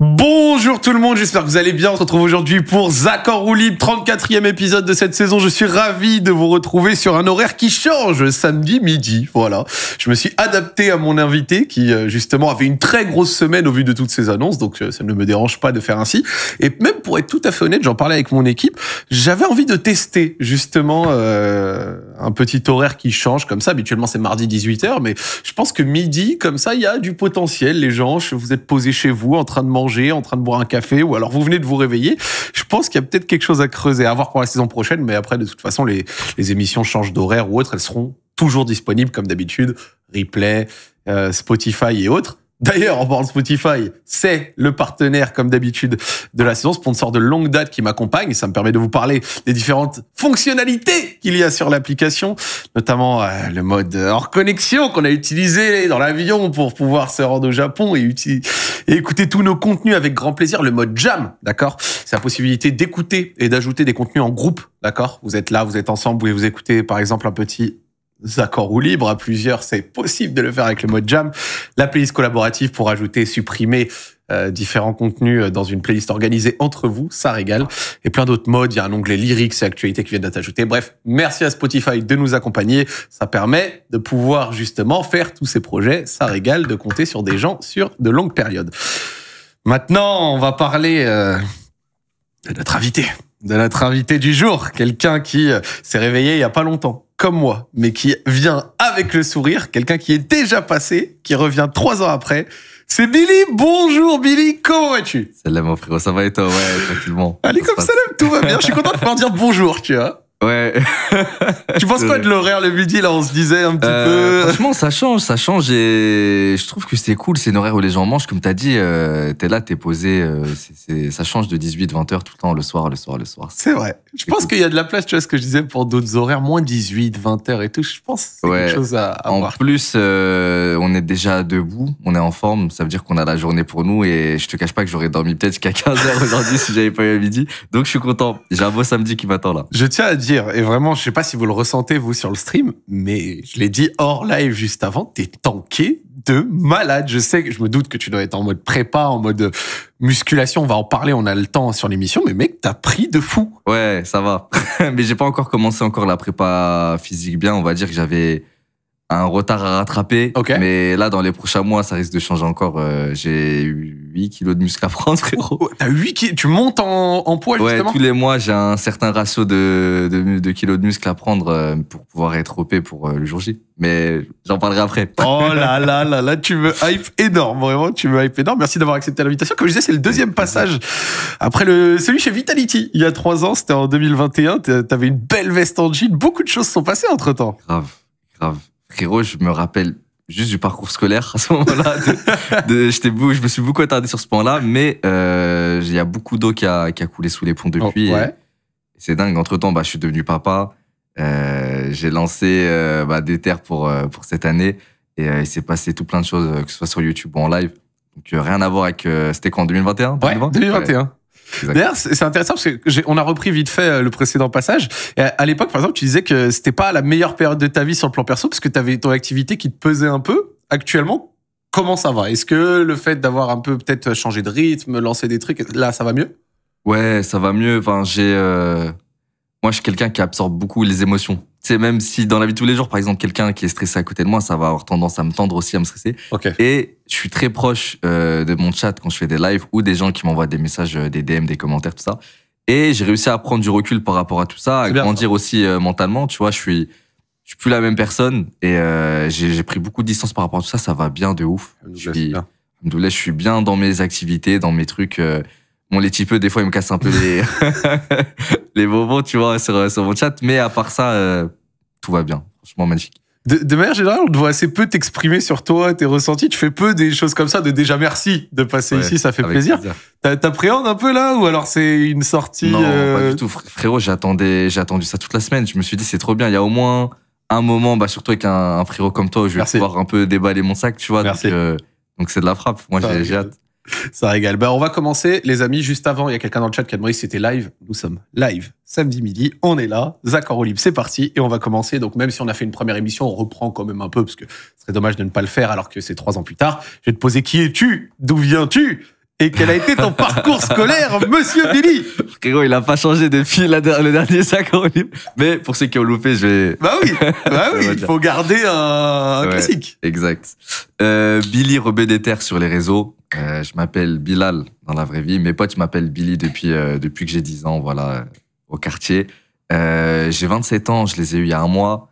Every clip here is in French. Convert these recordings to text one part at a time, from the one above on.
Bonjour tout le monde, j'espère que vous allez bien. On se retrouve aujourd'hui pour Zach en libre, 34e épisode de cette saison. Je suis ravi de vous retrouver sur un horaire qui change, samedi midi. Voilà. Je me suis adapté à mon invité qui, euh, justement, avait une très grosse semaine au vu de toutes ces annonces, donc euh, ça ne me dérange pas de faire ainsi. Et même pour être tout à fait honnête, j'en parlais avec mon équipe, j'avais envie de tester, justement, euh, un petit horaire qui change comme ça. Habituellement, c'est mardi 18h, mais je pense que midi, comme ça, il y a du potentiel. Les gens, vous êtes posés chez vous, en en train de manger, en train de boire un café, ou alors vous venez de vous réveiller. Je pense qu'il y a peut-être quelque chose à creuser, à voir pour la saison prochaine, mais après, de toute façon, les, émissions changent d'horaire ou autre, elles seront toujours disponibles comme d'habitude, replay, euh, Spotify et autres. D'ailleurs, en parlant Spotify, c'est le partenaire, comme d'habitude, de la saison, sponsor de longue date qui m'accompagne. Ça me permet de vous parler des différentes fonctionnalités qu'il y a sur l'application, notamment euh, le mode hors connexion qu'on a utilisé dans l'avion pour pouvoir se rendre au Japon et, et, écouter tous nos contenus avec grand plaisir. Le mode jam, d'accord C'est la possibilité d'écouter et d'ajouter des contenus en groupe, d'accord Vous êtes là, vous êtes ensemble, vous pouvez vous écouter par exemple un petit accords ou libres, À plusieurs, c'est possible de le faire avec le mode jam. La playlist collaborative pour ajouter, supprimer euh, différents contenus euh, dans une playlist organisée entre vous, ça régale. Et plein d'autres modes, il y a un onglet lyrique, c'est actualités qui vient d'être ajoutée. Bref, merci à Spotify de nous accompagner. Ça permet de pouvoir justement faire tous ces projets. Ça régale de compter sur des gens sur de longues périodes. Maintenant, on va parler euh, de notre invité de notre invité du jour, quelqu'un qui s'est réveillé il y a pas longtemps, comme moi, mais qui vient avec le sourire, quelqu'un qui est déjà passé, qui revient trois ans après. C'est Billy. Bonjour Billy, comment vas-tu Salam mon frérot, ça va et toi Ouais, tranquillement. Allez, comme salam, tout va bien. Je suis content de pouvoir dire bonjour, tu vois. Ouais. tu penses quoi de l'horaire le midi là On se disait un petit euh, peu. Franchement, ça change, ça change et je trouve que c'est cool. C'est un horaire où les gens mangent, comme t'as dit. tu euh, t'es là, t'es posé. Euh, ça change de 18-20 heures tout le temps, le soir, le soir, le soir. C'est vrai je pense qu'il y a de la place, tu vois ce que je disais, pour d'autres horaires, moins 18, 20 heures et tout. Je pense que c'est quelque chose à, à En plus, euh, on est déjà debout, on est en forme, ça veut dire qu'on a la journée pour nous et je te cache pas que j'aurais dormi peut-être qu'à 15 heures aujourd'hui si j'avais pas eu à midi. Donc je suis content. J'ai un beau samedi qui m'attend là. Je tiens à dire, et vraiment, je sais pas si vous le ressentez vous sur le stream, mais je l'ai dit hors live juste avant, t'es tanké de malade. Je sais que je me doute que tu dois être en mode prépa, en mode euh, musculation. On va en parler, on a le temps sur l'émission. Mais mec, t'as pris de fou. Ouais, ça va. mais j'ai pas encore commencé encore la prépa physique bien. On va dire que j'avais un retard à rattraper. Mais là, dans les prochains mois, ça risque de changer encore. Euh, j'ai 8 kilos de muscle à prendre, frérot. 8 kilos Tu montes en, en poids, ouais, tous les mois, j'ai un certain ratio de, de, kilos de muscle à prendre euh, pour pouvoir être OP pour euh, le jour J. Mais j'en parlerai après. Oh là là là là, tu me hype énorme, vraiment, tu me hype énorme. Merci d'avoir accepté l'invitation. Comme je disais, c'est le deuxième passage après le celui chez Vitality. Il y a trois ans, c'était en 2021. T'avais une belle veste en jean. Beaucoup de choses sont passées entre temps. Grave, grave je me rappelle juste du parcours scolaire à ce moment-là. De, je me suis beaucoup attardé sur ce point-là, mais euh, il y a beaucoup d'eau qui a, coulé sous les ponts depuis. Oh, c'est dingue. Entre-temps, bah, je suis devenu papa. Euh, j'ai lancé euh, bah, des terres pour, pour cette année. Et il s'est passé tout plein de choses, que ce soit sur YouTube ou en live. Donc rien à voir avec... C'était quoi, 2021 2021. D'ailleurs, c'est intéressant parce que on a repris vite fait euh, le précédent passage. à l'époque, par exemple, tu disais que c'était pas la meilleure période de ta vie sur le plan perso parce que tu avais ton activité qui te pesait un peu. Actuellement, comment ça va Est-ce que le fait d'avoir un peu peut-être changé de rythme, lancer des trucs, là, ça va mieux Ouais, ça va mieux. Enfin, j'ai. Euh, moi, je suis quelqu'un qui absorbe beaucoup les émotions c'est même si dans la vie de tous les jours, par exemple, quelqu'un qui est stressé à côté de moi, ça va avoir tendance à me tendre aussi à me stresser. Et je suis très proche euh, de mon chat quand je fais des lives ou des gens qui m'envoient des messages, euh, des DM, des commentaires, tout ça. Et j'ai réussi à prendre du recul par rapport à tout ça, à grandir aussi euh, mentalement. Tu vois, je suis, je suis plus la même personne et j'ai pris beaucoup de distance par rapport à tout ça. Ça va bien de ouf. Je suis, je suis bien dans mes activités, dans mes trucs. Bon, les peu, des fois, ils me cassent un peu les, les tu vois, sur, euh, sur, mon chat. Mais à part ça, euh, tout va bien. Franchement, magnifique. De, manière générale, on te voit assez peu t'exprimer sur toi, tes ressentis. Tu fais peu des choses comme ça, de déjà merci de passer ici, ça fait plaisir. plaisir. T'appréhendes un peu là ou alors c'est une sortie Non, pas euh, du tout, frérot. J'attendais, j'ai attendu ça toute la semaine. Je me suis dit c'est trop bien. Il y a au moins un moment, bah surtout avec un, frérot comme toi, où je vais pouvoir un peu déballer mon sac, tu vois. Donc c'est de la frappe. Moi, j'ai hâte. Ça régale. Ben, on va commencer, les amis. Juste avant, il y a quelqu'un dans le chat qui a demandé si c'était live. Nous sommes live samedi midi. On est là. Zach en c'est parti. Et on va commencer. Donc, même si on a fait une première émission, on reprend quand même un peu parce que ce serait dommage de ne pas le faire alors que c'est trois ans plus tard. Je vais te poser qui es-tu? D'où viens-tu? et quel a été ton parcours scolaire, monsieur Billy Frérot, il a pas changé depuis le dernier sac en Mais pour ceux qui ont loupé, je vais... Bah oui, bah oui, il faut garder un, classique. Exact. Euh, Billy Rebédéter sur les réseaux. Euh, je m'appelle Bilal dans la vraie vie. Mes potes m'appellent Billy depuis, euh, depuis que j'ai 10 ans, voilà, euh, au quartier. j'ai 27 ans, je les ai eu il y a un mois.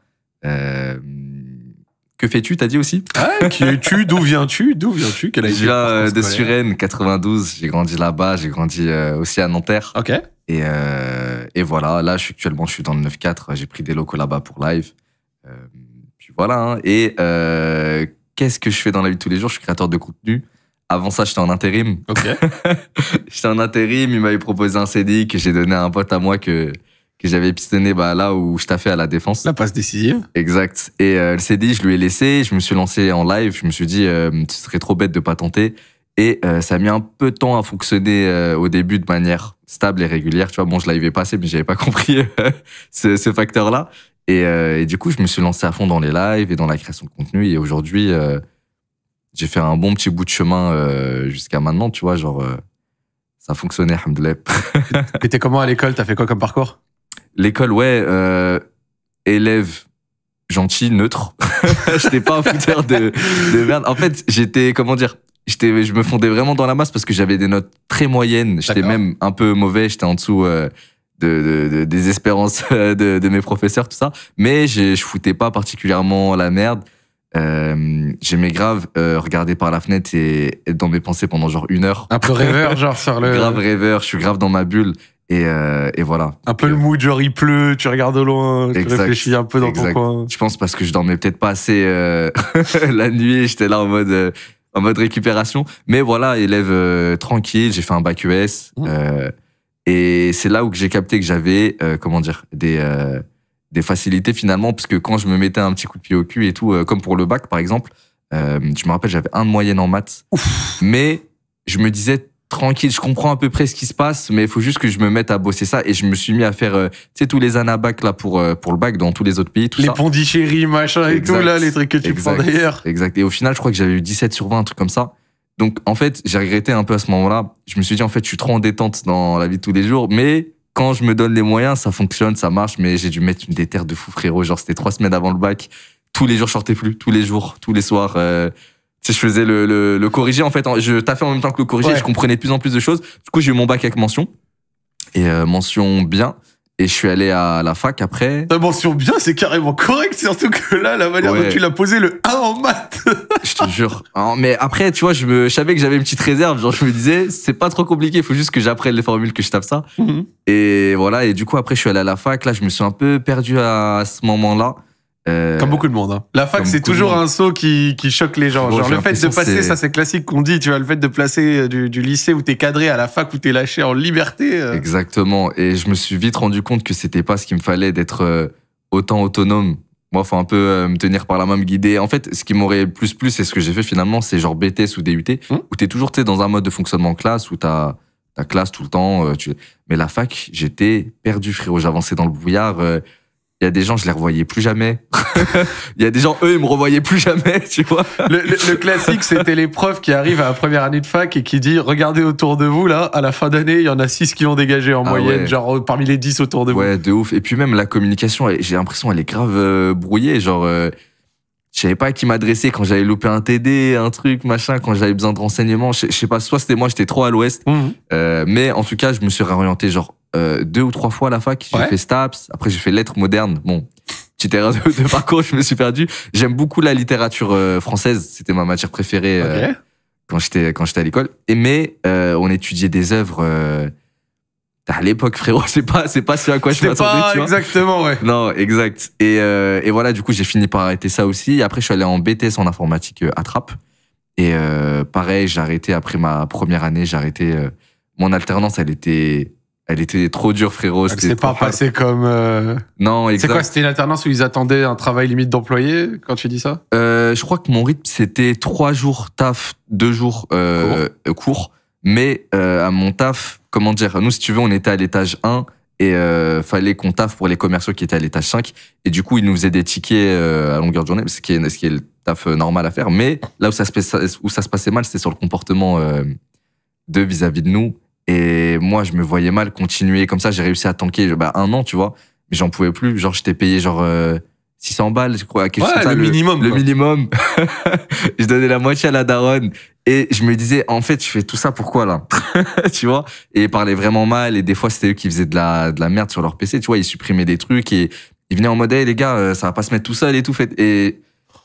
Que fais-tu, t'as dit aussi ah, Qui es-tu D'où viens-tu D'où viens-tu Je viens euh, de Suresnes, 92. J'ai grandi là-bas. J'ai grandi euh, aussi à Nanterre. Ok. Et, euh, et, voilà, là, je suis actuellement, je suis dans le 9-4. J'ai pris des locaux là-bas pour live. puis voilà. Hein. Et qu'est-ce que je fais dans la vie de tous les jours Je suis créateur de contenu. Avant ça, j'étais en intérim. Ok. j'étais en intérim. Il m'avait proposé un CDI que j'ai donné à un pote à moi que que j'avais pistonné bah, là où je fait à la défense. La passe décisive. Exact. Et elle euh, le dit, je lui ai laissé. Je me suis lancé en live. Je me suis dit, ce euh, serait trop bête de pas tenter. Et euh, ça a mis un peu de temps à fonctionner au début de manière stable et régulière. Tu vois, bon, je l'avais passé, mais j'avais pas compris ce, facteur-là. Et, du coup, je me suis lancé à fond dans les lives et dans la création de contenu. Et aujourd'hui, j'ai fait un bon petit bout de chemin jusqu'à maintenant. Tu vois, genre, ça fonctionnait, alhamdoulilah. et t'es comment à l'école T'as fait quoi comme parcours L'école, ouais, euh, élève gentil, neutre. j'étais pas un fouteur de, merde. En fait, j'étais, comment dire, j'étais, je me fondais vraiment dans la masse parce que j'avais des notes très moyennes. J'étais même un peu mauvais, j'étais en dessous euh, des espérances de, mes professeurs, tout ça. Mais je, je foutais pas particulièrement la merde. Euh, j'aimais grave regarder par la fenêtre et être dans mes pensées pendant genre une heure. Un peu rêveur, genre sur le. grave rêveur, je suis grave dans ma bulle. Euh, et, voilà. Un peu le mood, genre il pleut, tu regardes loin, tu réfléchis un peu dans ton coin. Je pense parce que je dormais peut-être pas assez euh, la nuit, j'étais là en mode, euh, en mode récupération. Mais voilà, élève tranquille, j'ai fait un bac US et c'est là où j'ai capté que j'avais, comment dire, des, des facilités finalement, parce que quand je me mettais un petit coup de pied au cul et tout, comme pour le bac par exemple, je me rappelle, j'avais un de moyenne en maths. Mais je me disais, tranquille, je comprends à peu près ce qui se passe, mais il faut juste que je me mette à bosser ça. Et je me suis mis à faire, euh, tu sais, tous les anabacs là pour, euh, pour le bac dans tous les autres pays. Tout les machin et tout, là, les trucs que tu exact, prends d'ailleurs. Exact. Et au final, je crois que j'avais eu 17 sur 20, un truc comme ça. Donc, en fait, j'ai regretté un peu à ce moment-là. Je me suis dit, en fait, je suis trop en détente dans la vie de tous les jours, mais quand je me donne les moyens, ça fonctionne, ça marche, mais j'ai dû mettre une déterre de fou, frérot. Genre, c'était trois semaines avant le bac. Tous les jours, je sortais plus. Tous les jours, tous les soirs. Euh, je faisais le, le, corrigé en fait. je taffais en même temps que le corrigé. je comprenais de plus en plus de choses. Du coup, j'ai eu mon bac avec mention et euh, mention bien. Et je suis allé à la fac après. mention bien, c'est carrément correct, surtout que là, la manière dont tu l'as posé, le 1 en maths. je te jure. Hein, mais après, tu vois, je, me, savais que j'avais une petite réserve. Genre, je me disais, c'est pas trop compliqué, il faut juste que j'apprenne les formules, que je tape ça. Mhm. Et voilà, et du coup, après, je suis allé à la fac. Là, je me suis un peu perdu à ce moment-là. Euh, comme beaucoup de monde. Hein. La fac, c'est toujours un saut qui, choque les gens. Genre le fait de passer, ça c'est classique qu'on dit, tu vois, le fait de placer euh, du, lycée où t'es cadré à la fac où t'es lâché en liberté. Euh. Exactement. Et je me suis vite rendu compte que c'était pas ce qu'il me fallait d'être autant autonome. Moi, faut un peu me tenir par la main, me guider. En fait, ce qui m'aurait plus plus, c'est ce que j'ai fait finalement, c'est genre BTS ou DUT, mmh. où t'es toujours dans un mode de fonctionnement classe, où t'as ta classe tout le temps. Mais la fac, j'étais perdu, frérot. J'avançais dans le brouillard. Il y a des gens, je les revoyais plus jamais. Il y a des gens, eux, ils me revoyaient plus jamais, tu vois. Le, classique, c'était les profs qui arrivent à la première année de fac et qui disent, regardez autour de vous, là, à la fin d'année, il y en a six qui ont dégagé en ah moyenne, genre parmi les dix autour de vous. Ouais, de ouf. Et puis même la communication, j'ai l'impression, elle est grave euh, brouillée, genre. Euh, je savais pas à qui m'adresser quand j'avais loupé un TD, un truc, machin, quand j'avais besoin de renseignements. Je, sais pas, soit c'était moi, j'étais trop à l'ouest. Mmh. Euh, mais en tout cas, je me suis réorienté genre euh, deux ou trois fois à la fac. J'ai fait STAPS. Après, j'ai fait lettres modernes. Bon, tu erreur de, de, parcours, je me suis perdu. J'aime beaucoup la littérature euh, française. C'était ma matière préférée euh, quand j'étais quand j'étais à l'école. Et mais on étudiait des œuvres. à l'époque, frérot, c'est pas, c'est pas ce à quoi je m'attendais. exactement, ouais. Non, exact. Et, voilà, du coup, j'ai fini par arrêter ça aussi. après, je suis allé en BTS en informatique à Trappe. Et pareil, j'ai arrêté après ma première année. J'ai arrêté mon alternance. Elle était elle était trop dure, frérot. Elle s'est pas passée comme. Euh, non, exact. quoi C'était une alternance où ils attendaient un travail limite d'employé quand tu dis ça euh, Je crois que mon rythme c'était trois jours taf, deux jours euh, cours. Mais euh, à mon taf, comment dire Nous, si tu veux, on était à l'étage 1 et fallait qu'on taf pour les commerciaux qui étaient à l'étage 5. Et du coup, ils nous faisaient des tickets à longueur de journée, ce qui est, ce qui est le taf normal à faire. Mais là où ça se, où ça se passait mal, c'était sur le comportement de vis à -vis de nous et moi, je me voyais mal continuer comme ça. J'ai réussi à tanker bah, un an, tu vois. Mais j'en pouvais plus. Genre, j'étais payé genre 600 euh, balles, je crois. chose le, minimum, le, minimum. Le minimum. je donnais la moitié à la daronne. Et je me disais, en fait, je fais tout ça pourquoi là Tu vois Et ils parlaient vraiment mal. Et des fois, c'était eux qui faisaient de la, de la merde sur leur PC. Tu vois, ils supprimaient des trucs. Et ils venaient en mode, les gars, euh, ça va pas se mettre tout seul et tout. Fait. Et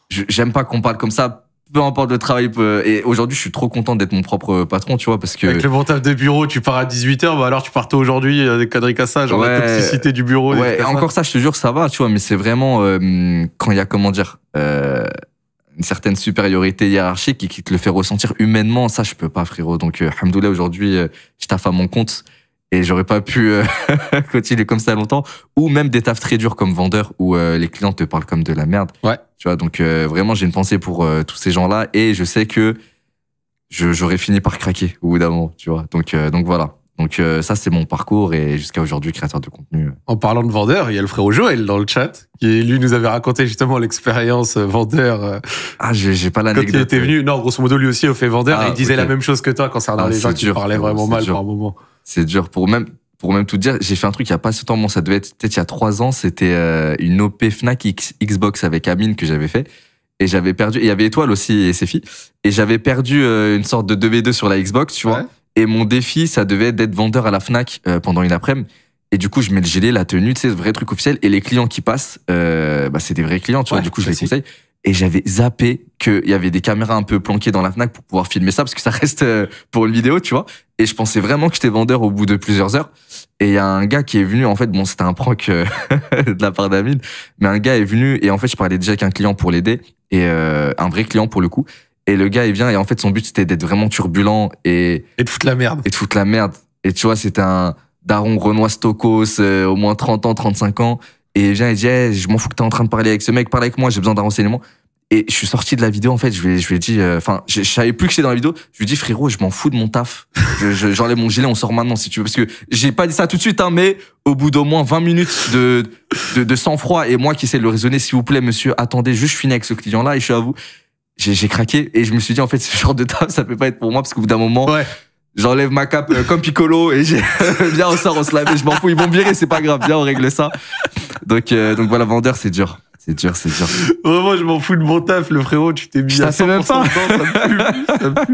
j'aime pas qu'on parle comme ça peu importe le travail. Et aujourd'hui, je suis trop content d'être mon propre patron, tu vois, parce que. Avec le bon de bureau, tu pars à 18h, bah alors tu pars tôt aujourd'hui, euh, des cadres ça, genre la toxicité du bureau. Ouais, et encore ça, je te jure, ça va, tu vois, mais c'est vraiment euh, quand il y a, comment dire, euh, une certaine supériorité hiérarchique qui, te le fait ressentir humainement, ça, je peux pas, frérot. Donc, euh, aujourd'hui, je taffe à mon compte et j'aurais pas pu euh, continuer comme ça longtemps ou même des tafs très durs comme vendeur où euh, les clients te parlent comme de la merde ouais tu vois donc euh, vraiment j'ai une pensée pour tous ces gens là et je sais que j'aurais fini par craquer au bout d'un moment tu vois donc donc voilà donc ça c'est mon parcours et jusqu'à aujourd'hui créateur de contenu en parlant de vendeur il y a le frère Joël dans le chat qui lui nous avait raconté justement l'expérience vendeur ah j'ai pas l'anecdote quand était venu non grosso modo lui aussi au fait vendeur ah, il disait la même chose que toi concernant ah, les gens qui parlaient vraiment mal par un moment c'est dur. Pour même, pour même tout dire, j'ai fait un truc il n'y a pas ce temps. Bon, ça devait être peut-être il y a trois ans. C'était euh, une OP Fnac Xbox avec Amine que j'avais fait. Et j'avais perdu. Il y avait Étoile aussi et ses filles. Et j'avais perdu euh, une sorte de 2v2 sur la Xbox, tu vois. Et mon défi, ça devait être d'être vendeur à la Fnac euh, pendant une après-midi. Et du coup, je mets le gilet, la tenue, tu sais, vrai truc officiel. Et les clients qui passent, bah, c'est des vrais clients, tu vois. Du coup, je les conseille et j'avais zappé qu'il y avait des caméras un peu planquées dans la FNAC pour pouvoir filmer ça, parce que ça reste euh, pour une vidéo, tu vois. Et je pensais vraiment que j'étais vendeur au bout de plusieurs heures. Et il y a un gars qui est venu, en fait, bon, c'était un prank euh, de la part d'Amine, mais un gars est venu, et en fait, je parlais déjà avec un client pour l'aider, et euh, un vrai client pour le coup. Et le gars, il vient, et en fait, son but, c'était d'être vraiment turbulent et... Et de foutre la merde. Et de foutre la merde. Et tu vois, c'était un daron Renoir Stokos, au moins 30 ans, 35 ans, et et dit, je m'en fous que es en train de parler avec ce mec, parle avec moi, j'ai besoin d'un renseignement. Et je suis sorti de la vidéo, en fait, je lui ai, je dit, euh, enfin, je, savais plus que j'étais dans la vidéo, je lui ai dit, frérot, je m'en fous de mon taf. J'enlève mon gilet, on sort maintenant, si tu veux. Parce que j'ai pas dit ça tout de suite, hein, mais au bout d'au moins 20 minutes de, de, de sang-froid, et moi qui sais de le raisonner, s'il vous plaît, monsieur, attendez, juste je finis avec ce client-là, et je suis à vous. J'ai craqué, et je me suis dit, en fait, ce genre de taf, ça peut pas être pour moi, parce qu'au bout d'un moment, j'enlève ma cape euh, comme Piccolo et j'ai viens on sort on se lave je m'en fous ils vont virer c'est pas grave bien on règle ça euh, donc, voilà, vendeur, c'est dur. C'est dur, c'est dur. Vraiment, je m'en fous de mon taf, le frérot. Tu t'es mis à 100% même pas. ça ça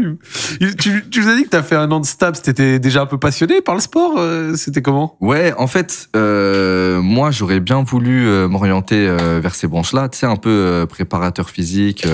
Tu, nous as dit que as fait un an de Stabs. T'étais déjà un peu passionné par le sport. Euh, c'était comment Ouais, en fait, euh, moi, j'aurais bien voulu m'orienter vers ces branches-là. Tu sais, un peu préparateur physique.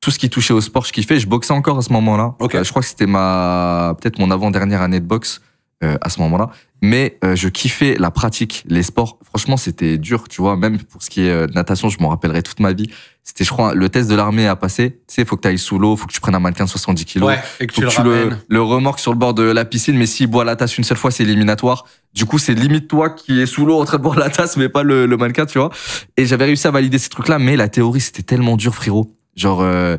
tout ce qui touchait au sport, je kiffais. Je boxais encore à ce moment-là. je crois que c'était peut-être mon avant-dernière année de boxe à ce moment-là mais euh, je kiffais la pratique. Les sports, franchement, c'était dur, tu vois. Même pour ce qui est euh, natation, je m'en rappellerai toute ma vie. C'était, je crois, le test de l'armée à passer. Tu sais, faut que tu ailles sous l'eau, il faut que tu prennes un mannequin de 70 kilos. faut que le, tu le, remorques sur le bord de la piscine, mais s'il boit la tasse une seule fois, c'est éliminatoire. Du coup, c'est limite toi qui es sous l'eau en train de boire la tasse, mais pas le, mannequin, tu vois. Et j'avais réussi à valider ces trucs-là, mais la théorie, c'était tellement dur, frérot. Genre, euh,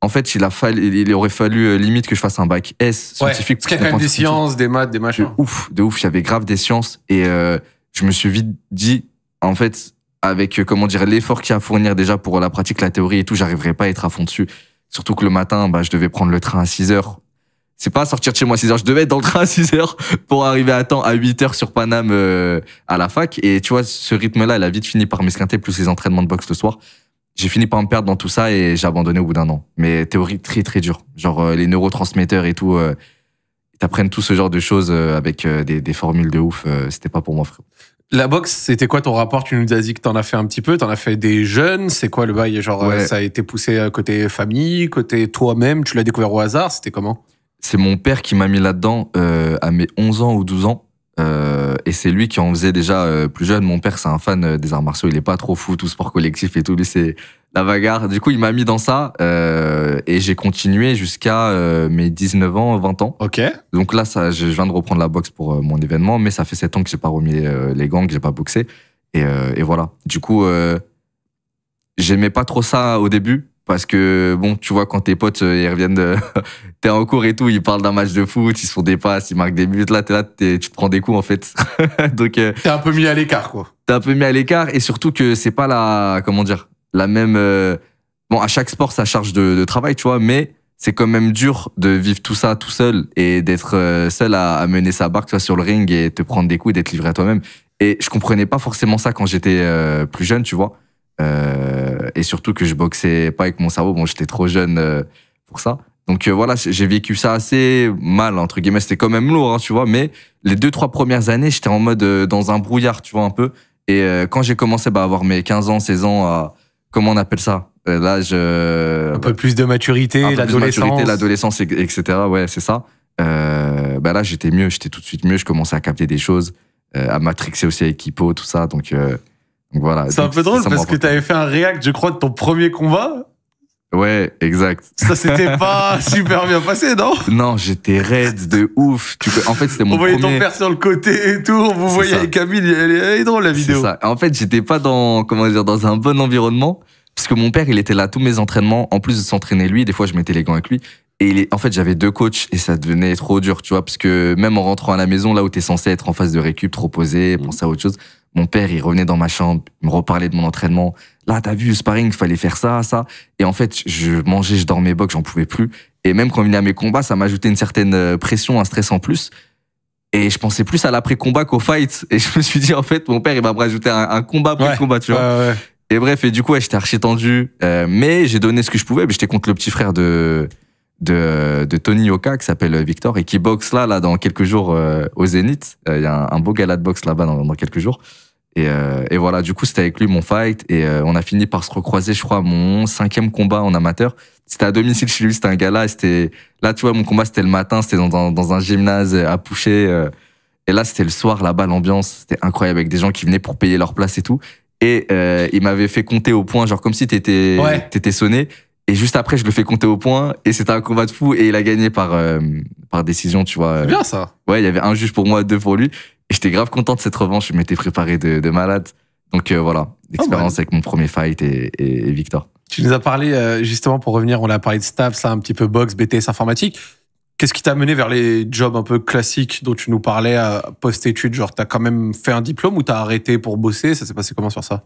en fait, il, a fallu, il aurait fallu euh, limite que je fasse un bac S scientifique. Ouais, quand même des sciences, des maths, des machins. De ouf, de ouf. J'avais grave des sciences. Et euh, je me suis vite dit, en fait, avec euh, comment dire l'effort qu'il y a à fournir déjà pour la pratique, la théorie et tout, j'arriverais pas à être à fond dessus. Surtout que le matin, bah, je devais prendre le train à 6 heures. C'est pas sortir de chez moi à 6 heures. Je devais être dans le train à 6 heures pour arriver à temps à 8 heures sur Paname à la fac. Et tu vois, ce rythme-là, il a vite fini par m'esquinter, plus les entraînements de boxe le soir j'ai fini par me perdre dans tout ça et j'ai abandonné au bout d'un an. Mais théorie très très dure. Genre euh, les neurotransmetteurs et tout. Euh, ils T'apprennent tout ce genre de choses euh, avec des, formules de ouf. C'était pas pour moi, frérot. La boxe, c'était quoi ton rapport Tu nous as dit que t'en as fait un petit peu, t'en as fait des jeunes. C'est quoi le bail Genre, ça a été poussé côté famille, côté toi-même Tu l'as découvert au hasard C'était comment C'est mon père qui m'a mis là-dedans à mes 11 ans ou 12 ans. Euh, et c'est lui qui en faisait déjà euh, plus jeune. Mon père, c'est un fan euh, des arts martiaux. Il est pas trop fou, tout sport collectif et tout. Lui, c'est la bagarre. Du coup, il m'a mis dans ça. et j'ai continué jusqu'à mes 19 ans, 20 ans. Ok. Donc là, ça, je viens de reprendre la boxe pour mon événement. Mais ça fait 7 ans que j'ai pas remis les gants, que j'ai pas boxé. Et, et, voilà. Du coup, j'aimais pas trop ça au début. Parce que, bon, tu vois, quand tes potes, euh, ils reviennent de. t'es en cours et tout, ils parlent d'un match de foot, ils se font des passes, ils marquent des buts. Là, t'es là, tu te prends des coups, en fait. Donc. Euh, t'es un peu mis à l'écart, quoi. T'es un peu mis à l'écart et surtout que c'est pas la. Comment dire La même. Euh, bon, à chaque sport, ça charge de, travail, tu vois, mais c'est quand même dur de vivre tout ça tout seul et d'être seul à, mener sa barque, toi, sur le ring et te prendre des coups et d'être livré à toi-même. Et je comprenais pas forcément ça quand j'étais plus jeune, tu vois. Euh, et surtout que je boxais pas avec mon cerveau. Bon, j'étais trop jeune euh, pour ça. Donc euh, voilà, j'ai vécu ça assez mal, entre guillemets. C'était quand même lourd, hein, tu vois. Mais les deux, trois premières années, j'étais en mode euh, dans un brouillard, tu vois, un peu. Et quand j'ai commencé bah, à avoir mes 15 ans, 16 ans, à, comment on appelle ça L'âge. un peu plus de maturité, l'adolescence. L'adolescence, etc. Ouais, c'est ça. bah là, j'étais mieux, j'étais tout de suite mieux. Je commençais à capter des choses, à matrixer aussi avec Hippo, tout ça. Donc voilà. C'est un peu drôle parce que tu avais fait un react, je crois, de ton premier combat. Ouais, exact. Ça s'était pas super bien passé, non Non, j'étais raide de ouf. Tu peux... En fait, c'était mon On voyait ton père sur le côté et tout. Vous voyez Camille, elle est, drôle la vidéo. Ça. En fait, j'étais pas dans comment dire dans un bon environnement parce que mon père, il était là tous mes entraînements. En plus de s'entraîner lui, des fois, je mettais les gants avec lui. Et en fait, j'avais deux coachs et ça devenait trop dur, tu vois, parce que même en rentrant à la maison, là où t'es censé être en phase de récup, trop posé, mm. penser à autre chose, mon père, il revenait dans ma chambre, il me reparlait de mon entraînement. Là, t'as vu, sparring, il fallait faire ça, ça. Et en fait, je mangeais, je dormais box, j'en pouvais plus. Et même quand il venait à mes combats, ça m'ajoutait une certaine euh, pression, un stress en plus. Et je pensais plus à l'après-combat qu'au fight. Et je me suis dit, en fait, mon père, il va me rajouter un, combat après le combat, tu vois. Et bref, et du coup, j'étais archi tendu. Euh, mais j'ai donné ce que je pouvais. mais J'étais contre le petit frère de, de, Tony Oka qui s'appelle Victor et qui boxe là, là dans quelques jours euh, au Zénith. Euh, il y a un, beau gala de boxe là-bas dans, dans, quelques jours. Et, euh, et voilà, du coup, c'était avec lui mon fight et on a fini par se recroiser, je crois, mon cinquième combat en amateur. C'était à domicile chez lui, c'était un gala. C'était là, tu vois, mon combat c'était le matin, c'était dans, dans, un gymnase à Poucher. et là, c'était le soir là-bas, l'ambiance, c'était incroyable avec des gens qui venaient pour payer leur place et tout. Et il m'avait fait compter au point, genre comme si t'étais sonné. Et juste après, je le fais compter au point. Et c'était un combat de fou. Et il a gagné par, euh, par décision, tu vois. C'est bien ça. Ouais, il y avait un juge pour moi, deux pour lui. Et j'étais grave content de cette revanche. Je m'étais préparé de, malade. Donc euh, voilà, ah l'expérience avec mon premier fight et, Victor. Tu nous as parlé, euh, justement, pour revenir, on a parlé de staff, ça, un petit peu box, BTS informatique. Qu'est-ce qui t'a mené vers les jobs un peu classiques dont tu nous parlais post-études Genre, t'as quand même fait un diplôme ou t'as arrêté pour bosser Ça s'est passé comment sur ça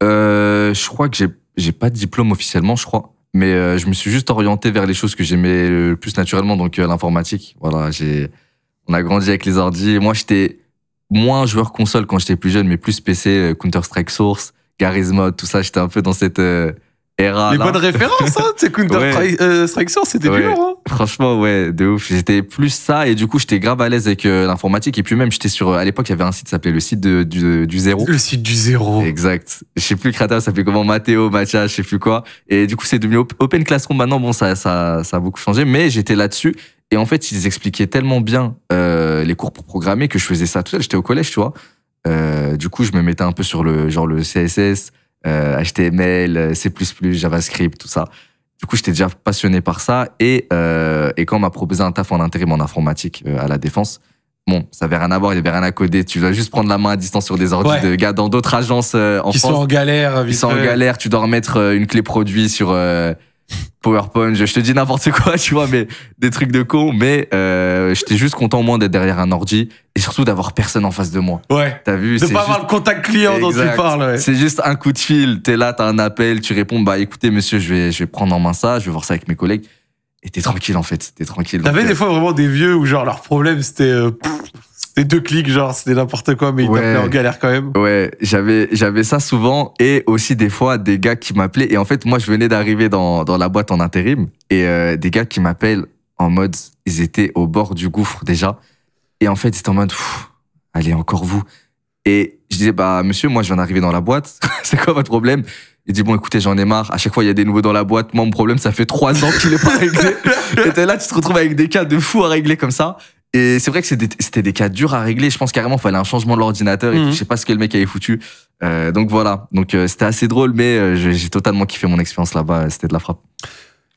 Je crois que j'ai, j'ai pas de diplôme officiellement, je crois. Mais euh, je me suis juste orienté vers les choses que j'aimais le plus naturellement, donc euh, l'informatique. Voilà, j'ai, on a grandi avec les ordi. Moi, j'étais moins joueur console quand j'étais plus jeune, mais plus PC, euh, Counter Strike Source, Garry's mode tout ça. J'étais un peu dans cette les bonnes références, hein C'est Counter euh, c'était dur, hein. Franchement, ouais, de ouf. J'étais plus ça, et du coup, j'étais grave à l'aise avec euh, l'informatique. Et puis même, j'étais sur. Euh, à l'époque, il y avait un site qui s'appelait le site du, du, zéro. Le site du zéro. Exact. Je sais plus, le créateur, ça s'appelait comment Mathéo, Mathias, je sais plus quoi. Et du coup, c'est devenu Open Classroom. Maintenant, bon, ça, ça, ça a beaucoup changé, mais j'étais là-dessus. Et en fait, ils expliquaient tellement bien les cours pour programmer que je faisais ça tout seul. J'étais au collège, tu vois. du coup, je me mettais un peu sur le genre le CSS, HTML, euh, C++, JavaScript, tout ça. Du coup, j'étais déjà passionné par ça. Et, euh, quand on m'a proposé un taf en intérim en informatique euh, à la Défense, bon, ça n'avait rien à voir, il n'y avait rien à coder. Tu dois juste prendre la main à distance sur des ordi de gars dans d'autres agences en France. Qui sont en galère. Qui sont en galère. Tu dois remettre une clé produit sur PowerPoint, je te dis n'importe quoi, tu vois, mais des trucs de con. Mais euh, j'étais juste content au moins d'être derrière un ordi et surtout d'avoir personne en face de moi. Ouais. T'as vu De pas avoir le contact client dont tu parles. Ouais. C'est juste un coup de fil. T'es là, t'as un appel, tu réponds. Bah écoutez monsieur, je vais, je vais prendre en main ça, je vais voir ça avec mes collègues. Et t'es tranquille en fait. T'es tranquille. T'avais euh, des fois vraiment des vieux où genre leur problème c'était. Euh, c'était deux clics, genre, c'était n'importe quoi, mais ouais. fait en galère quand même. Ouais, j'avais, j'avais ça souvent et aussi des fois des gars qui m'appelaient. Et en fait, moi, je venais d'arriver dans, dans la boîte en intérim et euh, des gars qui m'appellent en mode, ils étaient au bord du gouffre déjà. Et en fait, ils étaient en mode, allez, encore vous. Et je disais, bah, monsieur, moi, je viens d'arriver dans la boîte. c'est quoi votre problème? Il dit, bon, écoutez, j'en ai marre. À chaque fois, il y a des nouveaux dans la boîte. Moi, mon problème, ça fait trois ans qu'il n'est pas réglé. et là, tu te retrouves avec des cas de fous à régler comme ça. Et c'est vrai que c'était des, cas durs à régler. Je pense carrément, il fallait un changement de l'ordinateur et mhm. je sais pas ce que le mec avait foutu. Euh, donc voilà. Donc euh, c'était assez drôle, mais euh, j'ai totalement kiffé mon expérience là-bas. C'était de la frappe.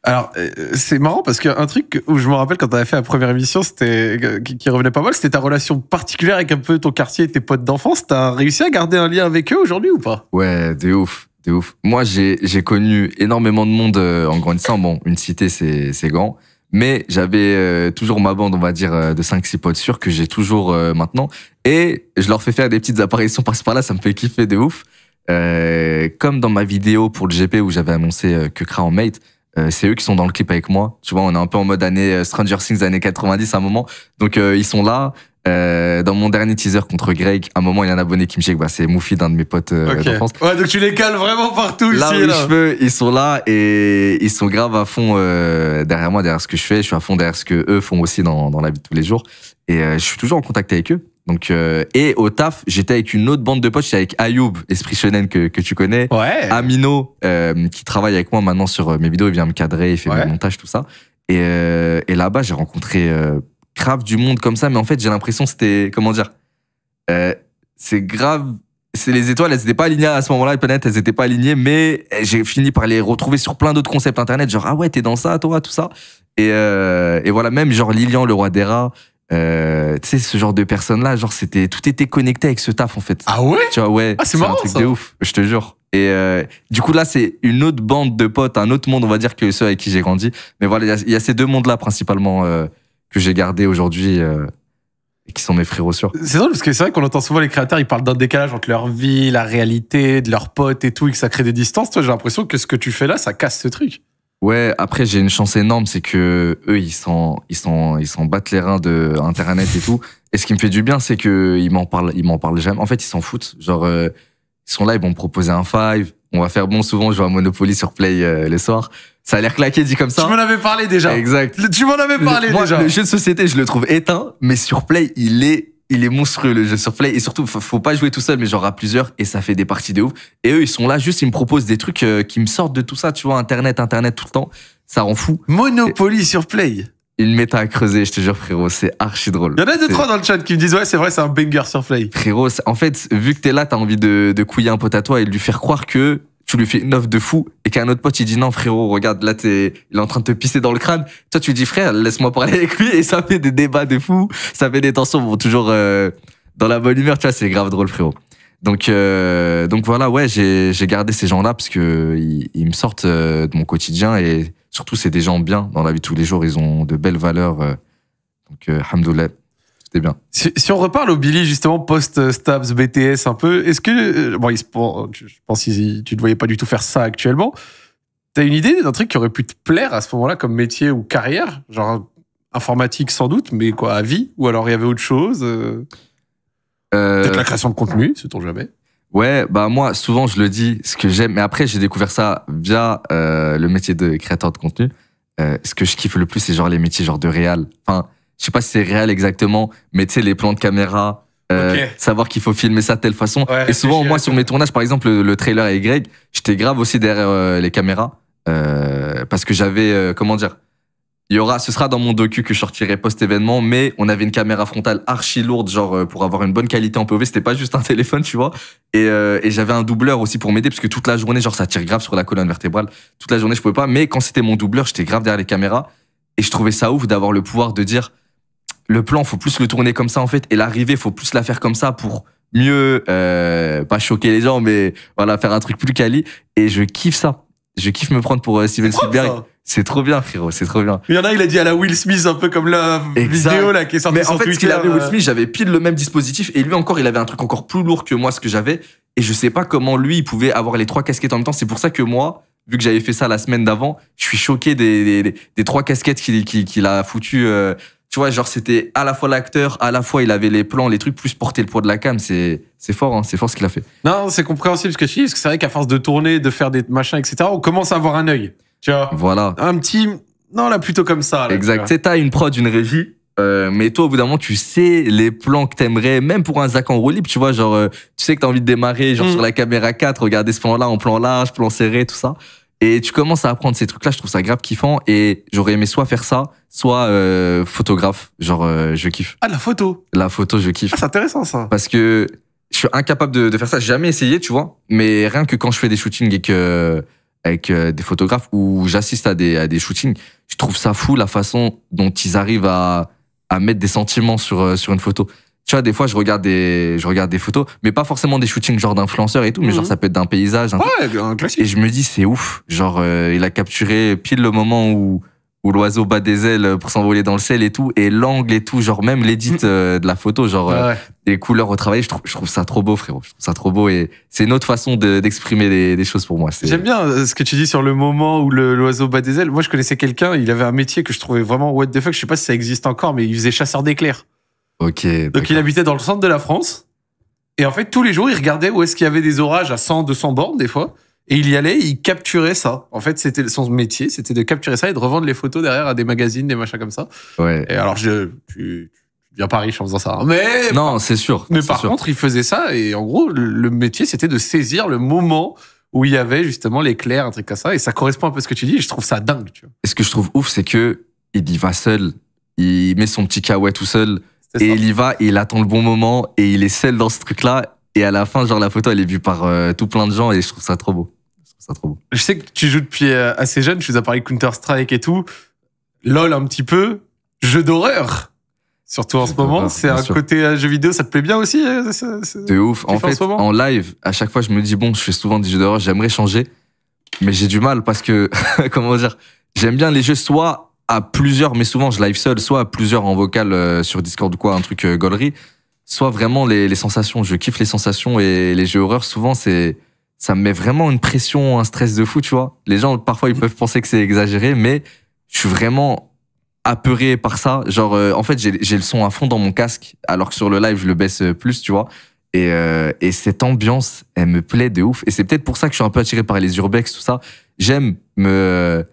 Alors, c'est marrant parce qu'un truc où je me rappelle quand tu avais fait la première émission, c'était qui, revenait pas mal, c'était ta relation particulière avec un peu ton quartier et tes potes d'enfance. T'as réussi à garder un lien avec eux aujourd'hui ou pas Ouais, de ouf, ouf. Moi, j'ai connu énormément de monde en grandissant. Bon, une cité, c'est grand. Mais j'avais euh, toujours ma bande, on va dire, euh, de 5-6 potes sûrs que j'ai toujours euh, maintenant. Et je leur fais faire des petites apparitions par-ci par-là, ça me fait kiffer de ouf. comme dans ma vidéo pour le GP où j'avais annoncé que Kra en mate, c'est eux qui sont dans le clip avec moi. Tu vois, on est un peu en mode année Stranger Things, années 90 à un moment. Donc ils sont là, euh, dans mon dernier teaser contre Greg, à un moment, il y a un abonné qui me dit que bah, c'est Moufi d'un de mes potes euh, Ouais, donc tu les cales vraiment partout là ici. là. je cheveux, ils sont là et ils sont grave à fond euh, derrière moi, derrière ce que je fais. Je suis à fond derrière ce que eux font aussi dans, dans la vie de tous les jours. Et je suis toujours en contact avec eux. Donc, et au taf, j'étais avec une autre bande de potes. J'étais avec Ayoub, Esprit Shonen que, que tu connais. Ouais. Amino, qui travaille avec moi maintenant sur mes vidéos. Il vient me cadrer, il fait ouais. mes montages, tout ça. Et, et là-bas, j'ai rencontré grave du monde comme ça, mais en fait, j'ai l'impression c'était. Comment dire euh, C'est grave. C'est les étoiles, elles n'étaient pas alignées à ce moment-là, les planètes, elles n'étaient pas alignées, mais j'ai fini par les retrouver sur plein d'autres concepts internet, genre ah ouais, t'es dans ça, toi, tout ça. Et, euh, voilà, même genre Lilian, le roi des rats, euh, tu sais, ce genre de personnes-là, genre c'était tout était connecté avec ce taf en fait. Ah ouais Tu vois, ouais. Ah, c'est marrant. Un truc ouf, je te jure. Et du coup, là, c'est une autre bande de potes, un autre monde, on va dire, que ceux avec qui j'ai grandi. Mais voilà, il y, a ces deux mondes-là principalement que j'ai gardé aujourd'hui euh, et qui sont mes frérots sûrs. C'est drôle parce que c'est vrai qu'on entend souvent les créateurs, ils parlent d'un décalage entre leur vie, la réalité, de leurs potes et tout, et que ça crée des distances. Toi, j'ai l'impression que ce que tu fais là, ça casse ce truc. Ouais, après j'ai une chance énorme, c'est que eux ils s'en ils sont, ils s'en battent les reins de internet et tout. Et ce qui me fait du bien, c'est que ils m'en parlent ils m'en parlent jamais. En fait, ils s'en foutent. Genre euh, ils sont là, ils vont me proposer un five. On va faire bon, souvent, je vois Monopoly sur Play les euh, le soir. Ça a l'air claqué dit comme ça. Tu m'en avais parlé déjà. Exact. tu m'en avais parlé déjà. Le jeu de société, je le trouve éteint, mais sur Play, il est il est monstrueux le jeu sur Play et surtout faut pas jouer tout seul mais genre à plusieurs et ça fait des parties de ouf et eux ils sont là juste ils me proposent des trucs euh, qui me sortent de tout ça tu vois internet internet tout le temps ça rend fou Monopoly sur Play il met à creuser, je te jure, frérot, c'est archi drôle. Il y en a deux, trois dans le chat qui me disent Ouais, c'est vrai, c'est un banger sur Flay ». Frérot, en fait, vu que t'es là, t'as envie de, couiller un pote à toi et de lui faire croire que tu lui fais une offre de fou et qu'un autre pote, il dit Non, frérot, regarde, là, es il est en train de te pisser dans le crâne. Toi, tu dis Frère, laisse-moi parler avec lui et ça fait des débats de fou. Ça fait des tensions, bon, toujours euh, dans la bonne humeur, tu vois, c'est grave drôle, frérot. Donc, euh, donc voilà, ouais, j'ai gardé ces gens-là parce qu'ils me sortent euh, de mon quotidien et Surtout, c'est des gens bien dans la vie de tous les jours. Ils ont de belles valeurs. Euh, donc, euh, hamdoulah, c'était bien. Si, on reparle au Billy, justement, post-Stabs, BTS un peu, est-ce que. Euh, bon, je pense que tu ne voyais pas du tout faire ça actuellement. T'as une idée d'un truc qui aurait pu te plaire à ce moment-là comme métier ou carrière Genre informatique sans doute, mais quoi, à vie Ou alors il y avait autre chose Peut-être la création de contenu, sait-on jamais Ouais, bah moi, souvent, je le dis, ce que j'aime, mais après, j'ai découvert ça via euh, le métier de créateur de contenu. Euh, ce que je kiffe le plus, c'est genre les métiers genre de réel. Enfin, je sais pas si c'est réel exactement, mais tu sais, les plans de caméra, euh, savoir qu'il faut filmer ça de telle façon. et souvent, moi, sur mes tournages, par exemple, le, trailer et Greg, j'étais grave aussi derrière euh, les caméras euh, parce que j'avais, comment dire, il y aura, ce sera dans mon docu que je sortirai post-événement, mais on avait une caméra frontale archi lourde, genre euh, pour avoir une bonne qualité en POV, c'était pas juste un téléphone, tu vois. Euh, et, j'avais un doubleur aussi pour m'aider, parce que toute la journée, genre ça tire grave sur la colonne vertébrale. Toute la journée, je pouvais pas, mais quand c'était mon doubleur, j'étais grave derrière les caméras. Et je trouvais ça ouf d'avoir le pouvoir de dire le plan, faut plus le tourner comme ça en fait, et l'arrivée, faut plus la faire comme ça pour mieux euh, pas choquer les gens, mais voilà, faire un truc plus quali. Et je kiffe ça. Je kiffe me prendre pour euh, Steven c'est trop bien, frérot, c'est trop bien. Il y en a, il a dit à la Will Smith, un peu comme la vidéo là, qui est sortie Mais en fait, ce qu'il avait Will euh. Smith, j'avais pile le même dispositif, et lui encore, il avait un truc encore plus lourd que moi, ce que j'avais. Et je sais pas comment lui, il pouvait avoir les trois casquettes en même temps. C'est pour ça que moi, vu que j'avais fait ça la semaine d'avant, je suis choqué des, trois casquettes qu'il a foutu. Euh. tu vois, genre, c'était à la fois l'acteur, à la fois il avait les plans, les trucs, plus porter le poids de la cam. C'est fort, hein, c'est fort ce qu'il a fait. Non, c'est compréhensible ce que je dis, parce que c'est vrai qu'à force de tourner, de faire des machins, etc., on commence à avoir un œil. Tu vois Voilà. Un petit. Non, là, plutôt comme ça. exact. Tu t'as une prod, une régie. Euh, mais toi, au bout d'un moment, tu sais les plans que t'aimerais, même pour un Zach en roue libre, tu vois, genre, euh, tu sais que t'as envie de démarrer, genre, mm. sur la caméra 4, regarder ce plan-là en plan large, plan serré, tout ça. Et tu commences à apprendre ces trucs-là, je trouve ça grave kiffant. Et j'aurais aimé soit faire ça, soit euh, photographe. Genre, je kiffe. Ah, la photo La photo, je kiffe. Ah, c'est intéressant ça. Parce que je suis incapable de, de faire ça. J'ai jamais essayé, tu vois. Mais rien que quand je fais des shootings et que avec euh, des photographes où j'assiste à des, shootings. Je trouve ça fou la façon dont ils arrivent à, à mettre des sentiments sur, euh, sur une photo. Tu vois, des fois, je regarde des, je regarde des photos, mais pas forcément des shootings genre d'influenceurs et tout, mais genre mhm. ça peut être d'un paysage. ouais, Et je me dis, c'est ouf. Genre, euh, il a capturé pile le moment où, où l'oiseau bat des ailes pour s'envoler dans le ciel et tout, et l'angle et tout, genre même l'édite euh, de la photo, genre les euh, couleurs au travail, je trouve, ça trop beau, frérot. Je trouve ça trop beau et c'est une autre façon d'exprimer des, choses pour moi. J'aime bien euh, ce que tu dis sur le moment où l'oiseau bat des ailes. Moi, je connaissais quelqu'un, il avait un métier que je trouvais vraiment what the fuck. Je sais pas si ça existe encore, mais il faisait chasseur d'éclairs. Ok. Donc il habitait dans le centre de la France et en fait tous les jours, il regardait où est-ce qu'il y avait des orages à 100, 200 bornes des fois. Et il y allait, il capturait ça. En fait, c'était son métier, c'était de capturer ça et de revendre les photos derrière à des magazines, des machins comme ça. Ouais. Et alors, je, tu, tu viens pas riche en faisant ça. Hein. Mais non, c'est sûr. Mais par contre, il faisait ça et en gros, le métier, c'était de saisir le moment où il y avait justement l'éclair, un truc comme ça. Et ça correspond un peu à ce que tu dis. je trouve ça dingue. Tu vois. Et ce que je trouve ouf, c'est que il y va seul. Il met son petit kawaii tout seul. Et il y va, et il attend le bon moment, et il est seul dans ce truc-là. Et à la fin, genre, la photo, elle est vue par euh, tout plein de gens, et je trouve ça trop beau. Je sais que tu joues depuis euh, assez jeune, tu nous as parlé Counter-Strike et tout. LOL un petit peu. Jeu d'horreur Surtout en ce moment, c'est un côté euh, jeu vidéo, ça te plaît bien aussi C'est euh, ouf. En fait, en, live, à chaque fois, je me dis, bon, je fais souvent des jeux d'horreur, j'aimerais changer, mais j'ai du mal parce que, comment dire, j'aime bien les jeux soit à plusieurs, mais souvent je live seul, soit à plusieurs en vocal sur Discord ou quoi, un truc galerie, soit vraiment les, sensations. Je kiffe les sensations et les jeux d'horreur, souvent, c'est ça me met vraiment une pression, un stress de fou, tu vois. Les gens, parfois, ils mm. peuvent penser que c'est exagéré, mais je suis vraiment apeuré par ça. Genre, euh, en fait, j'ai le son à fond dans mon casque, alors que sur le live, je le baisse euh, plus, tu vois. Et, euh, et cette ambiance, elle me plaît de ouf. Et c'est peut-être pour ça que je suis un peu attiré par les urbex, tout ça. J'aime me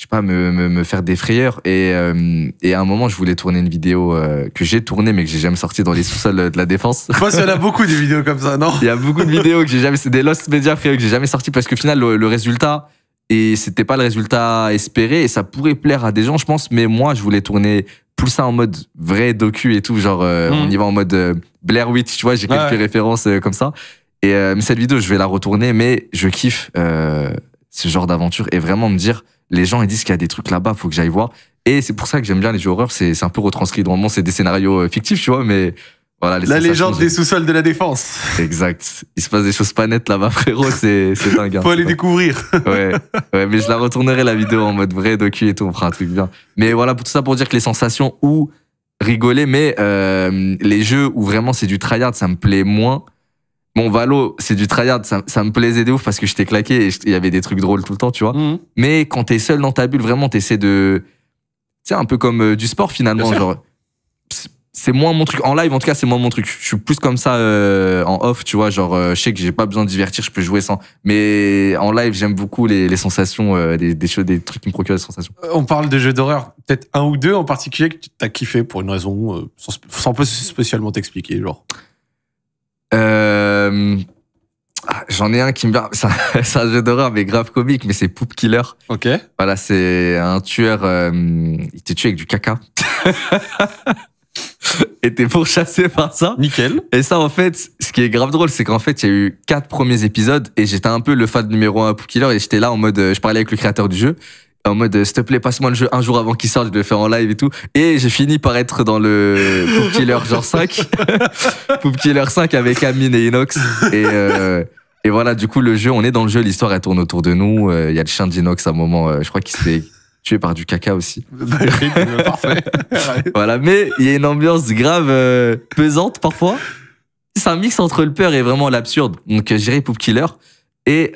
je sais pas, me, me, faire des frayeurs. Et, euh, et, à un moment, je voulais tourner une vidéo euh, que j'ai tournée, mais que j'ai jamais sortie dans les sous-sols de la défense. Je pense qu'il a beaucoup de vidéos comme ça, non Il y a beaucoup de vidéos que j'ai jamais, c'est des lost media frayeurs que j'ai jamais sorti parce que final, le, résultat, et c'était pas le résultat espéré, et ça pourrait plaire à des gens, je pense, mais moi, je voulais tourner tout ça en mode vrai docu et tout, genre euh, on mhm. y va en mode Blair Witch, tu vois, j'ai quelques références comme ça. Et mais cette vidéo, je vais la retourner, mais je kiffe ce genre d'aventure et vraiment me dire, les gens ils disent qu'il y a des trucs là-bas, faut que j'aille voir. Et c'est pour ça que j'aime bien les jeux horreurs, c'est un peu retranscrit. Normalement, c'est des scénarios euh, fictifs, tu vois, mais voilà. Les la légende des sous-sols de la défense. Exact. Il se passe des choses pas nettes là-bas, frérot, c'est dingue. Hein, faut aller découvrir. ouais. ouais, mais je la retournerai la vidéo en mode vrai docu et tout, on fera un truc bien. Mais voilà, tout ça pour dire que les sensations ou rigoler, mais euh, les jeux où vraiment c'est du tryhard, ça me plaît moins. Bon, Valo, c'est du tryhard, ça, me plaisait de ouf parce que j'étais claqué et il y avait des trucs drôles tout le temps, tu vois. Mhm. Mais quand t'es seul dans ta bulle, vraiment, t'essaies de. Tu sais, un peu comme euh, du sport finalement, c'est moins mon truc. En live, en tout cas, c'est moins mon truc. Je suis plus comme ça euh, en off, tu vois. Genre, euh, je sais que j'ai pas besoin de divertir, je peux jouer sans. Mais en live, j'aime beaucoup les, sensations, des, choses, des trucs qui me procurent des sensations. On parle de jeux d'horreur, peut-être un ou deux en particulier que t'as kiffé pour une raison sans, sans, spécialement t'expliquer, genre. Euh, ah, j'en ai un qui me vient. C'est un, jeu d'horreur, mais grave comique, mais c'est Poop Killer. Ok. Voilà, c'est un tueur. Euh, il était tué avec du caca. Et t'es pourchassé par ça. Nickel. Et ça, en fait, ce qui est grave drôle, c'est qu'en fait, il y a eu quatre premiers épisodes et j'étais un peu le fan numéro un Poop Killer et j'étais là en mode, euh, je parlais avec le créateur du jeu en mode euh, s'il te plaît passe-moi le jeu un jour avant qu'il sorte je vais le faire en live et tout et j'ai fini par être dans le Poop Killer genre 5 Poop Killer 5 avec Amine et Inox et euh, et voilà du coup le jeu on est dans le jeu l'histoire elle tourne autour de nous euh, il y a le chien d'Inox à un moment je crois qu'il s'est tué par du caca aussi bah, parfait voilà mais il y a une ambiance grave pesante parfois c'est un mix entre le peur et vraiment l'absurde donc j'irai Poop Killer et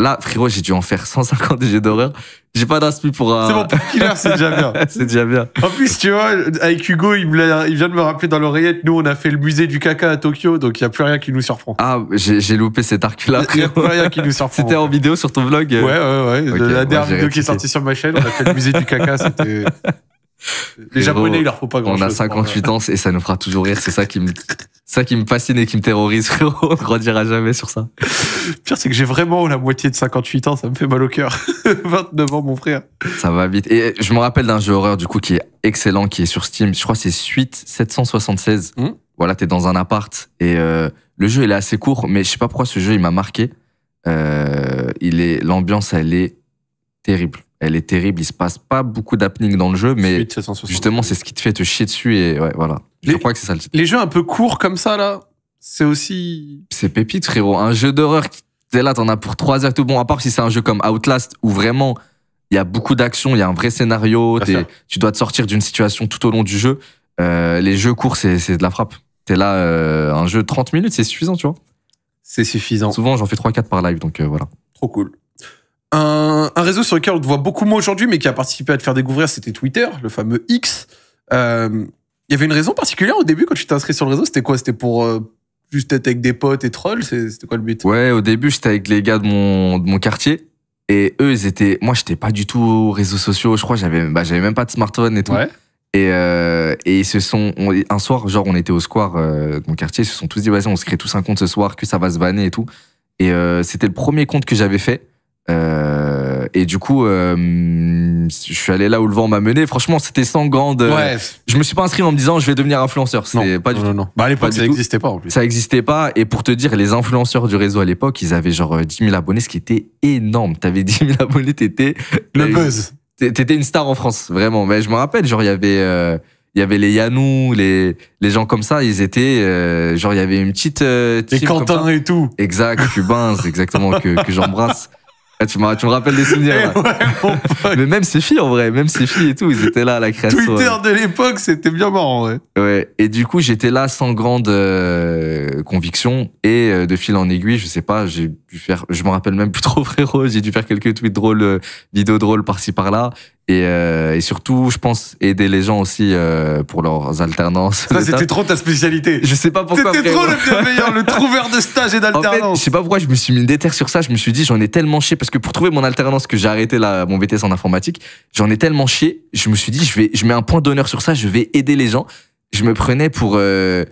Là, frérot, j'ai dû en faire 150 de d'horreur. J'ai pas d'inspi pour. un... C'est bon, pour Killer, c'est déjà bien. c'est déjà bien. En plus, tu vois, avec Hugo, il, vient de me rappeler dans l'oreillette, nous, on a fait le musée du caca à Tokyo, donc il n'y a plus rien qui nous surprend. Ah, j'ai loupé cet arc-là. Il n'y a plus rien qui nous surprend. C'était en vidéo sur ton vlog euh. Ouais, ouais, ouais. la dernière vidéo qui est sortie sur ma chaîne, on a fait le musée du caca, c'était. Les Japonais, il leur faut pas grand on chose. On a 58 ans et ça nous fera toujours rire. C'est ça qui me, ça qui me fascine et qui me terrorise, On On grandira jamais sur ça. Pire, c'est que j'ai vraiment la moitié de 58 ans. Ça me fait mal au cœur. 29 ans, mon frère. Ça va vite. Et je me rappelle d'un jeu horreur, du coup, qui est excellent, qui est sur Steam. Je crois que c'est Suite 776. Mmh. Voilà, t'es dans un appart et euh, le jeu, il est assez court, mais je sais pas pourquoi ce jeu, il m'a marqué. Euh, il est, l'ambiance, elle est terrible. Elle est terrible. Il se passe pas beaucoup d'happening dans le jeu, mais justement, c'est ce qui te fait te chier dessus. Et voilà. Je crois que c'est ça Les jeux un peu courts comme ça, là, c'est aussi. C'est pépite, frérot. Un jeu d'horreur qui. T'es là, t'en as pour trois heures tout bon, à part si c'est un jeu comme Outlast où vraiment il y a beaucoup d'action, il y a un vrai scénario, tu dois te sortir d'une situation tout au long du jeu. Euh, les jeux courts, c'est de la frappe. T'es là, euh, un jeu de 30 minutes, c'est suffisant, tu vois. C'est suffisant. Souvent, j'en fais 3-4 par live, donc euh, voilà. Trop cool. Un, réseau sur lequel on te voit beaucoup moins aujourd'hui, mais qui a participé à te faire découvrir, c'était Twitter, le fameux X. Euh, il y avait une raison particulière au début quand tu t'es inscrit sur le réseau, c'était quoi C'était pour euh, juste être avec des potes et trolls C'était quoi le but Ouais, au début, j'étais avec les gars de mon, quartier. Et eux, ils étaient. Moi, j'étais pas du tout aux réseaux sociaux. Je crois j'avais, bah, j'avais même pas de smartphone et tout. Et, euh, et ils se sont. un soir, genre, on était au square de mon quartier. Ils se sont tous dit, vas-y, on se crée tous un compte ce soir, que ça va se vanner et tout. Et c'était le premier compte que j'avais fait. Euh, et du coup, euh, je suis allé là où le vent m'a mené. Franchement, c'était sans grande. Euh, je me suis pas inscrit en me disant je vais devenir influenceur. C'était pas du tout. Non, non. Bah à l'époque, ça n'existait pas en plus. Ça n'existait pas. Et pour te dire, les influenceurs du réseau à l'époque, ils avaient genre 10 000 abonnés, ce qui était énorme. T'avais 10 000 abonnés, t'étais. Le buzz. T'étais une star en France, vraiment. Mais je me rappelle, genre, il y avait. il y avait les Yanou, les, les gens comme ça, ils étaient, genre, il y avait une petite. les Quentin et tout. Exact, Cubins, exactement, que, que j'embrasse. Eh, tu, me, me, rappelles des souvenirs. Eh mais même ces filles, en vrai, même ces filles et tout, ils étaient là à la création. Twitter de l'époque, c'était bien marrant, ouais. ouais. Et du coup, j'étais là sans grande euh, conviction et euh, de fil en aiguille, je sais pas, j'ai dû faire, je me rappelle même plus trop, frérot, j'ai dû faire quelques tweets drôles, euh, vidéos drôles par-ci par-là. Et, euh, et, surtout, je pense aider les gens aussi euh, pour leurs alternances. Ça, c'était trop ta spécialité. Je sais pas pourquoi. C'était trop le bienveillant, le trouveur de stage et d'alternance. En fait, je sais pas pourquoi je me suis mis une déterre sur ça. Je me suis dit, j'en ai tellement chié parce que pour trouver mon alternance que j'ai arrêté là, mon BTS en informatique, j'en ai tellement chié. Je me suis dit, je vais, je mets un point d'honneur sur ça. Je vais aider les gens. Je me prenais pour euh,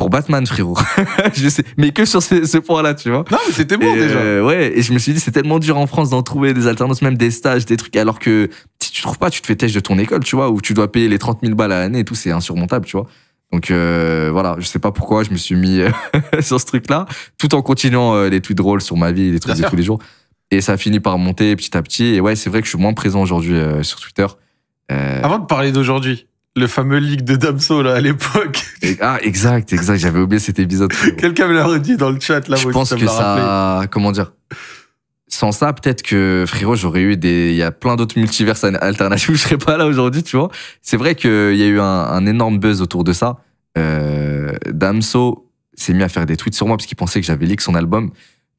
pour Batman, frérot. je sais, mais que sur ce, point-là, tu vois. Non, mais c'était bon déjà. Euh, ouais, et je me suis dit, c'est tellement dur en France d'en trouver des alternances, même des stages, des trucs, alors que si tu trouves pas, tu te fais têche de ton école, tu vois, où tu dois payer les 30 000 balles à l'année et tout, c'est insurmontable, tu vois. Donc euh, voilà, je sais pas pourquoi je me suis mis euh, sur ce truc-là, tout en continuant les tweets drôles sur ma vie, les trucs de tous les jours. Et ça a fini par monter petit à petit. Et ouais, c'est vrai que je suis moins présent aujourd'hui sur Twitter. Avant de parler d'aujourd'hui, le fameux leak de Damso là à l'époque. Ah exact, exact. J'avais oublié cet épisode. Quelqu'un me l'a redit dans le chat là. Je pense que ça, comment dire. Sans ça, peut-être que frérot, j'aurais eu des. Il y a plein d'autres multivers alternatifs où je serais pas là aujourd'hui, tu vois. C'est vrai qu'il y a eu un, énorme buzz autour de ça. Euh, Damso s'est mis à faire des tweets sur moi parce qu'il pensait que j'avais leak son album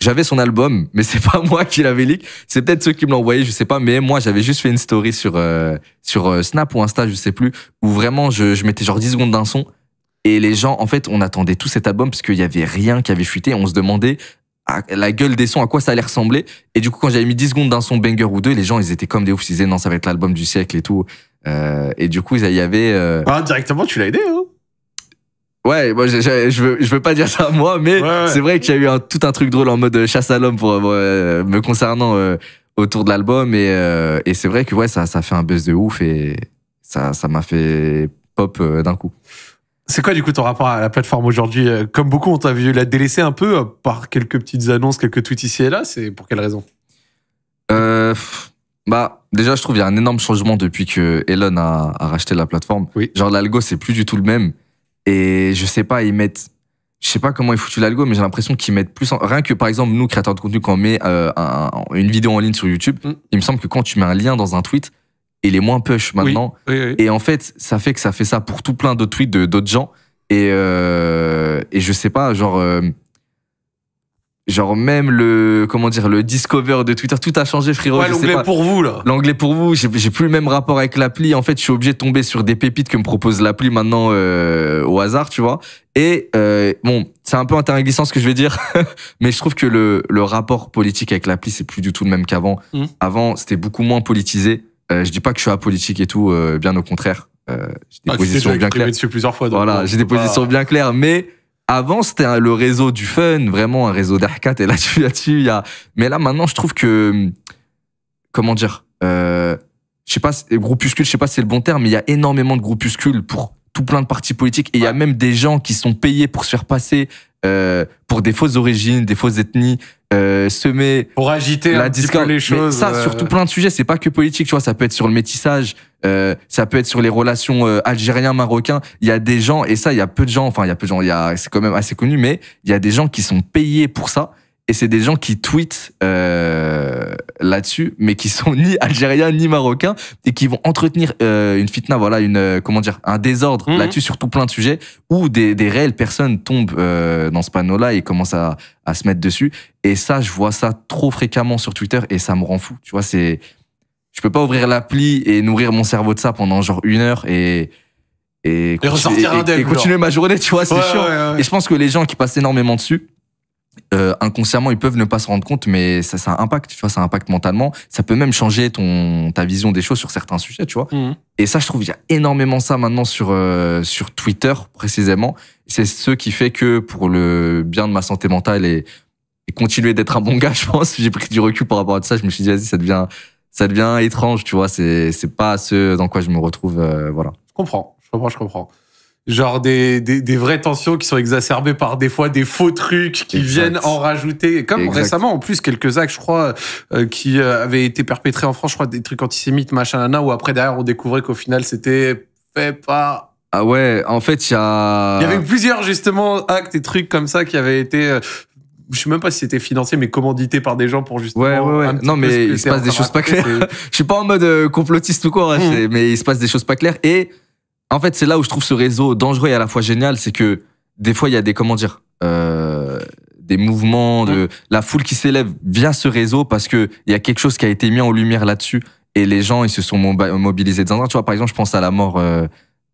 j'avais son album, mais c'est pas moi qui l'avais leak. C'est peut-être ceux qui me l'ont envoyé, je sais pas. Mais moi, j'avais juste fait une story sur euh, sur euh, Snap ou Insta, je sais plus, où vraiment je, je mettais genre 10 secondes d'un son et les gens, en fait, on attendait tout cet album parce qu'il y avait rien qui avait fuité. On se demandait à la gueule des sons, à quoi ça allait ressembler. Et du coup, quand j'avais mis 10 secondes d'un son banger ou deux, les gens, ils étaient comme des oufs. Ils disaient non, ça va être l'album du siècle et tout. Euh, et du coup, il y avait. Ah, directement, tu l'as aidé. Hein. Ouais, moi, je, je, veux, pas dire ça à moi, mais c'est vrai qu'il y a eu un, tout un truc drôle en mode euh, chasse à l'homme pour, euh, me concernant euh, autour de l'album. Et, c'est vrai que ouais, ça, ça fait un buzz de ouf et ça m'a fait pop d'un coup. C'est quoi du coup ton rapport à la plateforme aujourd'hui Comme beaucoup, on t'a vu la délaisser un peu par quelques petites annonces, quelques tweets ici et là. C'est pour quelle raison Bah déjà, je trouve il y a un énorme changement depuis que Elon a, racheté la plateforme. Oui. Genre l'algo, c'est plus du tout le même. Et je sais pas, ils mettent. Je sais pas comment ils foutu l'algo, mais j'ai l'impression qu'ils mettent plus. En... Rien que par exemple, nous, créateurs de contenu, quand on met euh, une vidéo en ligne sur YouTube, mm. il me semble que quand tu mets un lien dans un tweet, il est moins push maintenant. Et en fait, ça fait que ça fait ça pour tout plein d'autres tweets d'autres gens. Euh, et, je sais pas, genre. Euh, Genre même le comment dire le discover de Twitter, tout a changé frérot. Ouais, l'anglais pour vous là. L'anglais pour vous, j'ai plus le même rapport avec l'appli. En fait, je suis obligé de tomber sur des pépites que me propose l'appli maintenant euh, au hasard, tu vois. Et euh, bon, c'est un peu un ce que je vais dire, mais je trouve que le, le rapport politique avec l'appli c'est plus du tout le même qu'avant. Mmh. Avant, c'était beaucoup moins politisé. Euh, je dis pas que je suis apolitique et tout, euh, bien au contraire. j'ai des ah, positions bien claires. plusieurs fois. voilà, j'ai des positions bien claires, mais avant, c'était le réseau du fun, vraiment un réseau d'arcade. Et là, tu dessus il y a. Mais là, maintenant, je trouve que. Comment dire euh, Je sais pas, groupuscule, je sais pas si c'est le bon terme, mais il y a énormément de groupuscules pour tout plein de partis politiques. Et il y a même des gens qui sont payés pour se faire passer euh, pour des fausses origines, des fausses ethnies euh, semer pour agiter la un les choses. ça, euh. surtout plein de sujets, c'est pas que politique, tu vois. Ça peut être sur le métissage, euh, ça peut être sur les relations euh, algériens marocains. Il y a des gens et ça, il y a peu de gens. Enfin, il y a peu de gens. Il y a, c'est quand même assez connu, mais il y a des gens qui sont payés pour ça et c'est des gens qui tweetent euh, là-dessus, mais qui sont ni algériens ni marocains et qui vont entretenir euh, une fitna, voilà, une euh, comment dire, un désordre mhm. là-dessus sur tout plein de sujets où des, réelles personnes tombent dans ce panneau-là et commencent à, se mettre dessus. Et ça, je vois ça trop fréquemment sur Twitter et ça me rend fou. Tu vois, c'est, je peux pas ouvrir l'appli et nourrir mon cerveau de ça pendant genre une heure et et, et, continuer ma journée. Tu vois, et je pense que les gens qui passent énormément dessus euh, inconsciemment, ils peuvent ne pas se rendre compte, mais ça, ça impacte, tu vois, ça impacte mentalement. Ça peut même changer ton, ta vision des choses sur certains sujets, tu vois. Mmh. Et ça, je trouve, il y a énormément ça maintenant sur, euh, sur Twitter, précisément. C'est ce qui fait que pour le bien de ma santé mentale et, continuer d'être un bon gars, je pense, j'ai pris du recul par rapport à ça. Je me suis dit, vas-y, ça devient, ça devient étrange, tu vois. C'est, c'est pas ce dans quoi je me retrouve, euh, voilà. Je comprends, je comprends, je comprends genre des, des, des, vraies tensions qui sont exacerbées par des fois des faux trucs qui viennent en rajouter. Comme récemment, en plus, quelques actes, je crois, euh, qui euh, avaient été perpétrés en France, je crois, des trucs antisémites, machin, là, où après, derrière, on découvrait qu'au final, c'était fait par ah ouais, en fait, il y a... Il y avait plusieurs, justement, actes et trucs comme ça qui avaient été... Euh, je sais même pas si c'était financé, mais commandité par des gens pour justement... Ouais, ouais, ouais. Non, mais il se passe des choses pas claires. je suis pas en mode complotiste ou quoi, hein, mmh. mais il se passe des choses pas claires. Et en fait, c'est là où je trouve ce réseau dangereux et à la fois génial, c'est que des fois, il y a des, comment dire, euh, des mouvements de la foule qui s'élève via ce réseau parce qu'il y a quelque chose qui a été mis en lumière là-dessus et les gens, ils se sont mobilisés. Tu vois, par exemple, je pense à la mort euh,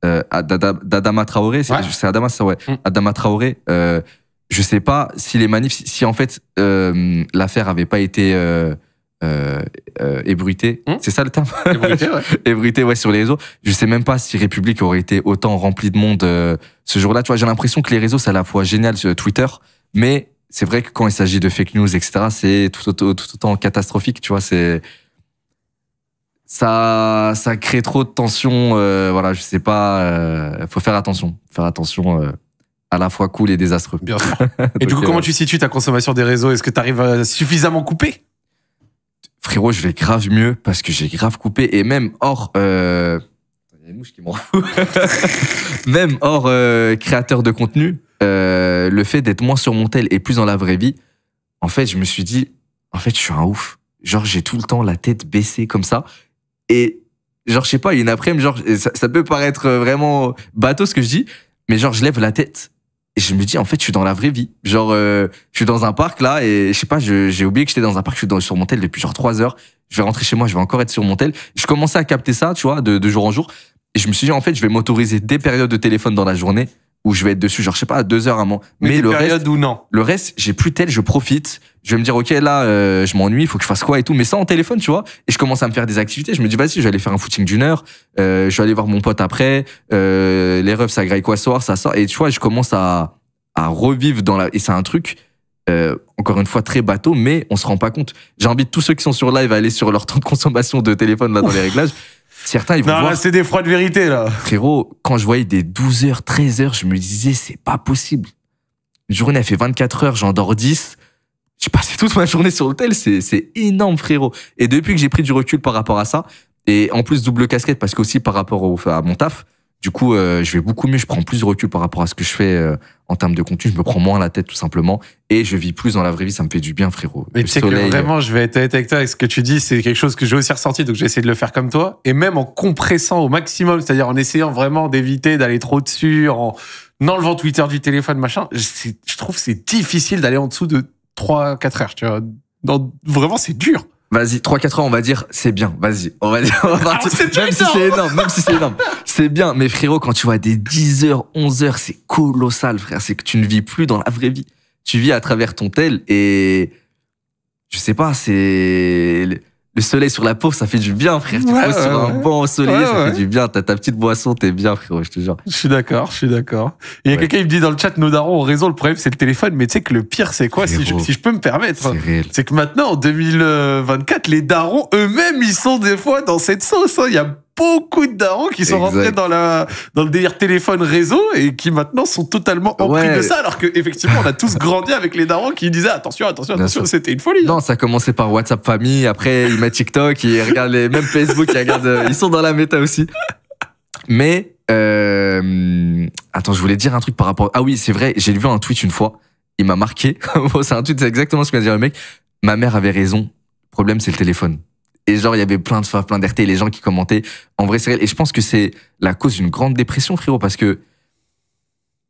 euh, d'Adama Traoré. C'est mm. Adama, Traoré. je sais pas si les manifs, si en fait l'affaire avait pas été euh, euh, ébruité, hmm c'est ça le terme Ébruité, ouais. ouais, sur les réseaux. Je sais même pas si République aurait été autant remplie de monde euh, ce jour-là. Tu vois, j'ai l'impression que les réseaux, c'est à la fois génial sur Twitter, mais c'est vrai que quand il s'agit de fake news, etc., c'est tout, autant- tout catastrophique, tu vois, c'est... Ça, ça crée trop de tensions, voilà, je sais pas, faut faire attention, faire attention à la fois cool et désastreux. Et du coup, comment tu situes ta consommation des réseaux Est-ce que tu arrives suffisamment couper frérot, je vais grave mieux parce que j'ai grave coupé et même hors. Euh, qui même hors euh, créateur de contenu, euh, le fait d'être moins sur mon tel et plus dans la vraie vie, en fait, je me suis dit, en fait, je suis un ouf. Genre, j'ai tout le temps la tête baissée comme ça. Et genre, je sais pas, une après-midi, genre, ça, ça, peut paraître vraiment bateau ce que je dis, mais genre, je lève la tête et je me dis, en fait, je suis dans la vraie vie. Genre, euh, je suis dans un parc là et je sais pas, j'ai oublié que j'étais dans un parc, je suis dans, sur mon tel depuis genre trois heures. Je vais rentrer chez moi, je vais encore être sur mon tel. Je commençais à capter ça, tu vois, de, de jour en jour. Et je me suis dit, en fait, je vais m'autoriser des périodes de téléphone dans la journée où je vais être dessus, genre, je sais pas, deux heures à mon. Mais, mais le reste, ou non. Le reste, j'ai plus tel, je profite. Je vais me dire, OK, là, euh, je m'ennuie, il faut que je fasse quoi et tout. Mais ça en téléphone, tu vois. Et je commence à me faire des activités. Je me dis, vas-y, je vais aller faire un footing d'une heure. Euh, je vais aller voir mon pote après. Euh, les refs, ça graille quoi soir, ça sort. Et tu vois, je commence à, à revivre dans la. Et c'est un truc. encore une fois très bateau, mais on se rend pas compte. J'invite tous ceux qui sont sur live à aller sur leur temps de consommation de téléphone là dans les réglages Certains, ils vont. Non, c'est des froides vérités, là. Frérot, quand je voyais des 12 h 13 h je me disais, c'est pas possible. Une journée, elle fait 24 heures, j'endors 10. J'ai passé toute ma journée sur l'hôtel, c'est énorme, frérot. Et depuis que j'ai pris du recul par rapport à ça, et en plus, double casquette, parce que par rapport à mon taf, du coup, euh, je vais beaucoup mieux, je prends plus de recul par rapport à ce que je fais euh, en termes de contenu, je me prends moins la tête tout simplement, et je vis plus dans la vraie vie, ça me fait du bien, frérot. Mais tu sais que vraiment, je vais être avec toi, et ce que tu dis, c'est quelque chose que j'ai aussi ressenti, donc j'ai essayé de le faire comme toi, et même en compressant au maximum, c'est-à-dire en essayant vraiment d'éviter d'aller trop dessus, en enlevant Twitter du téléphone, machin, je, trouve c'est difficile d'aller en dessous de 3-4 heures, tu vois. vraiment, c'est dur. Vas-y, 3-4 heures, on va dire, c'est bien. Vas-y, on va dire, ah, Même si c'est énorme, même si c'est énorme. C'est bien, mais frérot, quand tu vois des 10 heures, 11 heures, c'est colossal, frère. C'est que tu ne vis plus dans la vraie vie. Tu vis à travers ton tel et je sais pas, c'est le soleil sur la peau, ça fait du bien, frère. Tu ouais, poses sur un banc soleil, ça fait du bien. T'as ta petite boisson, t'es bien, frérot, je te jure. Je suis d'accord, je suis d'accord. Il y a quelqu'un qui me dit dans le chat, nos darons ont raison, le problème c'est le téléphone, mais tu sais que le pire c'est quoi, si je, peux me permettre C'est que maintenant, en 2024, les darons eux-mêmes, ils sont des fois dans cette sauce. Hein. Il y a beaucoup de darons qui sont rentrés dans dans le délire téléphone réseau et qui maintenant sont totalement empris de ça alors que effectivement on a tous grandi avec les darons qui disaient attention attention attention c'était une folie. Hein. Non, ça a commencé par WhatsApp famille, après ils mettent TikTok, ils regardent les même Facebook, ils euh, sont dans la méta aussi. Mais euh, attends, je voulais dire un truc par rapport Ah oui, c'est vrai, j'ai lu un tweet une fois, il m'a marqué. c'est un tweet, c'est exactement ce que m'a dit le mec. Ma mère avait raison. Le problème c'est le téléphone. Et genre, il y avait plein de soif, plein d'RT, les gens qui commentaient. En vrai, c'est Et je pense que c'est la cause d'une grande dépression, frérot, parce que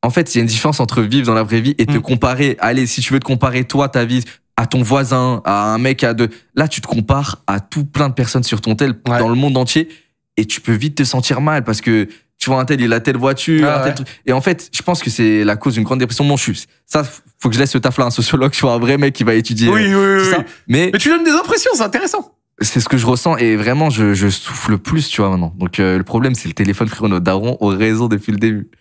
en fait, il y a une différence entre vivre dans la vraie vie et te mm. comparer. Allez, si tu veux te comparer toi, ta vie, à ton voisin, à un mec, à deux. Là, tu te compares à tout plein de personnes sur ton tel dans le monde entier et tu peux vite te sentir mal parce que tu vois un tel, il a telle voiture, ah tel Et en fait, je pense que c'est la cause d'une grande dépression. Bon, je ça, faut que je laisse le taf-là un sociologue, vois, un vrai mec qui va étudier oui, oui, oui, mais tu donnes des impressions, c'est intéressant c'est ce que je ressens et vraiment je, je souffle plus tu vois maintenant donc euh, le problème c'est le téléphone chrono daron au réseau depuis le début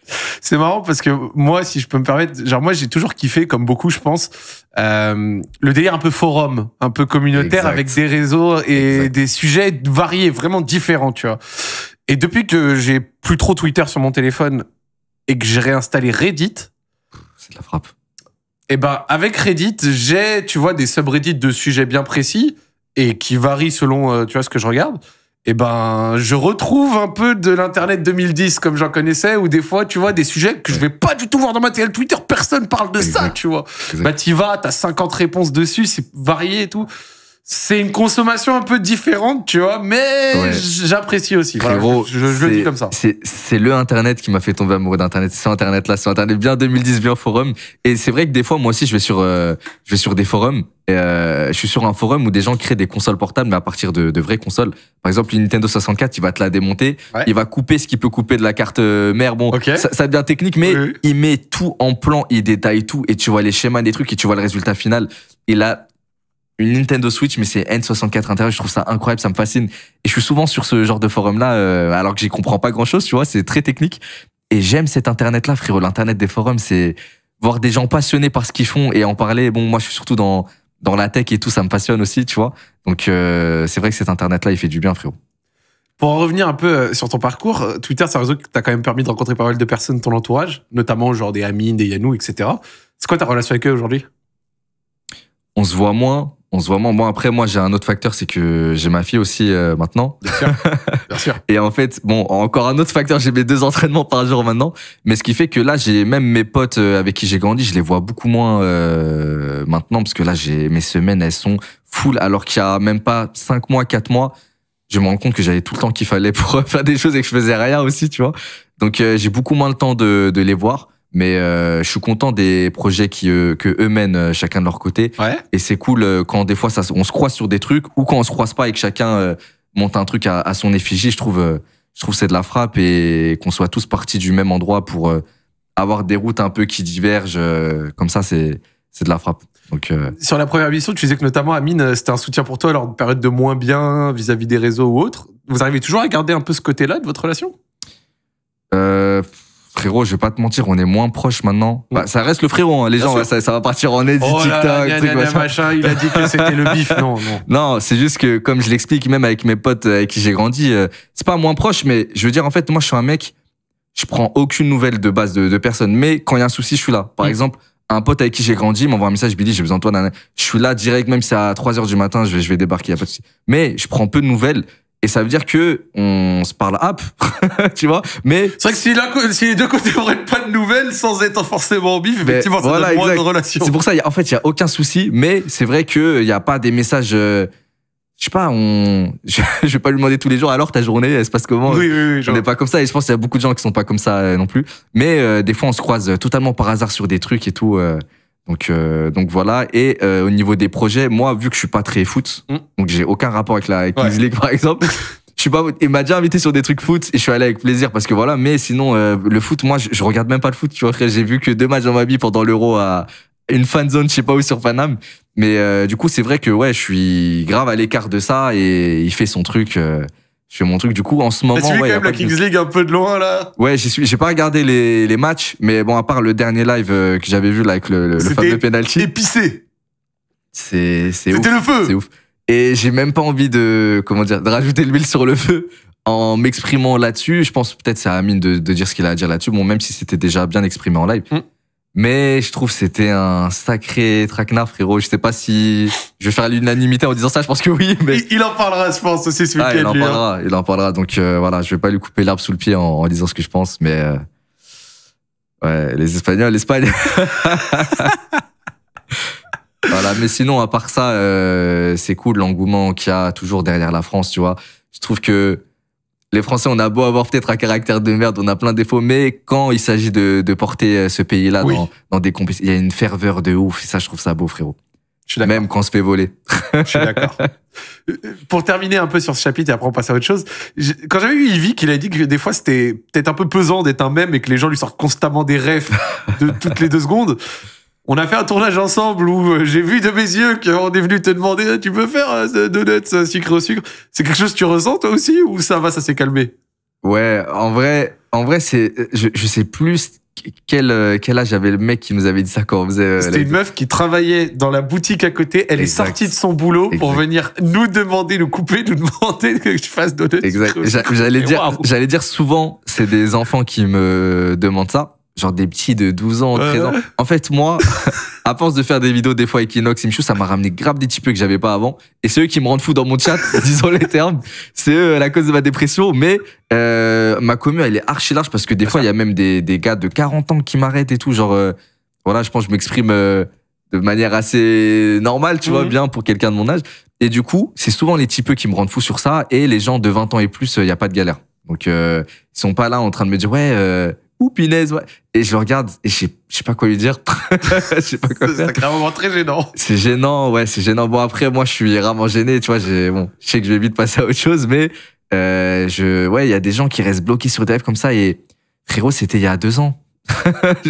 c'est marrant parce que moi si je peux me permettre genre moi j'ai toujours kiffé comme beaucoup je pense euh, le délire un peu forum un peu communautaire avec des réseaux et des sujets variés vraiment différents tu vois et depuis que j'ai plus trop Twitter sur mon téléphone et que j'ai réinstallé Reddit c'est de la frappe et eh ben avec Reddit j'ai tu vois des subreddits de sujets bien précis et qui varie selon euh, tu vois ce que je regarde. Et eh ben, je retrouve un peu de l'internet 2010 comme j'en connaissais, ou des fois, tu vois, des sujets que je vais pas du tout voir dans ma télé Twitter, personne parle de ça, tu vois. Exact. Bah, t'y vas, t'as 50 réponses dessus, c'est varié et tout c'est une consommation un peu différente, tu vois, mais j'apprécie aussi. je, le dis comme ça. C'est le Internet qui m'a fait tomber amoureux d'Internet. C'est Internet là, c'est Internet bien 2010, bien forum. Et c'est vrai que des fois, moi aussi, je vais sur, euh, je vais sur des forums. Euh, je suis sur un forum où des gens créent des consoles portables, mais à partir de, vraies consoles. Par exemple, une Nintendo 64, il va te la démonter, il va couper ce qu'il peut couper de la carte euh, mère. Bon, ça, ça, devient technique, mais il met tout en plan, il détaille tout, et tu vois les schémas des trucs, et tu vois le résultat final. Et là, une Nintendo Switch, mais c'est N64 intérieur. Je trouve ça incroyable, ça me fascine. Et je suis souvent sur ce genre de forum-là, euh, alors que j'y comprends pas grand-chose, tu vois, c'est très technique. Et j'aime cet Internet-là, frérot. L'Internet des forums, c'est voir des gens passionnés par ce qu'ils font et en parler. Bon, moi, je suis surtout dans, dans la tech et tout, ça me passionne aussi, tu vois. Donc, euh, c'est vrai que cet Internet-là, il fait du bien, frérot. Pour en revenir un peu euh, sur ton parcours, Twitter, c'est un réseau que t'as quand même permis de rencontrer pas mal de personnes de ton entourage, notamment genre des amis, des Yanou, etc. C'est quoi ta relation avec eux aujourd'hui On se voit moins, on se voit moins. Bon, après, moi, j'ai un autre facteur, c'est que j'ai ma fille aussi euh, maintenant. et en fait, bon, encore un autre facteur, j'ai mes deux entraînements par jour maintenant. Mais ce qui fait que là, j'ai même mes potes euh, avec qui j'ai grandi, je les vois beaucoup moins euh, maintenant, parce que là, j'ai mes semaines, elles sont full, alors qu'il y a même pas cinq mois, quatre mois, je me rends compte que j'avais tout le temps qu'il fallait pour faire des choses et que je faisais rien aussi, tu vois. Donc, j'ai beaucoup moins le temps de, de les voir. Mais euh, je suis content des projets qui, euh, que eux mènent euh, chacun de leur côté. Et c'est cool quand des fois ça, on se croise sur des trucs ou quand on se croise pas et que chacun monte un truc à, son effigie. Je trouve, je trouve c'est de la frappe et qu'on soit tous partis du même endroit pour avoir des routes un peu qui divergent. comme ça, c'est c'est de la frappe. Donc, Sur la première émission, tu disais que notamment Amine, c'était un soutien pour toi lors de périodes de moins bien vis-à-vis des réseaux ou autres. Vous arrivez toujours à garder un peu ce côté-là de votre relation Frérot, je vais pas te mentir, on est moins proche maintenant. Mm. Bah, ça reste le frérot, hein, les gens, ça, va partir en edit, oh TikTok, Il a dit que c'était le bif, non, non. Non, c'est juste que, comme je l'explique, même avec mes potes avec qui j'ai grandi, euh, c'est pas moins proche, mais je veux dire, en fait, moi, je suis un mec, je prends aucune nouvelle de base de, personne. Mais quand il y a un souci, je suis là. Par mm. exemple, un pote avec qui j'ai grandi m'envoie un message, Billy, j'ai besoin de toi, Je suis là direct, même si c'est à 3 heures du matin, je vais, je vais débarquer, à a pas de souci. Mais je prends peu de nouvelles. Et ça veut dire que on se parle app, tu vois. Mais c'est vrai que si, les deux côtés n'auraient pas de nouvelles sans être forcément en bif, effectivement, ça voilà, moins de relation. C'est pour ça, en fait, il y a aucun souci. Mais c'est vrai que il a pas des messages. Je euh, je sais pas, on, je, ne vais pas lui demander tous les jours. Alors ta journée, elle se passe comment Oui, oui, oui. On n'est pas comme ça. Et je pense qu'il y a beaucoup de gens qui sont pas comme ça euh, non plus. Mais euh, des fois, on se croise totalement par hasard sur des trucs et tout. Donc, euh, donc voilà. Et euh, au niveau des projets, moi, vu que je suis pas très foot, mm. donc j'ai aucun rapport avec la avec League, par exemple. je suis pas, il m'a déjà invité sur des trucs foot et je suis allé avec plaisir parce que voilà. Mais sinon, euh, le foot, moi, je, regarde même pas le foot. Tu vois, j'ai vu que deux matchs dans ma vie pendant l'Euro à une fan zone, je sais pas où sur Panam, Mais du coup, c'est vrai que ouais, je suis grave à l'écart de ça et il fait son truc je fais mon truc. Du coup, en ce moment. T'as suivi ouais, quand même la Kings League un peu de loin, là Ouais, j'ai pas regardé les, les, matchs, mais bon, à part le dernier live euh, que j'avais vu, là, avec le, le, fameux penalty. épicé. C'est, C'était le feu. C'est ouf. Et j'ai même pas envie de, comment dire, de rajouter l'huile sur le feu en m'exprimant là-dessus. Je pense peut-être c'est à Amine de, dire ce qu'il a à dire là-dessus. Bon, même si c'était déjà bien exprimé en live. Mm. Mais je trouve que c'était un sacré traquenard, frérot. Je sais pas si je vais faire l'unanimité en disant ça. Je pense que oui. Mais... Il, en parlera, je pense, aussi ce week ah, il en hein. parlera. Il en parlera. Donc euh, voilà, je vais pas lui couper l'arbre sous le pied en, disant ce que je pense. Mais euh, ouais, les Espagnols, l'Espagne. voilà. Mais sinon, à part ça, euh, c'est cool l'engouement qu'il y a toujours derrière la France, tu vois. Je trouve que les Français, on a beau avoir peut-être un caractère de merde, on a plein de défauts, mais quand il s'agit de, porter euh, ce pays-là dans, des compétitions, il y a une ferveur de ouf. Et ça, je trouve ça beau, frérot. Je suis Même quand on se fait voler. Je suis d'accord. Pour terminer un peu sur ce chapitre et après on passe à autre chose, quand j'avais vu Yvick, il a dit que des fois c'était peut-être un peu pesant d'être un mème et que les gens lui sortent constamment des rêves de toutes les deux secondes on a fait un tournage ensemble où euh, j'ai vu de mes yeux qu'on est venu te demander eh, tu peux faire euh, de donuts euh, sucre au sucre. C'est quelque chose que tu ressens toi aussi ou ça va, ça s'est calmé Ouais, en vrai, en vrai c'est, je, sais plus quel, quel âge avait le mec qui nous avait dit ça quand on faisait. C'était une meuf qui travaillait dans la boutique à côté. Elle est sortie de son boulot pour venir nous demander, nous couper, nous demander que je fasse donuts. J'allais dire, j'allais dire souvent, c'est des enfants qui me demandent ça genre des petits de 12 ans, 13 ans. En fait, moi, à force de faire des vidéos des fois avec Inox et Michou, ça m'a ramené grave des types que j'avais pas avant. Et c'est eux qui me rendent fou dans mon chat, disons les termes. C'est eux la cause de ma dépression. Mais euh, ma commune, elle est archi large parce que des bah, fois, il y a même des, des, gars de 40 ans qui m'arrêtent et tout. Genre, euh, voilà, je pense je m'exprime euh, de manière assez normale, tu vois, mhm. bien pour quelqu'un de mon âge. Et du coup, c'est souvent les types qui me rendent fou sur ça. Et les gens de 20 ans et plus, il n'y a pas de galère. Donc, ils sont pas là en train de me dire, ouais ou ouais. Et je le regarde et je sais, pas quoi lui dire. je pas quoi C'est un moment très gênant. C'est gênant, ouais, c'est gênant. Bon, après, moi, je suis rarement gêné, tu vois. Bon, je sais que je vais vite passer à autre chose, mais euh, je, ouais, il y a des gens qui restent bloqués sur des comme ça. Et frérot, c'était il y a deux ans.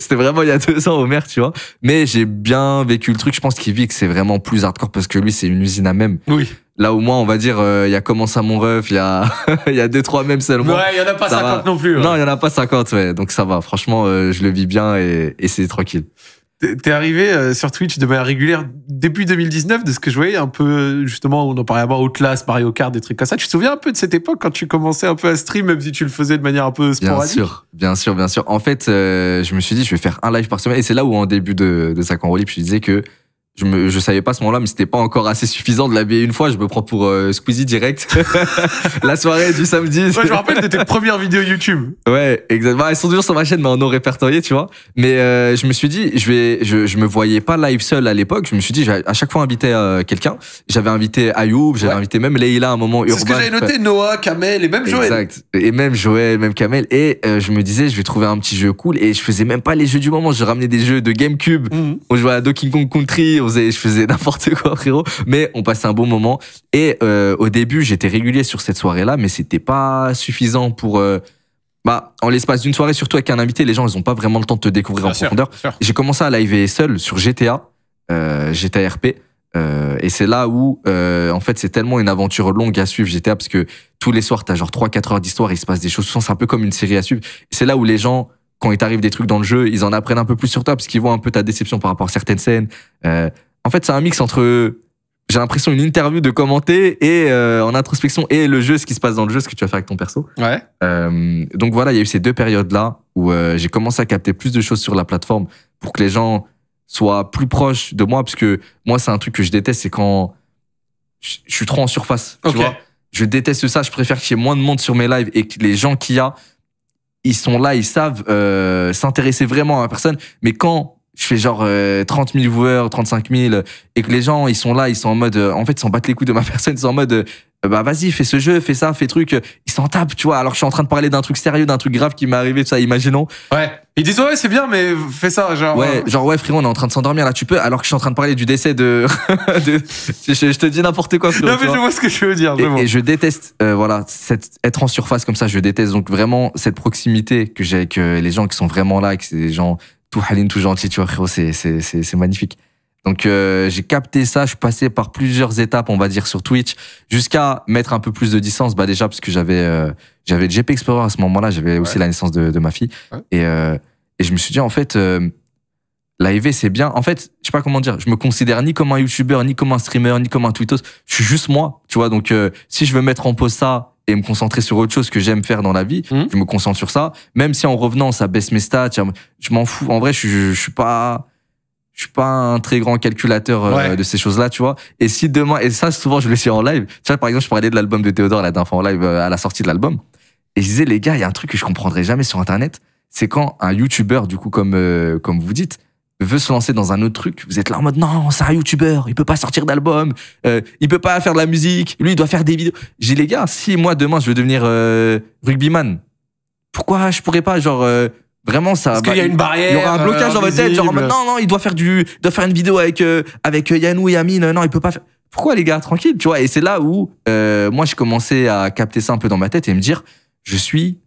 c'était vraiment il y a deux ans, Homer, tu vois. Mais j'ai bien vécu le truc. Je pense qu'il vit que c'est vraiment plus hardcore parce que lui, c'est une usine à même. Oui. Là, au moins, on va dire, euh, il y a Comment à mon ref, il y a, il y a deux, trois mêmes seulement. Ouais, il n'y en a pas 50 non plus. Non, il y en a pas 50, ouais. Donc, ça va. Franchement, euh, je le vis bien et, et c'est tranquille. T'es arrivé euh, sur Twitch de manière régulière début 2019, de ce que je voyais un peu, justement, on en parlait avant, Outlast, Mario Kart, des trucs comme ça. Tu te souviens un peu de cette époque quand tu commençais un peu à stream, même si tu le faisais de manière un peu sporadique Bien sûr, bien sûr, bien sûr. En fait, je me suis dit, je vais faire un live par semaine. Et c'est là où, en début de, de en ans je disais que je ne savais pas à ce moment-là, mais c'était pas encore assez suffisant de l'habiller une fois. Je me prends pour euh, Squeezie direct. la soirée du samedi. je me rappelle de tes premières vidéos YouTube. Ouais, exactement. Bah, elles sont toujours sur ma chaîne, mais en non répertorié, tu vois. Mais euh, je me suis dit, je vais, je, je me voyais pas live seul à l'époque. Je me suis dit, à chaque fois inviter euh, quelqu'un. J'avais invité Ayoub, j'avais invité même Leila à un moment. C'est ce que j'avais noté, Noah, Kamel et même Joël. Exact. Et même Joël, même Kamel. Et je me disais, je vais trouver un petit jeu cool. Et je faisais même pas les jeux du moment. Je ramenais des jeux de GameCube. Mhm. On jouait à Donkey Kong Country je faisais n'importe quoi, frérot. Mais on passait un bon moment. Et euh, au début, j'étais régulier sur cette soirée-là, mais c'était pas suffisant pour. Euh, bah, en l'espace d'une soirée, surtout avec un invité, les gens, ils ont pas vraiment le temps de te découvrir en profondeur. J'ai commencé à live seul sur GTA, euh, GTA RP. et c'est là où, en fait, c'est tellement une aventure longue à suivre GTA parce que tous les soirs, as genre 3-4 heures d'histoire, il se passe des choses. C'est un peu comme une série à suivre. C'est là où les gens quand il t'arrive des trucs dans le jeu, ils en apprennent un peu plus sur toi parce qu'ils voient un peu ta déception par rapport à certaines scènes. Euh, en fait, c'est un mix entre, j'ai l'impression, une interview de commenter et euh, en introspection et le jeu, ce qui se passe dans le jeu, ce que tu vas faire avec ton perso. Ouais. Euh, donc voilà, il y a eu ces deux périodes-là où j'ai commencé à capter plus de choses sur la plateforme pour que les gens soient plus proches de moi parce que moi, c'est un truc que je déteste, c'est quand je suis trop en surface. Tu vois je déteste ça, je préfère qu'il y ait moins de monde sur mes lives et que les gens qu'il y a ils sont là, ils savent euh, s'intéresser vraiment à la personne. Mais quand je fais genre euh, 30 000 viewers, 35 000, et que les gens, ils sont là, ils sont en mode, euh, en fait, ils s'en battent les couilles de ma personne, ils sont en mode, euh, euh, bah vas-y, fais ce jeu, fais ça, fais truc. Ils s'en tapent, tu vois. Alors que je suis en train de parler d'un truc sérieux, d'un truc grave qui m'est arrivé, ça, imaginons. Ouais. Ils disent ouais, c'est bien, mais fais ça, genre. Ouais, euh. genre ouais, frérot, on est en train de s'endormir là, tu peux. Alors que je suis en train de parler du décès de. Je, te dis n'importe quoi. Frérot, non mais je vois ce que je veux dire. Et, je déteste, euh, voilà, cette, être en surface comme ça, je déteste. Donc vraiment cette proximité que j'ai avec les gens qui sont vraiment là, que c'est des gens tout haline, tout gentils, tu vois, frérot, c'est c'est c'est magnifique. Donc euh, j'ai capté ça, je suis passé par plusieurs étapes, on va dire, sur Twitch, jusqu'à mettre un peu plus de distance, bah déjà parce que j'avais euh, j'avais GP Explorer à ce moment-là, j'avais aussi la naissance de, ma fille, et, euh, et je me suis dit en fait euh, l'AIV e c'est bien. En fait, je sais pas comment dire, je me considère ni comme un YouTuber, ni comme un streamer, ni comme un tweetos, je suis juste moi, tu vois. Donc euh, si je veux mettre en pause ça et me concentrer sur autre chose que j'aime faire dans la vie, mhm. je me concentre sur ça, même si en revenant ça baisse mes stats, je m'en fous. En vrai, je, je suis pas je suis pas un très grand calculateur euh, de ces choses-là, tu vois. Et si demain, et ça souvent je le suis en live, tu vois, par exemple, je parlais de l'album de Théodore la dernière fois en live euh, à la sortie de l'album, et je disais les gars, il y a un truc que je comprendrai jamais sur Internet, c'est quand un YouTuber, du coup comme euh, comme vous dites, veut se lancer dans un autre truc, vous êtes là en mode non, c'est un YouTuber, il peut pas sortir d'album, il peut pas faire de la musique, lui il doit faire des vidéos. J'ai les gars, si moi demain je veux devenir rugbyman, pourquoi je pourrais pas genre Vraiment, ça. Parce qu'il y a une barrière. Il y aura un euh, blocage dans votre tête. Genre, non, non, il doit faire du, faire une vidéo avec euh, avec euh, Yannou et Amine. Non, il peut pas faire. Pourquoi les gars, tranquille, tu vois Et c'est là où moi, je commençais à capter ça un peu dans ma tête et me dire, je suis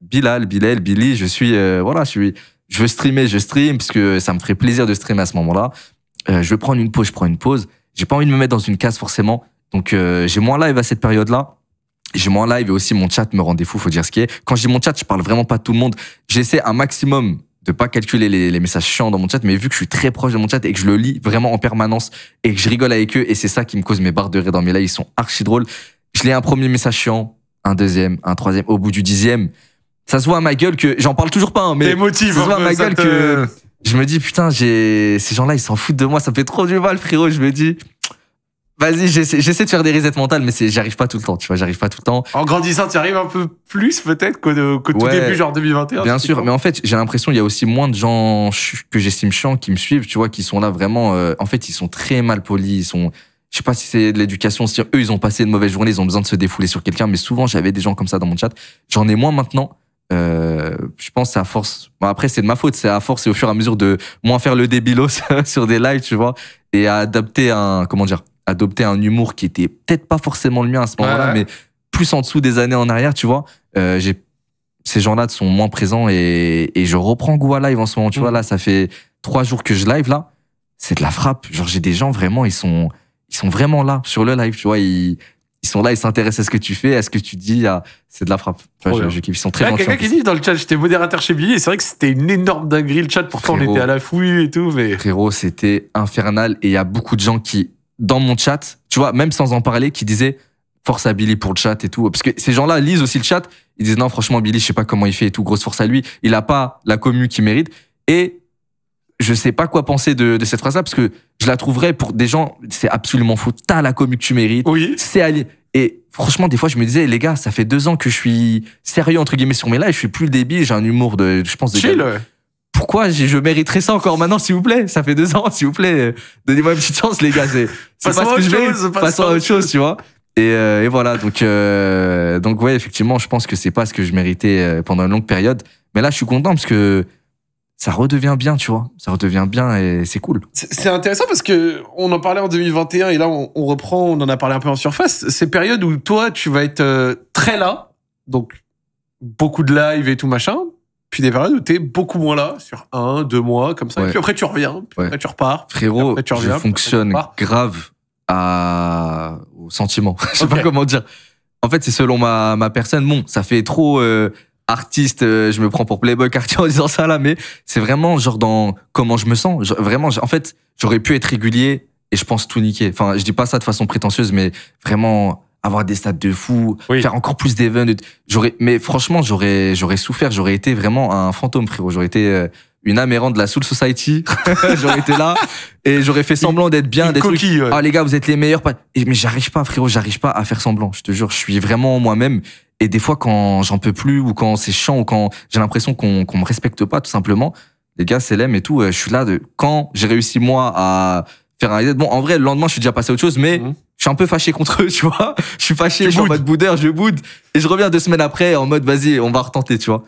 Bilal, Bilal, Billy. Je suis, voilà, je suis, je veux streamer, je stream parce que ça me ferait plaisir de streamer à ce moment-là. je veux prendre une pause, je prends une pause. J'ai pas envie de me mettre dans une case forcément. Donc j'ai moins live à cette période-là j'ai mon live et aussi mon chat me rendait fou, faut dire ce qui est. Quand j'ai mon chat, je parle vraiment pas tout le monde. J'essaie un maximum de pas calculer les, messages chiants dans mon chat, mais vu que je suis très proche de mon chat et que je le lis vraiment en permanence et que je rigole avec eux, et c'est ça qui me cause mes barres de rire dans mes lives, ils sont archi drôles. Je lis un premier message chiant, un deuxième, un troisième, au bout du dixième, ça se voit à ma gueule que j'en parle toujours pas, hein, mais motifs, ça se voit à ma gueule que je me dis putain, j'ai ces gens-là, ils s'en foutent de moi, ça fait trop du mal, frérot. Je me dis, Vas-y, j'essaie de faire des resets mentales, mais j'arrive pas tout le temps, tu vois, j'arrive pas tout le temps. En grandissant, tu arrives un peu plus peut-être qu'au tout début, genre 2021. Bien sûr, mais en fait, j'ai l'impression il y a aussi moins de gens que j'estime chiants qui me suivent, tu vois, qui sont là vraiment. Euh, en fait, ils sont très mal polis, ils sont. Je sais pas si c'est de l'éducation, si eux ils ont passé une mauvaise journée, ils ont besoin de se défouler sur quelqu'un, mais souvent j'avais des gens comme ça dans mon chat. J'en ai moins maintenant. Euh, je pense c'est à force. Bon, après c'est de ma faute, c'est à force et au fur et à mesure de moins faire le débilos sur des lives, tu vois, et à adapter un comment dire adopter un humour qui était peut-être pas forcément le mien à ce moment-là, mais plus en dessous des années en arrière, tu vois. Euh, j'ai ces gens-là sont moins présents et, et, je reprends goût à live en ce moment. Tu vois mm. là, ça fait trois jours que je live là. C'est de la frappe. Genre j'ai des gens vraiment, ils sont ils sont vraiment là sur le live. Tu vois, ils, ils sont là, ils s'intéressent à ce que tu fais, à ce que tu dis. C'est de la frappe. Enfin, je, je, ils sont très Quelqu'un qui dit dans le chat, j'étais modérateur chez Billy, et c'est vrai que c'était une énorme dinguerie le chat. Pourtant, on était à la fouille et tout. Mais... Frérot, c'était infernal. Et il y a beaucoup de gens qui dans mon chat, tu vois, même sans en parler, qui disait « force à Billy pour le chat et tout. Parce que ces gens-là lisent aussi le chat. Ils disent non, franchement, Billy, je sais pas comment il fait et tout. Grosse force à lui. Il a pas la commu qu'il mérite. Et je sais pas quoi penser de, cette phrase-là parce que je la trouverais pour des gens, c'est absolument faux. T'as la commu que tu mérites. Oui. C'est allé. Et franchement, des fois, je me disais, les gars, ça fait deux ans que je suis sérieux, entre guillemets, sur mes lives. Je suis plus le débit, J'ai un humour de, je pense, de pourquoi je, mériterais ça encore maintenant, s'il vous plaît Ça fait deux ans, s'il vous plaît. Donnez-moi une petite chance, les gars. C'est pas ce Passons à autre chose, tu vois. Et, euh, voilà, donc, oui, euh, donc ouais, effectivement, je pense que c'est pas ce que je méritais euh, pendant une longue période. Mais là, je suis content parce que ça redevient bien, tu vois. Ça redevient bien et c'est cool. C'est intéressant parce que on en parlait en 2021 et là, on, on, reprend, on en a parlé un peu en surface. Ces périodes où toi, tu vas être très là, donc beaucoup de live et tout machin, puis des périodes où t'es beaucoup moins là, sur un, deux mois, comme ça. Et puis après, tu reviens, puis après, tu repars. Frérot, après, fonctionne grave à... au sentiment. je sais pas comment dire. En fait, c'est selon ma, ma personne. Bon, ça fait trop euh, artiste, euh, je me prends pour Playboy Cartier en disant ça là, mais c'est vraiment genre dans comment je me sens. vraiment, en fait, j'aurais pu être régulier et je pense tout niquer. Enfin, je dis pas ça de façon prétentieuse, mais vraiment avoir des stats de fou, faire encore plus d'events. J'aurais, mais franchement, j'aurais, j'aurais souffert. J'aurais été vraiment un fantôme, frérot. J'aurais été euh, une amérante de la Soul Society. j'aurais été là et j'aurais fait semblant d'être bien, des trucs. Ah les gars, vous êtes les meilleurs. Mais j'arrive pas, frérot. J'arrive pas à faire semblant. Je te jure, je suis vraiment moi-même. Et des fois, quand j'en peux plus ou quand c'est chiant ou quand j'ai l'impression qu'on qu'on me respecte pas, tout simplement, les gars, c'est l'aime et tout. Euh, je suis là de quand j'ai réussi moi à faire un bon. En vrai, le lendemain, je suis déjà passé à autre chose, mais mhm je suis un peu fâché contre eux, tu vois. Je suis fâché, je suis en mode boudeur, je boude. Et je reviens deux semaines après en mode, vas-y, on va retenter, tu vois.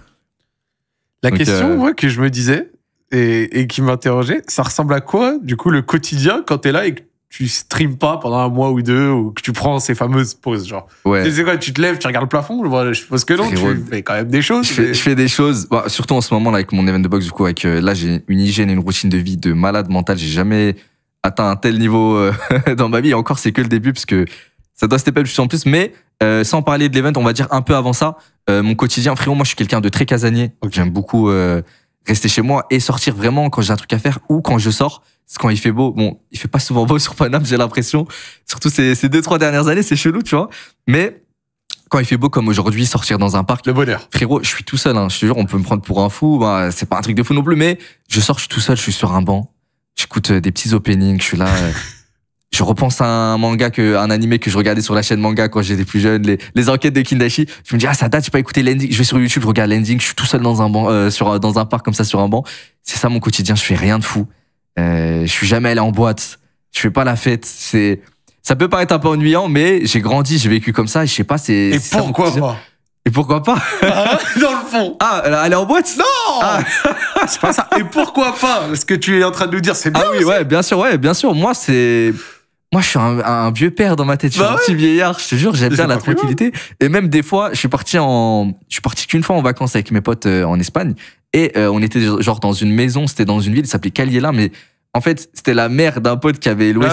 La question, euh, moi, que je me disais et, et qui m'interrogeait, ça ressemble à quoi, du coup, le quotidien quand t'es là et que tu streams pas pendant un mois ou deux ou que tu prends ces fameuses pauses genre tu sais quoi tu te lèves tu regardes le plafond je suppose que non tu fais quand même des choses je, fais, des choses bah, surtout en ce moment là avec mon event de boxe, du coup avec euh, là j'ai une hygiène et une routine de vie de malade mental j'ai jamais atteint un tel niveau euh, dans ma vie. encore, c'est que le début, parce que ça doit step up plus en plus. Mais euh, sans parler de l'event, on va dire un peu avant ça, euh, mon quotidien, frérot, moi, je suis quelqu'un de très casanier. J'aime beaucoup rester chez moi et sortir vraiment quand j'ai un truc à faire ou quand je sors. C'est quand il fait beau. Bon, il fait pas souvent beau sur Paname, j'ai l'impression. Surtout ces, ces deux, trois dernières années, c'est chelou, tu vois. Mais quand il fait beau comme aujourd'hui, sortir dans un parc. Le bonheur. Frérot, je suis tout seul, hein, je te jure, on peut me prendre pour un fou. Bah, c'est pas un truc de fou non plus, mais je sors, je suis tout seul, je suis sur un banc J'écoute euh, des petits openings, je suis là. Euh, je repense à un manga que un animé que je regardais sur la chaîne manga quand j'étais plus jeune les, les enquêtes de Kindashi je me dis ah ça date j'ai pas écouté l'ending je vais sur YouTube je regarde l'ending je suis tout seul dans un banc euh, sur dans un parc comme ça sur un banc c'est ça mon quotidien je fais rien de fou euh, je suis jamais allé en boîte je fais pas la fête c'est ça peut paraître un peu ennuyant mais j'ai grandi j'ai vécu comme ça et je sais pas c'est et pourquoi et pourquoi pas ah, Dans le fond. Ah, elle est en boîte Non ah. C'est pas ça. Et pourquoi pas Ce que tu es en train de nous dire, c'est ah bien. Ah oui, ouais, bien sûr, ouais, bien sûr. Moi, c'est. Moi, je suis un, vieux père dans ma tête. Je suis bah un petit vieillard. Je te jure, j'aime bien la tranquillité. Et même des fois, je suis parti en, je suis parti qu'une fois en vacances avec mes potes euh, en Espagne. Et euh, on était genre dans une maison. C'était dans une ville. qui s'appelait Caliela, mais en fait, c'était la mère d'un pote qui avait loué.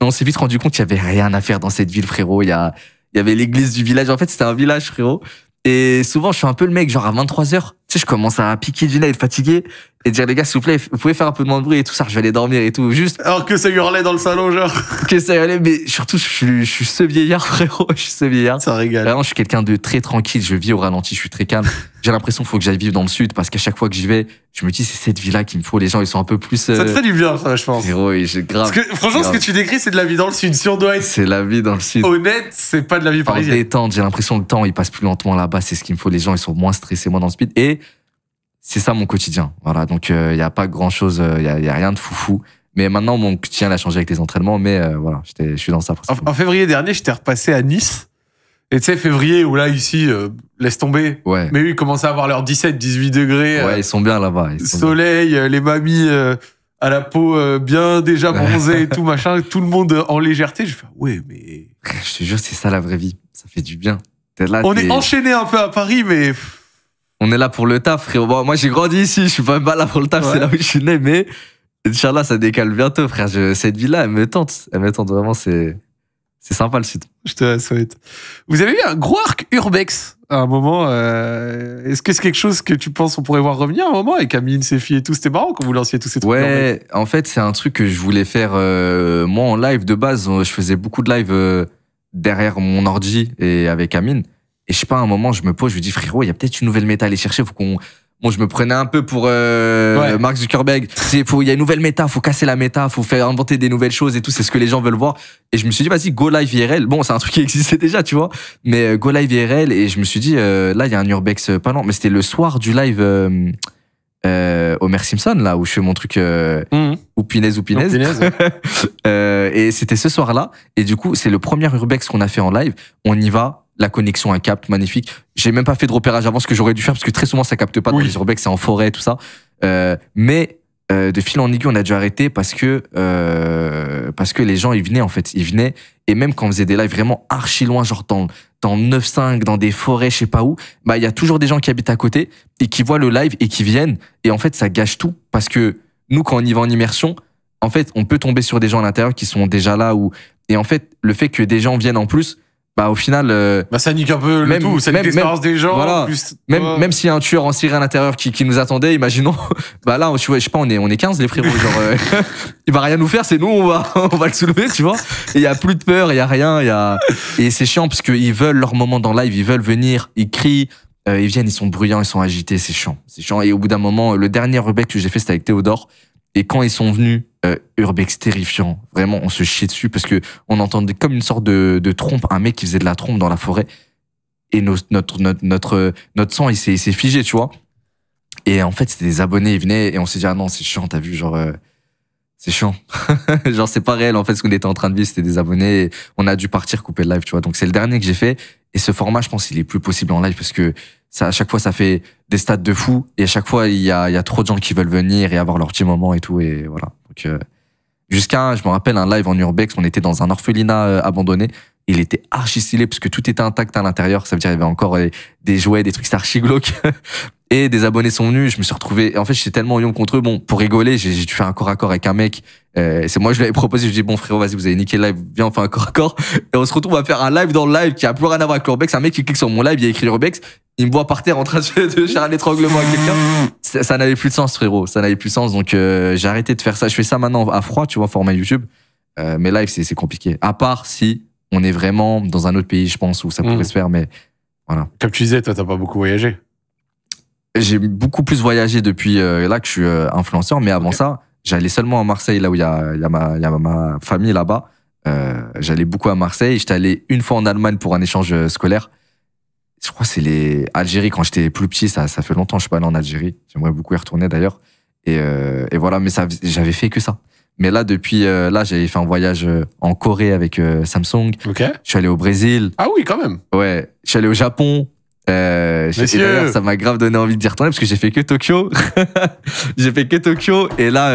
On s'est vite rendu compte qu'il y avait rien à faire dans cette ville, frérot. Il y a, il y avait l'église du village. En fait, c'était un village, frérot. Et souvent, je suis un peu le mec, genre à 23h, tu sais, je commence à piquer du nez, être fatigué et dire les gars s'il vous plaît vous pouvez faire un peu de moins de bruit et tout ça je vais aller dormir et tout juste alors que ça hurlait dans le salon genre que ça hurlait mais surtout je suis, je suis ce vieillard frérot je suis ce vieillard ça régale vraiment je suis quelqu'un de très tranquille je vis au ralenti je suis très calme j'ai l'impression qu'il faut que j'aille vivre dans le sud parce qu'à chaque fois que j'y vais je me dis c'est cette vie là qu'il me faut les gens ils sont un peu plus ça te euh, fait du bien ça je pense je grave franchement ce que tu décris c'est de la vie dans le sud sur c'est la vie dans le sud honnête c'est pas de la vie parisienne détente j'ai l'impression que le temps il passe plus lentement là-bas c'est ce qu'il me faut les gens ils sont moins stressés moins dans le speed et c'est ça mon quotidien. Voilà, donc il euh, y n'y a pas grand chose, il euh, n'y a, y a, rien de foufou. Mais maintenant, mon quotidien a changé avec les entraînements, mais euh, voilà, je suis dans ça. En, février dernier, j'étais repassé à Nice. Et tu sais, février, où là, ici, laisse tomber. Ouais. Mais eux, ils commençaient à avoir leurs 17, 18 degrés. Ouais, ils sont bien là-bas. Soleil, les mamies à la peau bien déjà bronzée et tout, machin. Tout le monde en légèreté. Je fais, ouais, mais. Je te jure, c'est ça la vraie vie. Ça fait du bien. Là, On est enchaîné un peu à Paris, mais on est là pour le taf, frérot. moi, j'ai grandi ici, je suis pas là pour le taf, c'est là où je suis né, mais Inch'Allah, ça décale bientôt, frère. cette vie-là, elle me tente. Elle me tente vraiment, c'est. C'est sympa le sud. Je te souhaite. Vous avez eu un gros arc urbex à un moment. Euh, est-ce que c'est quelque chose que tu penses on pourrait voir revenir à un moment avec Amine, filles et tout C'était marrant quand vous lanciez tous ces trucs. Ouais, en fait, c'est un truc que je voulais faire euh, moi en live de base. Euh, je faisais beaucoup de live derrière mon ordi et avec Amine. Et je sais pas, à un moment, je me pose, je me dis, frérot, il y a peut-être une nouvelle méta à aller chercher, faut qu'on Bon, je me prenais un peu pour euh, Mark Zuckerberg. C'est faut, il y a une nouvelle méta, faut casser la méta, faut faire inventer des nouvelles choses et tout. C'est ce que les gens veulent voir. Et je me suis dit, vas-y, go live IRL. Bon, c'est un truc qui existait déjà, tu vois. Mais euh, go live IRL et je me suis dit, euh, là, il y a un urbex euh, pas non mais c'était le soir du live. Euh, Homer Simpson là où je fais mon truc euh, mhm. ou ou et c'était ce soir là et du coup c'est le premier urbex qu'on a fait en live on y va la connexion, à capte magnifique. J'ai même pas fait de repérage avant ce que j'aurais dû faire parce que très souvent ça capte pas dans les urbex, c'est en forêt, tout ça. Euh, mais euh, de fil en aiguille, on a dû arrêter parce que euh, parce que les gens ils venaient en fait, ils venaient et même quand on faisait des lives vraiment archi loin, genre dans dans 9-5, dans des forêts, je sais pas où, bah il y a toujours des gens qui habitent à côté et qui voient le live et qui viennent et en fait ça gâche tout parce que nous quand on y va en immersion, en fait on peut tomber sur des gens à l'intérieur qui sont déjà là ou et en fait le fait que des gens viennent en plus, bah au final euh, bah ça nique un peu le même, tout nique l'expérience des gens voilà, même même s'il y a un tueur en Syrie à l'intérieur qui, qui nous attendait imaginons bah là tu vois je sais pas on est on est 15 les frérots genre euh, il va rien nous faire c'est nous on va on va le soulever tu vois il y a plus de peur il y a rien il y a et c'est chiant parce que ils veulent leur moment dans live ils veulent venir ils crient euh, ils viennent ils sont bruyants ils sont agités c'est chiant c'est chiant et au bout d'un moment le dernier rebelle que j'ai fait c'était avec Théodore et quand ils sont venus euh, urbex terrifiant. Vraiment, on se chiait dessus parce que on entendait comme une sorte de, trompe, un mec qui faisait de la trompe dans la forêt. Et notre, notre, notre, euh, sang, il s'est figé, tu vois. Et en fait, c'était des abonnés, ils venaient et on s'est dit, ah non, c'est chiant, t'as vu, genre, euh, c'est chiant. genre, c'est pas réel. En fait, ce qu'on était en train de vivre, c'était des abonnés. on a dû partir couper le live, tu vois. Donc, c'est le dernier que j'ai fait. Et ce format, je pense, il est plus possible en live parce que ça, à chaque fois, ça fait des stats de fou. Et à chaque fois, il y a, il y a trop de gens qui veulent venir et avoir leur petit moment et tout. Et voilà. Donc, euh, jusqu'à, je me rappelle, un live en Urbex, on était dans un orphelinat euh, abandonné il était archi stylé parce que tout était intact à l'intérieur. Ça veut dire il y avait encore euh, des jouets, des trucs c'était archi glauque. Et des abonnés sont venus. Je me suis retrouvé. En fait, j'étais tellement lion contre eux. Bon, pour rigoler, j'ai dû faire un corps à corps avec un mec. Euh, c'est moi je lui avais proposé. Je lui ai dit bon frérot, vas-y, vous avez niqué le live. Viens, on fait un corps à corps. Et on se retrouve à faire un live dans le live qui a plus rien à voir avec Urbex. Un mec qui clique sur mon live, il a écrit Urbex. Il me voit par terre en train de faire un étranglement à quelqu'un. Ça, n'avait plus de sens, frérot. Ça n'avait plus de sens. Donc euh, j'ai arrêté de faire ça. Je fais ça maintenant à froid, tu vois, format YouTube. mais live, c'est compliqué. À part si on est vraiment dans un autre pays, je pense, où ça pourrait hmm. se faire, mais voilà. Comme tu disais, toi, t'as pas beaucoup voyagé. J'ai beaucoup plus voyagé depuis euh, là que je suis euh, influenceur, mais avant ça, j'allais seulement à Marseille, là où il y a, ma, famille là-bas. Euh, j'allais beaucoup à Marseille. J'étais allé une fois en Allemagne pour un échange scolaire. Je crois que c'est les Algérie quand j'étais plus petit. Ça, fait longtemps que je suis pas allé en Algérie. J'aimerais beaucoup y retourner d'ailleurs. Et, et voilà, mais ça, j'avais fait que ça. Mais là, depuis, euh, là, j'ai fait un voyage euh, en Corée avec euh, Samsung. Je suis allé au Brésil. Ah oui, quand même. Ouais. Je suis allé au Japon. Euh, Monsieur. ça m'a grave donné envie de dire retourner parce que j'ai fait que Tokyo. j'ai fait que Tokyo. Et là,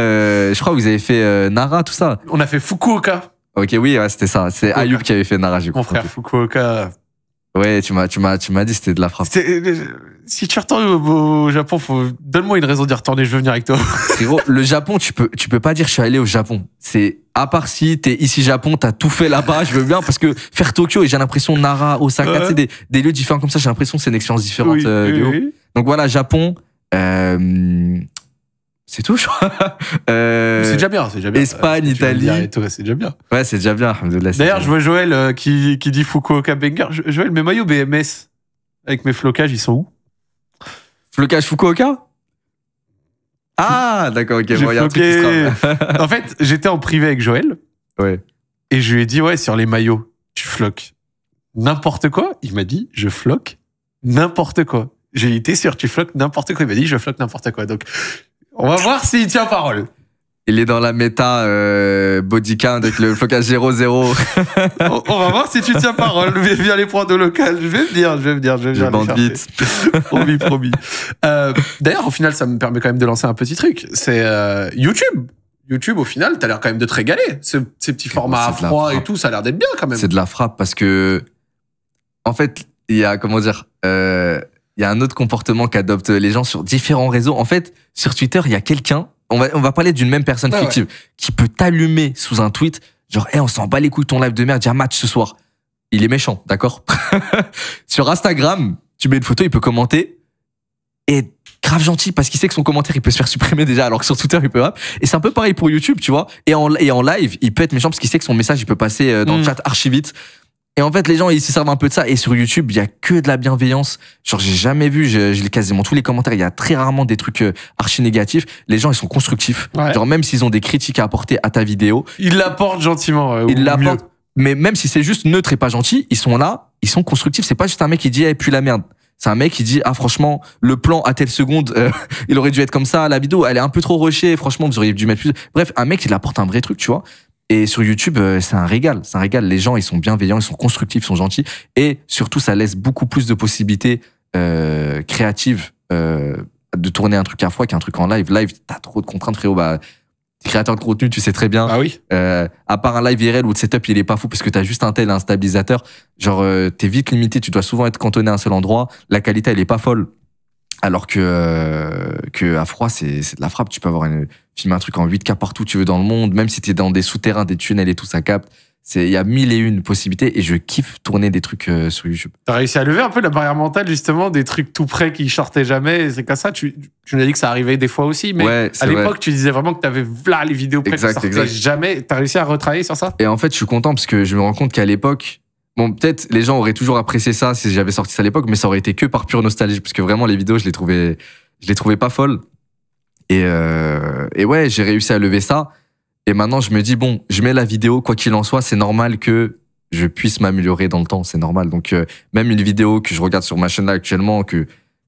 je crois que vous avez fait Nara, tout ça. On a fait Fukuoka. Ok, oui, c'était ça. C'est Ayub qui avait fait Nara, Mon frère, Fukuoka, Ouais, tu m'as, tu m'as, tu m'as dit c'était de la frappe. Euh, si tu retournes au, Japon, faut... donne-moi une raison d'y retourner. Je veux venir avec toi. le Japon, tu peux, tu peux pas dire je suis allé au Japon. C'est à part si t'es ici Japon, t'as tout fait là-bas. je veux bien parce que faire Tokyo et j'ai l'impression Nara, Osaka, des, des, lieux différents comme ça. J'ai l'impression c'est une expérience différente. Euh, Donc voilà, Japon. Euh, c'est tout, je crois. Euh, c'est déjà bien, c'est déjà bien. Espagne, euh, Italie. C'est déjà bien. Ouais, c'est déjà bien, D'ailleurs, je vois Joël euh, qui, qui dit Fukuoka Banger. Joël, mes maillots BMS avec mes flocages, ils sont où Flocage Fukuoka Ah, d'accord, ok, En fait, j'étais en privé avec Joël. Ouais. Et je lui ai dit, ouais, sur les maillots, tu floques n'importe quoi. Il m'a dit, je floque n'importe quoi. J'ai été sûr, tu floques n'importe quoi. Il m'a dit, je floque n'importe quoi. Donc, on va voir s'il tient parole. Il est dans la méta euh, avec le flocage 0-0. on, va voir si tu tiens parole. Je les points de local. Je vais venir, je vais venir, je vais venir. Je vite. promis, promis. Euh, d'ailleurs, au final, ça me permet quand même de lancer un petit truc. C'est euh, YouTube. YouTube, au final, t'as l'air quand même de te régaler. ces petits formats à froid et tout, ça a l'air d'être bien quand même. C'est de la frappe parce que, en fait, il y a, comment dire, euh, il y a un autre comportement qu'adoptent les gens sur différents réseaux. En fait, sur Twitter, il y a quelqu'un, on va, on va parler d'une même personne fictive, qui peut t'allumer sous un tweet, genre, hé, eh, on s'en bat les couilles ton live de merde, il y a match ce soir. Il est méchant, d'accord Sur Instagram, tu mets une photo, il peut commenter et grave gentil parce qu'il sait que son commentaire il peut se faire supprimer déjà alors que sur Twitter il peut pas. et c'est un peu pareil pour YouTube tu vois et en live il peut être méchant parce qu'il sait que son message il peut passer euh, dans le mm. chat archi et en fait, les gens, ils se servent un peu de ça. Et sur YouTube, il y a que de la bienveillance. Genre, j'ai jamais vu, j'ai quasiment tous les commentaires. Il y a très rarement des trucs euh, archi négatifs. Les gens, ils sont constructifs. Genre, même s'ils ont des critiques à apporter à ta vidéo. Ils l'apportent gentiment. Ouais, euh, ils l'apportent. Mais même si c'est juste neutre et pas gentil, ils sont là, ils sont constructifs. C'est pas juste un mec qui dit, et eh, puis la merde. C'est un mec qui dit ah franchement le plan à telle seconde euh, il aurait dû être comme ça la vidéo elle est un peu trop rushée franchement vous auriez dû mettre plus bref un mec il apporte un vrai truc tu vois et sur YouTube, euh, c'est un régal, c'est un régal. Les gens, ils sont bienveillants, ils sont constructifs, ils sont gentils. Et surtout, ça laisse beaucoup plus de possibilités euh, créatives euh, de tourner un truc à fois qu'un truc en live. Live, t'as trop de contraintes, frérot. Bah, créateur de contenu, tu sais très bien. Ah oui. à part un live IRL ou de setup il est pas fou parce que t'as juste un tel, un stabilisateur. Genre, tu t'es vite limité. Tu dois souvent être cantonné à un seul endroit. La qualité elle est pas folle. Alors que, que à froid, c'est de la frappe. Tu peux avoir une, filmer un truc en 8K partout tu veux dans le monde, même si tu es dans des souterrains, des tunnels et tout, ça capte. Il y a mille et une possibilités et je kiffe tourner des trucs euh, sur YouTube. T'as réussi à lever un peu la barrière mentale, justement, des trucs tout près qui sortaient jamais. C'est comme ça, tu, tu nous as dit que ça arrivait des fois aussi, mais à l'époque, tu disais vraiment que t'avais là les vidéos près exact, qui jamais. T'as réussi à retravailler sur ça Et en fait, je suis content parce que je me rends compte qu'à l'époque, Bon, peut-être les gens auraient toujours apprécié ça si j'avais sorti ça à l'époque, mais ça aurait été que par pure nostalgie, parce que vraiment les vidéos, je les trouvais, je les trouvais pas folles. Et, euh, et ouais, j'ai réussi à lever ça. Et maintenant, je me dis bon, je mets la vidéo, quoi qu'il en soit, c'est normal que je puisse m'améliorer dans le temps, c'est normal. Donc euh, même une vidéo que je regarde sur ma chaîne là actuellement, que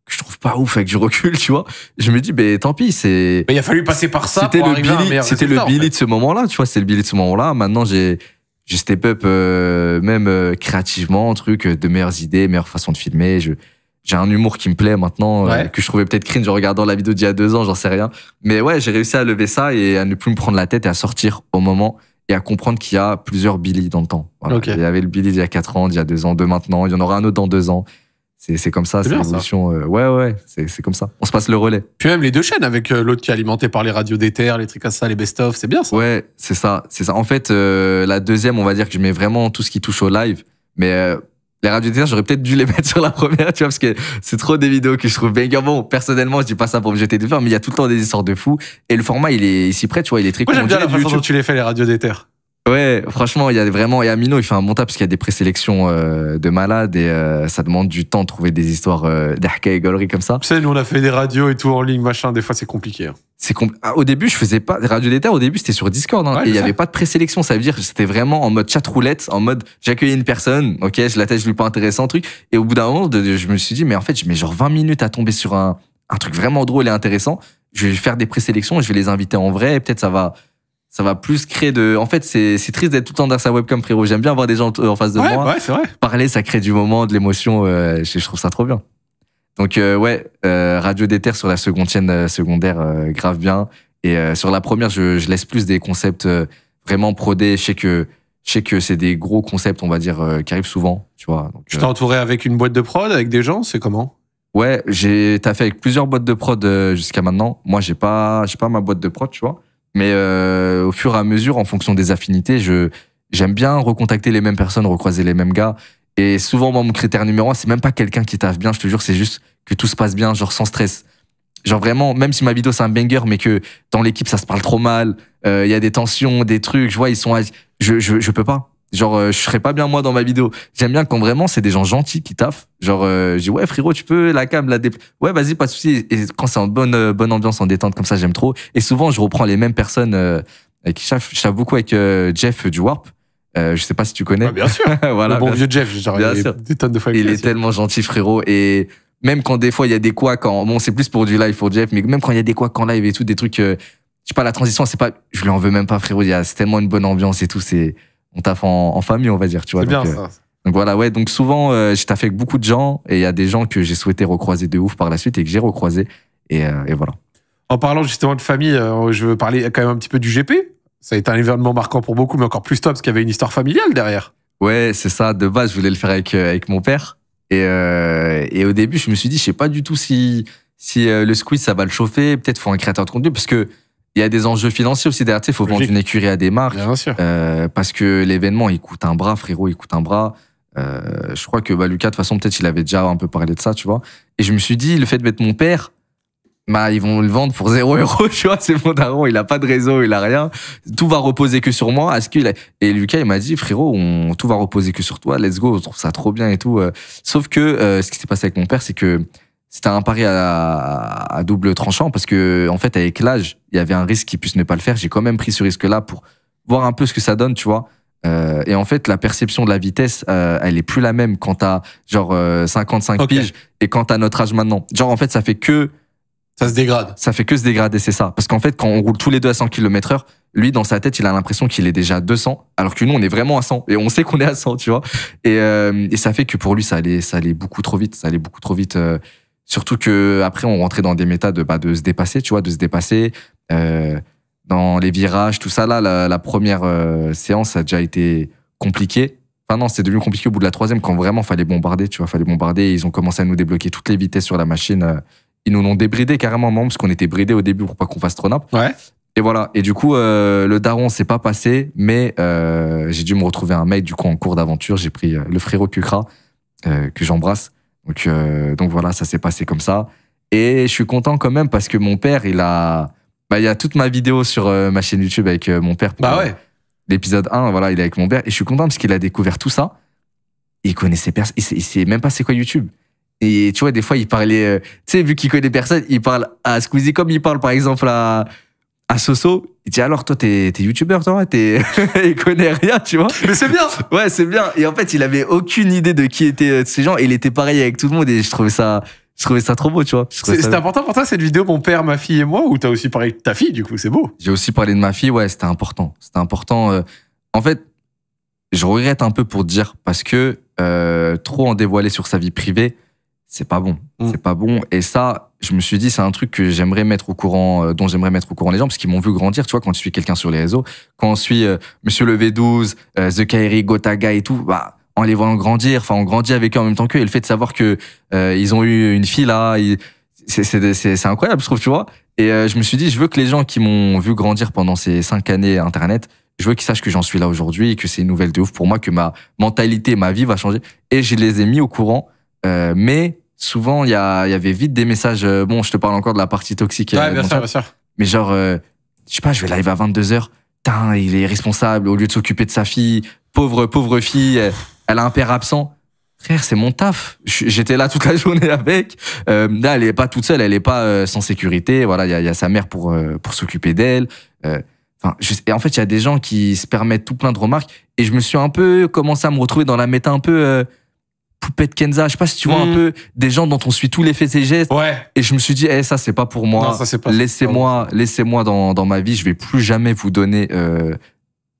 je trouve pas ouf avec du recul, tu vois. Je me dis, ben tant pis, c'est. Mais il a fallu passer par ça. C'était le billet, c'était le Billy de ce moment-là, tu vois. C'est le Billy de ce moment-là. Maintenant, j'ai je step up euh, même euh, créativement, truc, euh, de meilleures idées, meilleures façons de filmer. Je, j'ai un humour qui me plaît maintenant, euh, que je trouvais peut-être cringe en regardant la vidéo d'il y a deux ans, j'en sais rien. Mais ouais, j'ai réussi à lever ça et à ne plus me prendre la tête et à sortir au moment et à comprendre qu'il y a plusieurs Billy dans le temps. Il y avait le Billy d'il y a quatre ans, d'il y a deux ans, de maintenant. Il y en aura un autre dans deux ans. C'est comme ça, c'est l'évolution. Euh, ouais, ouais, c'est comme ça. On se passe le relais. Puis même les deux chaînes avec euh, l'autre qui est alimenté par les radios d'éther, les trucs à ça, les best-of, c'est bien ça. Ouais, c'est ça, c'est ça. En fait, euh, la deuxième, on va dire que je mets vraiment tout ce qui touche au live, mais les radios d'éther, j'aurais peut-être dû les mettre sur la première, tu vois, parce que c'est trop des vidéos que je trouve bien. Bon, personnellement, je dis pas ça pour me jeter des fleurs, mais il y a tout le temps des histoires de fous. Et le format, il est si près, tu vois, il est très Moi, j'aime bien la façon dont tu les fais, les radios d'éther. Ouais, franchement, il y a vraiment. Et Amino, il fait un montage parce qu'il y a des présélections euh, de malades et euh, ça demande du temps de trouver des histoires euh, et comme ça. Tu sais, nous, on a fait des radios et tout en ligne, machin. Des fois, c'est compliqué. Hein. C'est ah, au début, je faisais pas. Radio d'État, au début, c'était sur Discord. Hein, et il n'y avait pas de présélection. Ça veut dire que c'était vraiment en mode chat roulette, en mode j'accueillais une personne, ok, je la tâche je lui pas intéressant, truc. Et au bout d'un moment, je me suis dit, mais en fait, je mets genre 20 minutes à tomber sur un, un truc vraiment drôle et intéressant. Je vais faire des présélections et je vais les inviter en vrai et peut-être ça va ça va plus créer de. En fait, c'est triste d'être tout le temps derrière sa webcam, frérot. J'aime bien avoir des gens en face de moi. Ouais, c'est vrai. Parler, ça crée du moment, de l'émotion. Euh, je, trouve ça trop bien. Donc, euh, ouais, euh, Radio Déter sur la seconde chaîne euh, secondaire, grave bien. Et sur la première, je, je, laisse plus des concepts vraiment prodés. Je sais que, je sais que c'est des gros concepts, on va dire, qui arrivent souvent, tu vois. tu t'es entouré avec une boîte de prod, avec des gens, c'est comment Ouais, j'ai fait avec plusieurs boîtes de prod jusqu'à maintenant. Moi, j'ai pas, pas ma boîte de prod, tu vois. Mais euh, au fur et à mesure, en fonction des affinités, je j'aime bien recontacter les mêmes personnes, recroiser les mêmes gars. Et souvent, mon critère numéro un, c'est même pas quelqu'un qui taffe bien. Je te jure, c'est juste que tout se passe bien, genre sans stress. Genre vraiment, même si ma vidéo c'est un banger, mais que dans l'équipe ça se parle trop mal, euh, il y a des tensions, des trucs. Je vois, ils sont, je je, je peux pas. Genre, euh, je serais pas bien moi dans ma vidéo. J'aime bien quand vraiment c'est des gens gentils qui taffent. Genre, euh, je dis ouais frérot, tu peux la cam, la dé... Ouais, vas-y, pas de souci. Et quand c'est en bonne euh, bonne ambiance, en détente comme ça, j'aime trop. Et souvent, je reprends les mêmes personnes euh, qui Je beaucoup avec Jeff du Warp. je sais pas si tu connais. Ah, bien sûr. voilà. Le bon vieux Jeff, il de fois. Il est tellement gentil frérot et même quand des fois il y a des quoi quand bon c'est plus pour du live pour Jeff mais même quand il y a des quoi quand live et tout des trucs je sais pas la transition c'est pas je lui en veux même pas frérot il y a tellement une bonne ambiance et tout c'est on taffe en, en, famille, on va dire, tu vois. C'est bien euh, ça. Donc voilà, ouais, donc souvent, euh, taffé avec beaucoup de gens et il y a des gens que j'ai souhaité recroiser de ouf par la suite et que j'ai recroisé. Et, euh, voilà. En parlant justement de famille, euh, je veux parler quand même un petit peu du GP. Ça a été un événement marquant pour beaucoup, mais encore plus top parce qu'il y avait une histoire familiale derrière. Ouais, c'est ça. De base, je voulais le faire avec, avec mon père. Et, et au début, je me suis dit, je sais pas du tout si, si le squeeze, ça va le chauffer. Peut-être faut un créateur de contenu parce que il y a des enjeux financiers aussi derrière. il faut vendre une écurie à des marques. Euh, parce que l'événement, il coûte un bras, frérot, il coûte un bras. Euh, je crois que bah, Lucas, de toute façon, peut-être il avait déjà un peu parlé de ça, tu vois. Et je me suis dit, le fait de mettre mon père, bah, ils vont le vendre pour 0 euro, tu vois. C'est mon daron, il a pas de réseau, il a rien. Tout va reposer que sur moi. Est-ce qu'il Et Lucas, il m'a dit, frérot, tout va reposer que sur toi. Let's go, on trouve ça trop bien et tout. Euh. sauf que ce qui s'est passé avec mon père, c'est que c'était un pari à, double tranchant parce que en fait avec l'âge il y avait un risque qu'il puisse ne pas le faire j'ai quand même pris ce risque là pour voir un peu ce que ça donne tu vois euh, et en fait la perception de la vitesse euh, elle est plus la même quand à genre 55 euh, piges et quand à notre âge maintenant genre en fait ça fait que ça se dégrade ça fait que se dégrader c'est ça parce qu'en fait quand on roule tous les deux à 100 km heure lui dans sa tête il a l'impression qu'il est déjà à 200 alors que nous on est vraiment à 100 et on sait qu'on est à 100 tu vois et, et ça fait que pour lui ça allait ça allait beaucoup trop vite ça allait beaucoup trop vite Surtout que après on rentrait dans des métas de bah, de se dépasser, tu vois, de se dépasser euh, dans les virages, tout ça. Là, la, première euh, séance a déjà été compliquée. Enfin non, c'est devenu compliqué au bout de la troisième quand vraiment fallait bombarder, tu vois, fallait bombarder. ils ont commencé à nous débloquer toutes les vitesses sur la machine. Euh, ils nous l'ont débridé carrément, même parce qu'on était bridé au début pour pas qu'on fasse trop nappe. Ouais. Et voilà. Et du coup, le daron s'est pas passé, mais j'ai dû me retrouver un mec du coup en cours d'aventure. J'ai pris le frérot Kukra que j'embrasse euh, donc, voilà, ça s'est passé comme ça. Et je suis content quand même parce que mon père, il a. Bah, il y a toute ma vidéo sur euh, ma chaîne YouTube avec euh, mon père. bah ouais. L'épisode 1, voilà, il est avec mon père. Et je suis content parce qu'il a découvert tout ça. Il connaissait personne. Il, il sait même pas c'est quoi YouTube. Et tu vois, des fois, il parlait. tu sais, vu qu'il connaît personne, il parle à Squeezie comme il parle par exemple à à Soso, il dit alors toi t'es es youtubeur toi, t'es il connaît rien tu vois. Mais c'est bien. Ouais c'est bien. Et en fait il avait aucune idée de qui étaient euh, ces gens. Et il était pareil avec tout le monde et je trouvais ça je trouvais ça trop beau, tu vois. C'est important pour toi cette vidéo, mon père, ma fille et moi, ou t'as aussi parlé de ta fille, du coup, c'est beau. J'ai aussi parlé de ma fille, ouais, c'était important. C'était important. Euh, en fait, je regrette un peu pour dire, parce que euh, trop en dévoiler sur sa vie privée, c'est pas bon. Mm. C'est pas bon. Et ça, je me suis dit c'est un truc que j'aimerais mettre au courant, euh, dont j'aimerais mettre au courant les gens parce qu'ils m'ont vu grandir. Tu vois, quand tu suis quelqu'un sur les réseaux, quand on suit euh, Monsieur le V12, euh, The Kairi, Gotaga et tout, bah en les voyant grandir, enfin on grandit avec eux en même temps qu'eux. Et le fait de savoir que ils ont eu une fille là, c'est incroyable, je trouve, tu vois. Et je me suis dit, je veux que les gens qui m'ont vu grandir pendant ces cinq années Internet, je veux qu'ils sachent que j'en suis là aujourd'hui et que c'est une nouvelle de ouf pour moi, que ma mentalité, ma vie va changer. Et je les ai mis au courant, mais souvent, il y, avait vite des messages. Euh, bon, je te parle encore de la partie toxique. Euh, bien sûr, bien sûr. Mais genre, euh, je sais pas, je vais live à 22h. il est responsable. Au lieu de s'occuper de sa fille, pauvre, pauvre fille, elle a un père absent. Frère, c'est mon taf. J'étais là toute la journée avec. là, elle est pas toute seule, elle est pas sans sécurité. Voilà, il y a, sa mère pour pour s'occuper d'elle. Enfin, et en fait, il y a des gens qui se permettent tout plein de remarques. Et je me suis un peu commencé à me retrouver dans la méta un peu poupée de Kenza. Je sais pas si tu vois un hmm. peu des gens dont on suit tous les faits et gestes. Et je me suis dit, eh, ça, c'est pas pour moi. Laissez-moi, laissez-moi dans, ma vie. Je vais plus jamais vous donner, euh,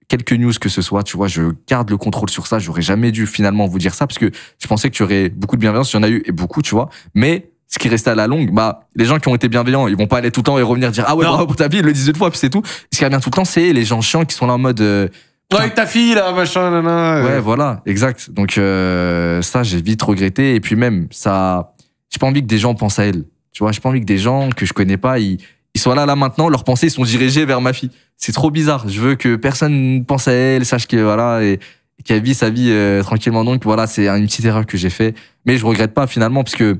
quelques news que ce soit, tu vois, je garde le contrôle sur ça. J'aurais jamais dû finalement vous dire ça parce que je pensais que tu aurais beaucoup de bienveillance. Il y en a eu et beaucoup, tu vois. Mais ce qui restait à la longue, bah, les gens qui ont été bienveillants, ils vont pas aller tout le temps et revenir dire, ah ouais, pour ta vie, ils le disent une fois, puis c'est tout. Ce qui revient tout le temps, c'est les gens chiants qui sont là en mode, euh, Ouais, ta fille, là, machin, Ouais, voilà, exact. Donc, euh, ça, j'ai vite regretté. Et puis, même, ça. J'ai pas envie que des gens pensent à elle. Tu vois, j'ai pas envie que des gens que je connais pas, ils, ils soient là, là, maintenant, leurs pensées sont dirigées vers ma fille. C'est trop bizarre. Je veux que personne pense à elle, sache que, voilà, et, qu'elle vit sa vie euh, tranquillement. Donc, voilà, c'est une petite erreur que j'ai fait. Mais je regrette pas, finalement, parce que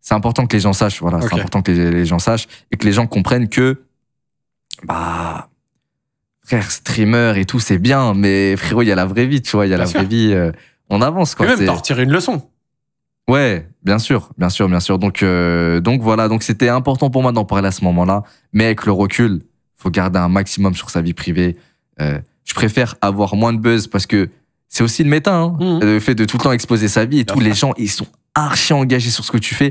c'est important que les gens sachent. Voilà, c'est important que les, les gens sachent et que les gens comprennent que, bah, streamer et tout, c'est bien, mais frérot, il y a la vraie vie, tu vois, il y a la vraie vie. Euh, on avance, quoi. Et même t'as retiré une leçon. Ouais, bien sûr, bien sûr, bien sûr. Donc, euh, donc voilà, donc c'était important pour moi d'en parler à ce moment-là, mais avec le recul, faut garder un maximum sur sa vie privée. Euh, je préfère avoir moins de buzz parce que c'est aussi le méta, hein, mhm. le fait de tout le temps exposer sa vie et tous Les gens, ils sont archi engagés sur ce que tu fais.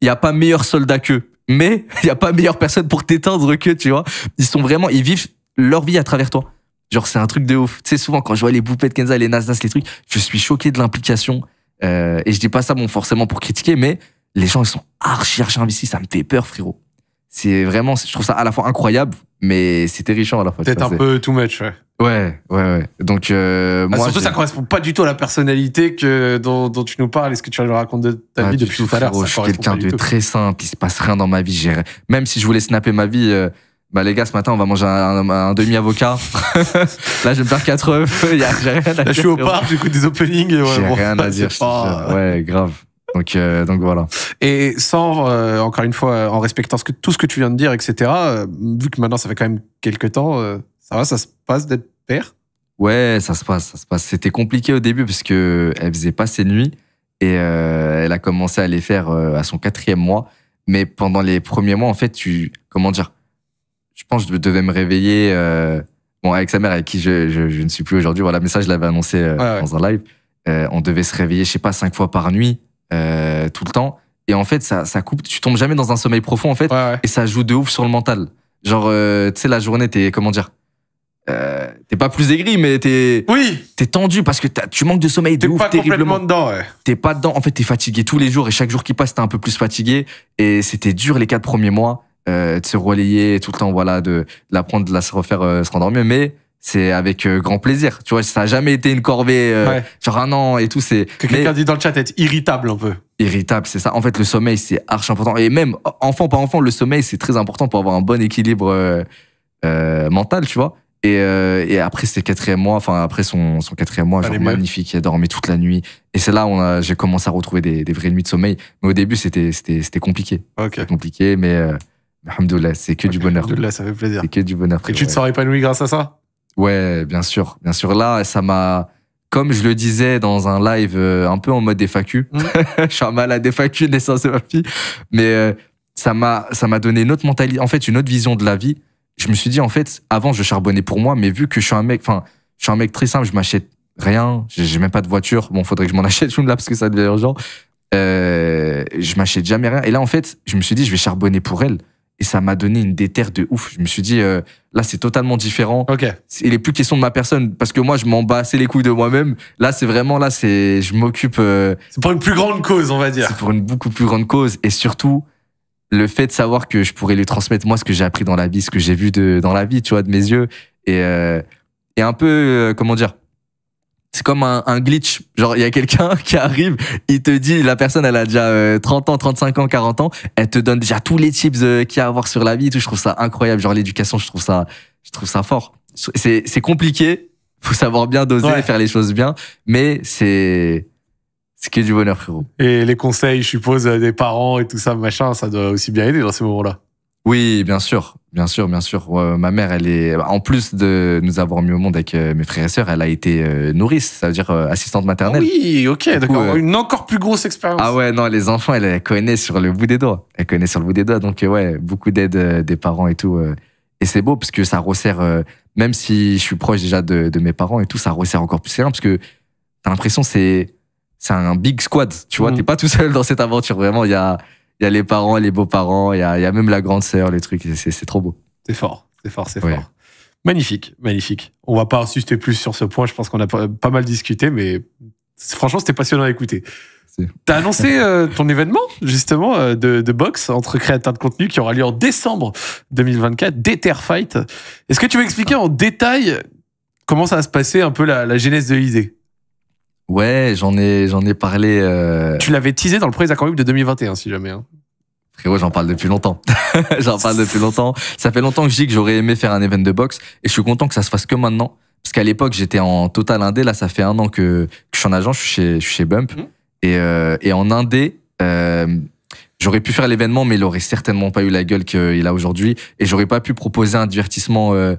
Il n'y a pas meilleur soldat qu'eux, mais il n'y a pas meilleure personne pour t'éteindre que tu vois. Ils sont vraiment, ils vivent leur vie à travers toi. Genre, c'est un truc de ouf. Tu sais, souvent, quand je vois les boupées de Kenza, les Nasdas, les trucs, je suis choqué de l'implication. Euh, et je dis pas ça, bon, forcément pour critiquer, mais les gens, ils sont archi, archi investis. Ça me fait peur, frérot. C'est vraiment, je trouve ça à la fois incroyable, mais c'est terrifiant à la fois. Peut-être un peu too much, ouais. Ouais, ouais, ouais. Donc, euh, ah, moi, surtout, ça correspond pas du tout à la personnalité que, dont, tu nous parles et ce que tu racontes de ta ah, vie depuis tout, à l'heure. Je suis quelqu'un de très simple, il se passe rien dans ma vie. Même si je voulais snapper ma vie, euh, bah les gars, ce matin, on va manger un, demi-avocat. là, je vais me faire quatre œufs. Y rien je suis au parc, j'écoute des openings. ouais, J'ai rien à dire. Ah. Ouais, grave. Donc, euh, donc voilà. Et sans, euh, encore une fois, euh, en respectant ce que, tout ce que tu viens de dire, etc., vu que maintenant, ça fait quand même quelques temps, ça va, ça se passe d'être père Ouais, ça se passe, ça se passe. C'était compliqué au début parce que elle faisait pas ses nuits et elle a commencé à les faire à son quatrième mois. Mais pendant les premiers mois, en fait, tu, comment dire, je pense que je devais me réveiller. Euh, bon, avec sa mère, avec qui je, je, ne suis plus aujourd'hui, voilà, mais ça, je l'avais annoncé euh, dans un live. Euh, on devait se réveiller, je sais pas, cinq fois par nuit, euh, tout le temps. Et en fait, ça, ça coupe. Tu tombes jamais dans un sommeil profond, en fait. et ça joue de ouf sur le mental. Genre, tu sais, la journée, t'es, comment dire, euh, t'es pas plus aigri, mais t'es. Oui. T'es tendu parce que tu manques de sommeil de ouf pas terriblement. dedans, ouais. T'es pas dedans. En fait, t'es fatigué tous les jours et chaque jour qui passe, t'es un peu plus fatigué. Et c'était dur les quatre premiers mois. Euh, de se relayer tout le temps, voilà, de, l'apprendre, de la se refaire euh, se rendormir. Mais c'est avec euh, grand plaisir. Tu vois, ça n'a jamais été une corvée genre sur un an et tout. C'est que quelqu'un dit dans le chat être irritable un peu. Irritable, c'est ça. En fait, le sommeil c'est archi important. Et même enfant par enfant, le sommeil c'est très important pour avoir un bon équilibre mental, tu vois. Et, et après ses quatrième mois, enfin après son, son quatrième mois, genre magnifique, il a dormi toute la nuit. Et c'est là où j'ai commencé à retrouver des, vraies nuits de sommeil. Mais au début, c'était c'était compliqué. Compliqué, mais Alhamdoulilah, c'est que du bonheur. Alhamdoulilah, ça fait plaisir. C'est que du bonheur. Et tu te sens épanoui grâce à ça Ouais, bien sûr. Bien sûr. Là, ça m'a. Comme je le disais dans un live euh, un peu en mode FAQ, mm. je suis un malade FAQ, naissance de ma fille, mais euh, ça m'a ça m'a donné une autre mentalité, en fait une autre vision de la vie. Je me suis dit en fait, avant je charbonnais pour moi, mais vu que je suis un mec, enfin je suis un mec très simple, je m'achète rien, j'ai même pas de voiture. Bon, faudrait que je m'en achète une là parce que ça devient urgent. Euh, je m'achète jamais rien. Et là, en fait, je me suis dit, je vais charbonner pour elle. Et ça m'a donné une déterre de ouf. Je me suis dit, euh, là, c'est totalement différent. Ok. Il est plus question de ma personne parce que moi, je m'en bats assez les couilles de moi-même. Là, c'est vraiment, là, c'est, je m'occupe. Euh, c'est pour une plus grande cause, on va dire. C'est pour une beaucoup plus grande cause. Et surtout, le fait de savoir que je pourrais lui transmettre, moi, ce que j'ai appris dans la vie, ce que j'ai vu de, dans la vie, tu vois, de mes yeux. Et, euh, et un peu, comment dire, c'est comme un, glitch. Genre, il y a quelqu'un qui arrive, il te dit, la personne, elle a déjà 30 euh, ans, 35 ans, 40 ans, elle te donne déjà tous les tips euh, qu'il y a à avoir sur la vie tout. Je trouve ça incroyable. Genre, l'éducation, je trouve ça, je trouve ça fort. C'est, c'est compliqué. Faut savoir bien doser, faire les choses bien. Mais c'est, c'est que du bonheur, frérot. Et les conseils, je suppose, des parents et tout ça, machin, ça doit aussi bien aider dans ces moments-là. Oui, bien sûr, bien sûr, bien sûr. Euh, ma mère, elle est, bah, en plus de nous avoir mis au monde avec euh, mes frères et sœurs, elle a été euh, nourrice, ça veut dire assistante maternelle. Ah oui, ok, donc Une encore plus grosse expérience. Ah ouais, non, les enfants, elle, les connaît sur le bout des doigts. Elle connaît sur le bout des doigts, donc ouais, beaucoup d'aide des parents et tout. et c'est beau parce que ça resserre, même si je suis proche déjà de, mes parents et tout, ça resserre encore plus rien parce que t'as l'impression c'est c'est un big squad, tu vois, mm. t'es pas tout seul dans cette aventure. Vraiment, il y a il y a les parents, les beaux-parents, il y a, même la grande sœur, les trucs. C'est trop beau. C'est fort, c'est fort, c'est fort. Magnifique, magnifique. On va pas insister plus sur ce point. Je pense qu'on a pas mal discuté, mais franchement, c'était passionnant à écouter. Tu as annoncé euh, ton événement, justement, euh, de, boxe entre créateurs de contenu qui aura lieu en décembre 2024, Fight. Est-ce que tu veux expliquer en détail comment ça va se passer, un peu la, la genèse de l'idée Ouais, j'en ai, j'en ai parlé. Euh, tu l'avais teasé dans le premier Accord de 2021, si jamais. Hein. Frérot, j'en parle depuis longtemps. j'en parle depuis longtemps. Ça fait longtemps que je dis que j'aurais aimé faire un event de boxe et je suis content que ça se fasse que maintenant. Parce qu'à l'époque, j'étais en total indé. Là, ça fait un an que, je suis en agent, je suis chez, je suis chez Bump. Mhm. Et, euh, et, en indé, euh, j'aurais pu faire l'événement, mais il aurait certainement pas eu la gueule qu'il a aujourd'hui. Et j'aurais pas pu proposer un divertissement euh,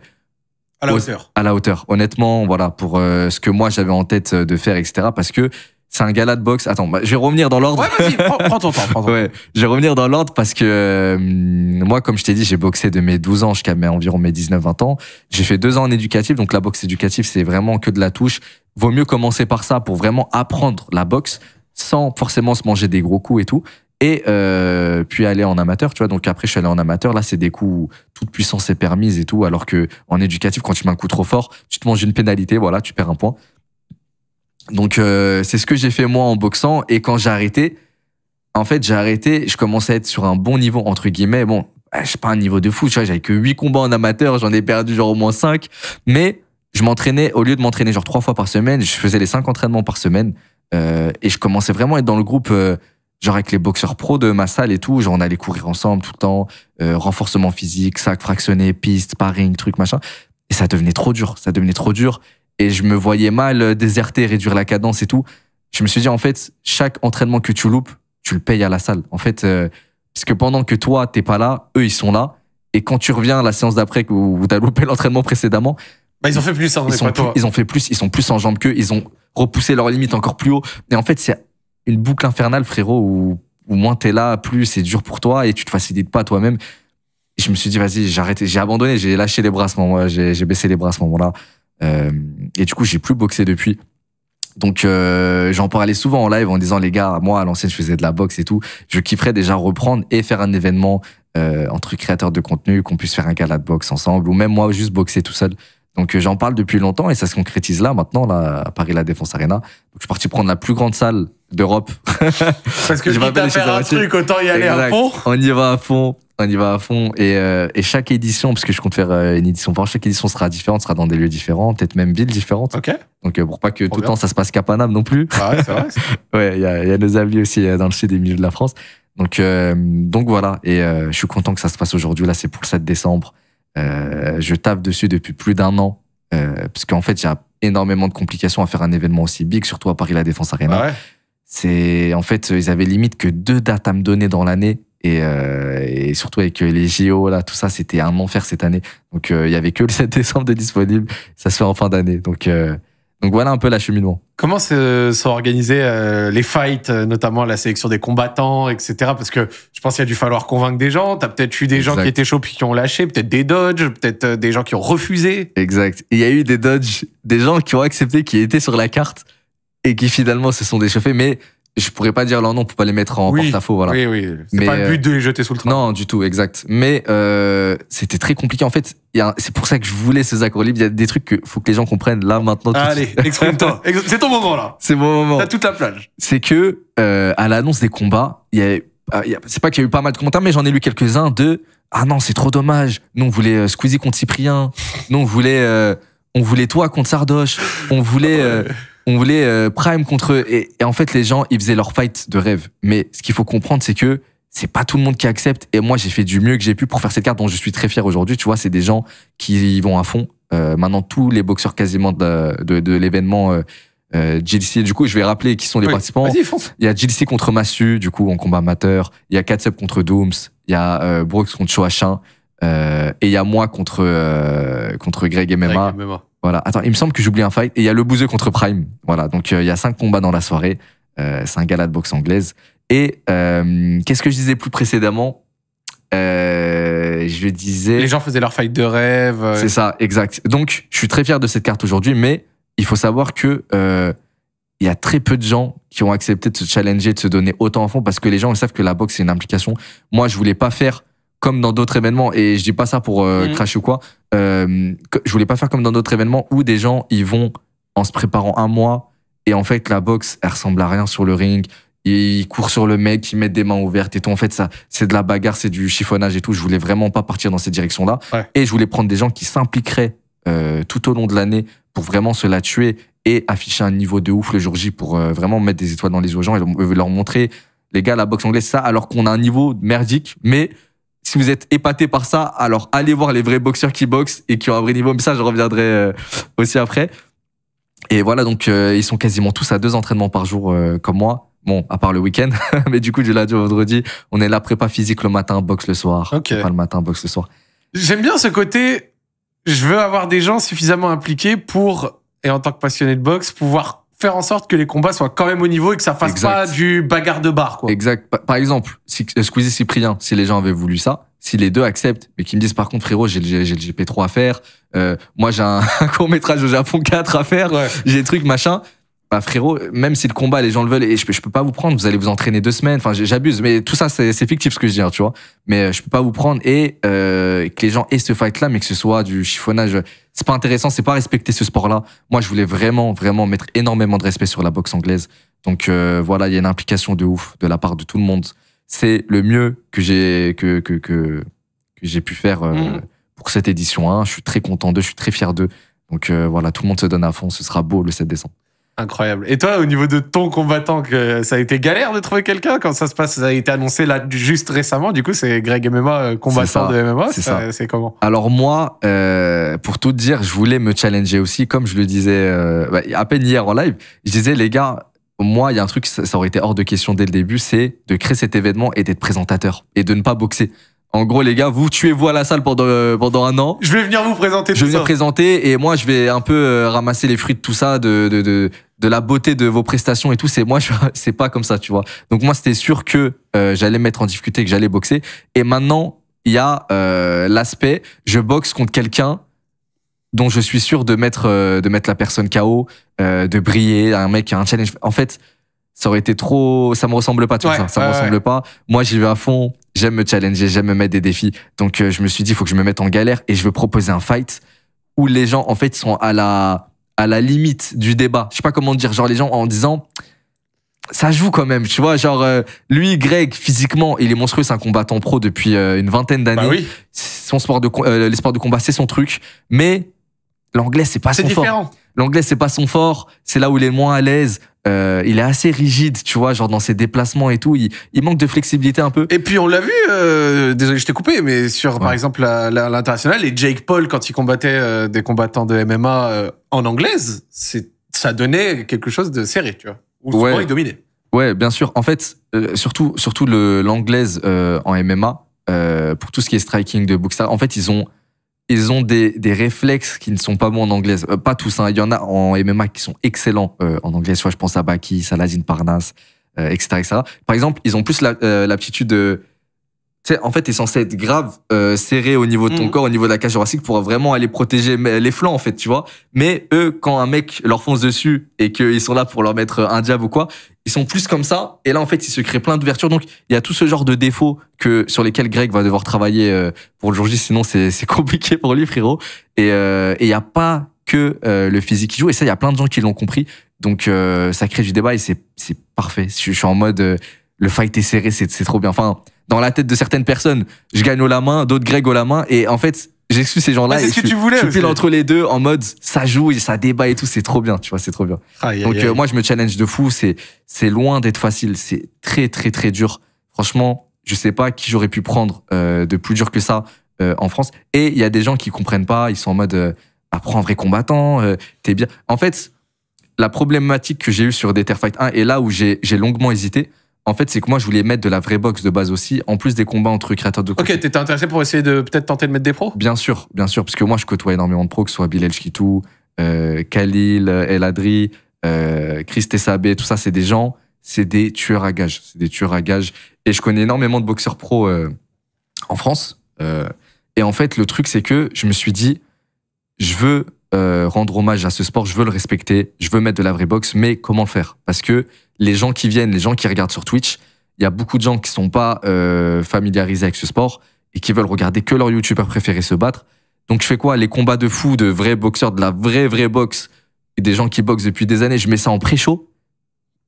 à la hauteur. Honnêtement, voilà, pour euh, ce que moi j'avais en tête euh, de faire, etc. Parce que c'est un gala de boxe. Attends, bah, je vais revenir dans l'ordre. Ouais, vas prends, ton temps. je vais revenir dans l'ordre parce que euh, moi, comme je t'ai dit, j'ai boxé de mes 12 ans jusqu'à mes, environ mes 19-20 ans. J'ai fait deux ans en éducatif, donc la boxe éducative, c'est vraiment que de la touche. Vaut mieux commencer par ça pour vraiment apprendre la boxe sans forcément se manger des gros coups et tout. Et euh, puis aller en amateur, tu vois. Donc après, je suis allé en amateur. Là, c'est des coups où toute puissance est permise et tout. Alors que en éducatif, quand tu mets un coup trop fort, tu te manges une pénalité. Voilà, tu perds un point. Donc euh, c'est ce que j'ai fait moi en boxant. Et quand j'ai arrêté, en fait, j'ai arrêté. Je commençais à être sur un bon niveau entre guillemets. Bon, bah, je suis pas un niveau de fou. Tu vois, j'avais que 8 combats en amateur. J'en ai perdu genre au moins 5. mais je m'entraînais au lieu de m'entraîner genre trois fois par semaine. Je faisais les cinq entraînements par semaine. Euh, et je commençais vraiment à être dans le groupe genre avec les boxeurs pro de ma salle et tout, genre on allait courir ensemble tout le temps, euh, renforcement physique, sac fractionné, piste, sparring, truc machin. Et ça devenait trop dur, ça devenait trop dur. Et je me voyais mal euh, déserter, réduire la cadence et tout. Je me suis dit, en fait, chaque entraînement que tu loupes, tu le payes à la salle. En fait, euh, parce que pendant que toi, t'es pas là, eux, ils sont là. Et quand tu reviens à la séance d'après où t'as loupé l'entraînement précédemment, bah, ils ont fait plus, hein, ils, ils ont fait plus, ils sont plus en jambes qu'eux, ils ont repoussé leurs limites encore plus haut. Et en fait, c'est une boucle infernale, frérot, où, moins t'es là, plus c'est dur pour toi et tu te facilites pas toi-même. Je me suis dit, vas-y, j'ai j'ai abandonné, j'ai lâché les bras à ce moment là j'ai baissé les bras à ce moment-là. Euh, et du coup, j'ai plus boxé depuis. Donc euh, j'en parlais souvent en live en disant les gars, moi à l'ancienne je faisais de la boxe et tout, je kifferais déjà reprendre et faire un événement euh, entre créateurs de contenu, qu'on puisse faire un gala de boxe ensemble, ou même moi juste boxer tout seul. Donc euh, j'en parle depuis longtemps et ça se concrétise là maintenant là à Paris la Défense Arena. Donc, je suis parti prendre la plus grande salle d'Europe. Parce que je vais faire un truc autant y aller à fond. On y va à fond, on y va à fond et, euh, chaque édition parce que je compte faire euh, une édition par chaque édition sera différente, sera dans des lieux différents, peut-être même villes différentes. OK. Donc pour pas que tout le temps ça se passe qu'à Paname non plus. Ah ouais, c'est vrai. ouais, il y, a nos amis aussi dans le sud des milieux de la France. Donc, donc voilà, et je suis content que ça se passe aujourd'hui. Là, c'est pour le 7 décembre. Euh, je tape dessus depuis plus d'un an, euh, parce qu'en fait, il y a énormément de complications à faire un événement aussi big, surtout à Paris La Défense Arena. Ah C'est en fait, ils avaient limite que deux dates à me donner dans l'année. Et, euh, surtout avec les JO là tout ça c'était un enfer cette année donc il y avait que le 7 décembre de disponible ça se fait en fin d'année donc donc voilà un peu l'acheminement. Comment se sont organisés euh, les fights, euh, notamment la sélection des combattants, etc. Parce que je pense qu'il a dû falloir convaincre des gens. Tu as peut-être eu des gens qui étaient chauds puis qui ont lâché, peut-être des dodges, peut-être euh, des gens qui ont refusé. Exact. Il y a eu des dodges, des gens qui ont accepté, qui étaient sur la carte et qui finalement se sont déchauffés. Mais je pourrais pas dire leur nom pour pas les mettre en porte-à-faux, voilà. Oui, oui. C'est pas le but de les jeter sous le train. Non, du tout, exact. Mais euh, c'était très compliqué. En fait, c'est pour ça que je voulais ces accords libres. Il y a des trucs que faut que les gens comprennent là maintenant. Allez, exprime-toi. c'est ton moment là. C'est mon moment. T'as toute la plage. C'est que euh, à l'annonce des combats, ah, il y a, c'est pas qu'il y a eu pas mal de commentaires, mais j'en ai lu quelques-uns de ah non c'est trop dommage. Nous on voulait euh, Squeezie contre Cyprien. Nous on voulait on voulait toi contre Sardoche. On voulait on voulait euh, Prime contre eux. Et, en fait, les gens, ils faisaient leur fight de rêve. Mais ce qu'il faut comprendre, c'est que c'est pas tout le monde qui accepte. Et moi, j'ai fait du mieux que j'ai pu pour faire cette carte dont je suis très fier aujourd'hui. Tu vois, c'est des gens qui y vont à fond. Euh, maintenant, tous les boxeurs quasiment de, l'événement JLC. Euh, du coup, je vais rappeler qui sont les participants. Il y a GLC contre Massu, du coup, en combat amateur. Il y a Katsup contre Dooms. Il y a Brooks contre Shoachin. et il y a moi contre, contre Greg MMA. Greg voilà. Attends, il me semble que j'oublie un fight. Et il y a le bouseux contre Prime. Voilà. Donc, euh, il y a cinq combats dans la soirée. Euh, c'est un gala de boxe anglaise. Et euh, qu'est-ce que je disais plus précédemment je disais. Les gens faisaient leur fight de rêve. C'est ça, exact. Donc, je suis très fier de cette carte aujourd'hui, mais il faut savoir que il y a très peu de gens qui ont accepté de se challenger, de se donner autant en fond, parce que les gens ils savent que la boxe c'est une implication. Moi, je voulais pas faire comme dans d'autres événements, et je dis pas ça pour euh, mm. cracher ou quoi, euh, je voulais pas faire comme dans d'autres événements où des gens, ils vont en se préparant un mois, et en fait, la boxe, elle ressemble à rien sur le ring. Ils courent sur le mec, ils mettent des mains ouvertes et tout. En fait, ça, c'est de la bagarre, c'est du chiffonnage et tout. Je voulais vraiment pas partir dans cette direction-là. Et je voulais prendre des gens qui s'impliqueraient euh, tout au long de l'année pour vraiment se la tuer et afficher un niveau de ouf le jour J pour euh, vraiment mettre des étoiles dans les yeux aux gens et leur, leur montrer, les gars, la boxe anglaise, ça, alors qu'on a un niveau merdique, mais si vous êtes épaté par ça, alors allez voir les vrais boxeurs qui boxent et qui ont un vrai niveau. Mais ça, je reviendrai euh, aussi après. Et voilà, donc euh, ils sont quasiment tous à deux entraînements par jour euh, comme moi. Bon, à part le week-end, mais du coup, du lundi au vendredi, on est là prépa physique le matin, boxe le soir. Pas le matin, boxe le soir. J'aime bien ce côté. Je veux avoir des gens suffisamment impliqués pour, et en tant que passionné de boxe, pouvoir faire en sorte que les combats soient quand même au niveau et que ça fasse pas du bagarre de bar. Exact. Par exemple, euh, Squeezie Cyprien, si les gens avaient voulu ça, si les deux acceptent, mais qui me disent par contre frérot, j'ai le, GP3 à faire, euh, moi j'ai un, court métrage au Japon 4 à faire, j'ai des trucs machin. Bah frérot, même si le combat les gens le veulent et je peux, peux pas vous prendre, vous allez vous entraîner deux semaines. Enfin j'abuse, mais tout ça c'est fictif ce que je dis, hein, tu vois. Mais euh, je peux pas vous prendre et que les gens aient ce fight là, mais que ce soit du chiffonnage, c'est pas intéressant, c'est pas respecter ce sport là. Moi je voulais vraiment vraiment mettre énormément de respect sur la boxe anglaise. Donc voilà, il y a une implication de ouf de la part de tout le monde c'est le mieux que j'ai que, que, j'ai pu faire euh, mm. pour cette édition 1. Je suis très content d'eux, je suis très fier d'eux. Donc euh, voilà, tout le monde se donne à fond, ce sera beau le 7 décembre. Incroyable. Et toi, au niveau de ton combattant, que ça a été galère de trouver quelqu'un quand ça se passe Ça a été annoncé là juste récemment. Du coup, c'est Greg MMA, euh, combattant de MMA. C'est ça. C'est comment Alors moi, pour tout dire, je voulais me challenger aussi, comme je le disais bah, à peine hier en live. Je disais les gars, moi, il y a un truc, ça, aurait été hors de question dès le début, c'est de créer cet événement et d'être présentateur et de ne pas boxer. En gros, les gars, vous tuez-vous à la salle pendant, euh, pendant un an. Je vais venir vous présenter Je vais venir présenter et moi, je vais un peu euh, ramasser les fruits de tout ça, de, de, de, la beauté de vos prestations et tout. C'est moi, c'est pas comme ça, tu vois. Donc, moi, c'était sûr que euh, j'allais mettre en difficulté, que j'allais boxer. Et maintenant, il y a l'aspect, je boxe contre quelqu'un dont je suis sûr de mettre, euh, de mettre la personne KO, euh, de briller, un mec qui a un challenge. En fait, ça aurait été trop. Ça me ressemble pas, tout ça, ça me ressemble pas. Moi, j'y vais à fond. J'aime me challenger, j'aime me mettre des défis. Donc, euh, je me suis dit, il faut que je me mette en galère et je veux proposer un fight où les gens, en fait, sont à la, à la limite du débat. Je sais pas comment dire. Genre, les gens en disant ça joue quand même, tu vois. Genre, lui, Greg, physiquement, il est monstrueux, c'est un combattant pro depuis une vingtaine d'années. Bah son sport de, de combat, c'est son truc. Mais l'anglais c'est pas son différent. fort. L'anglais c'est pas son fort, c'est là où il est moins à l'aise. Euh, il est assez rigide, tu vois, genre dans ses déplacements et tout, il, manque de flexibilité un peu. Et puis on l'a vu, euh, désolé je t'ai coupé, mais sur par exemple l'international et Jake Paul quand il combattait euh, des combattants de MMA en anglaise, ça donnait quelque chose de serré, tu vois. Où souvent ouais. il dominait. Ouais, bien sûr. En fait, surtout surtout l'anglaise en MMA pour tout ce qui est striking de Bookstar, en fait ils ont ils ont des, des, réflexes qui ne sont pas bons en anglais. Euh, pas tous, hein. il y en a en MMA qui sont excellents euh, en anglais. Soit je pense à Baki, Saladin Parnas, euh, etc., etc., Par exemple, ils ont plus euh, l'aptitude de en fait, est censé être grave euh, serré au niveau de ton mm. corps, au niveau de la cage thoracique, pour vraiment aller protéger les flancs, en fait, tu vois. Mais eux, quand un mec leur fonce dessus et qu'ils sont là pour leur mettre euh, un diable ou quoi, ils sont plus comme ça. Et là, en fait, il se crée plein d'ouvertures. Donc, il y a tout ce genre de défauts que sur lesquels Greg va devoir travailler euh, pour le jour J. Sinon, c'est compliqué pour lui, frérot. Et il n'y a pas que le physique qui joue. Et ça, il y a plein de gens qui l'ont compris. Donc, ça crée du débat et c'est parfait. Je, je suis en mode, le fight est serré, c'est trop bien. Enfin, dans la tête de certaines personnes, je gagne au la main, d'autres Greg au la main, et en fait, j'excuse ces gens-là. et c'est ce que tu voulais. Je entre les deux en mode ça joue et ça débat et tout, c'est trop bien, tu vois, c'est trop bien. Donc euh, moi je me challenge de fou, c'est c'est loin d'être facile, c'est très très très dur. Franchement, je sais pas qui j'aurais pu prendre euh, de plus dur que ça euh, en France. Et il y a des gens qui comprennent pas, ils sont en mode apprends un vrai combattant, t'es bien. En fait, la problématique que j'ai eue sur des 1 est là où j'ai longuement hésité, en fait, c'est que moi, je voulais mettre de la vraie boxe de base aussi, en plus des combats entre créateurs de contenu. Ok, t'étais intéressé pour essayer de peut-être tenter de mettre des pros Bien sûr, bien sûr, parce que moi, je côtoie énormément de pros, que ce soit Bilal Kitou, euh, Khalil, euh, El Adri, Christ euh, Chris Tessabé, tout ça, c'est des gens, c'est des tueurs à gages. C'est des tueurs à gages. Et je connais énormément de boxeurs pros en France. et en fait, le truc, c'est que je me suis dit, je veux euh, rendre hommage à ce sport, je veux le respecter, je veux mettre de la vraie boxe, mais comment faire Parce que les gens qui viennent, les gens qui regardent sur Twitch, il y a beaucoup de gens qui sont pas euh, familiarisés avec ce sport et qui veulent regarder que leur youtubeur préféré se battre. Donc je fais quoi Les combats de fous, de vrais boxeurs, de la vraie vraie boxe et des gens qui boxent depuis des années, je mets ça en pré-show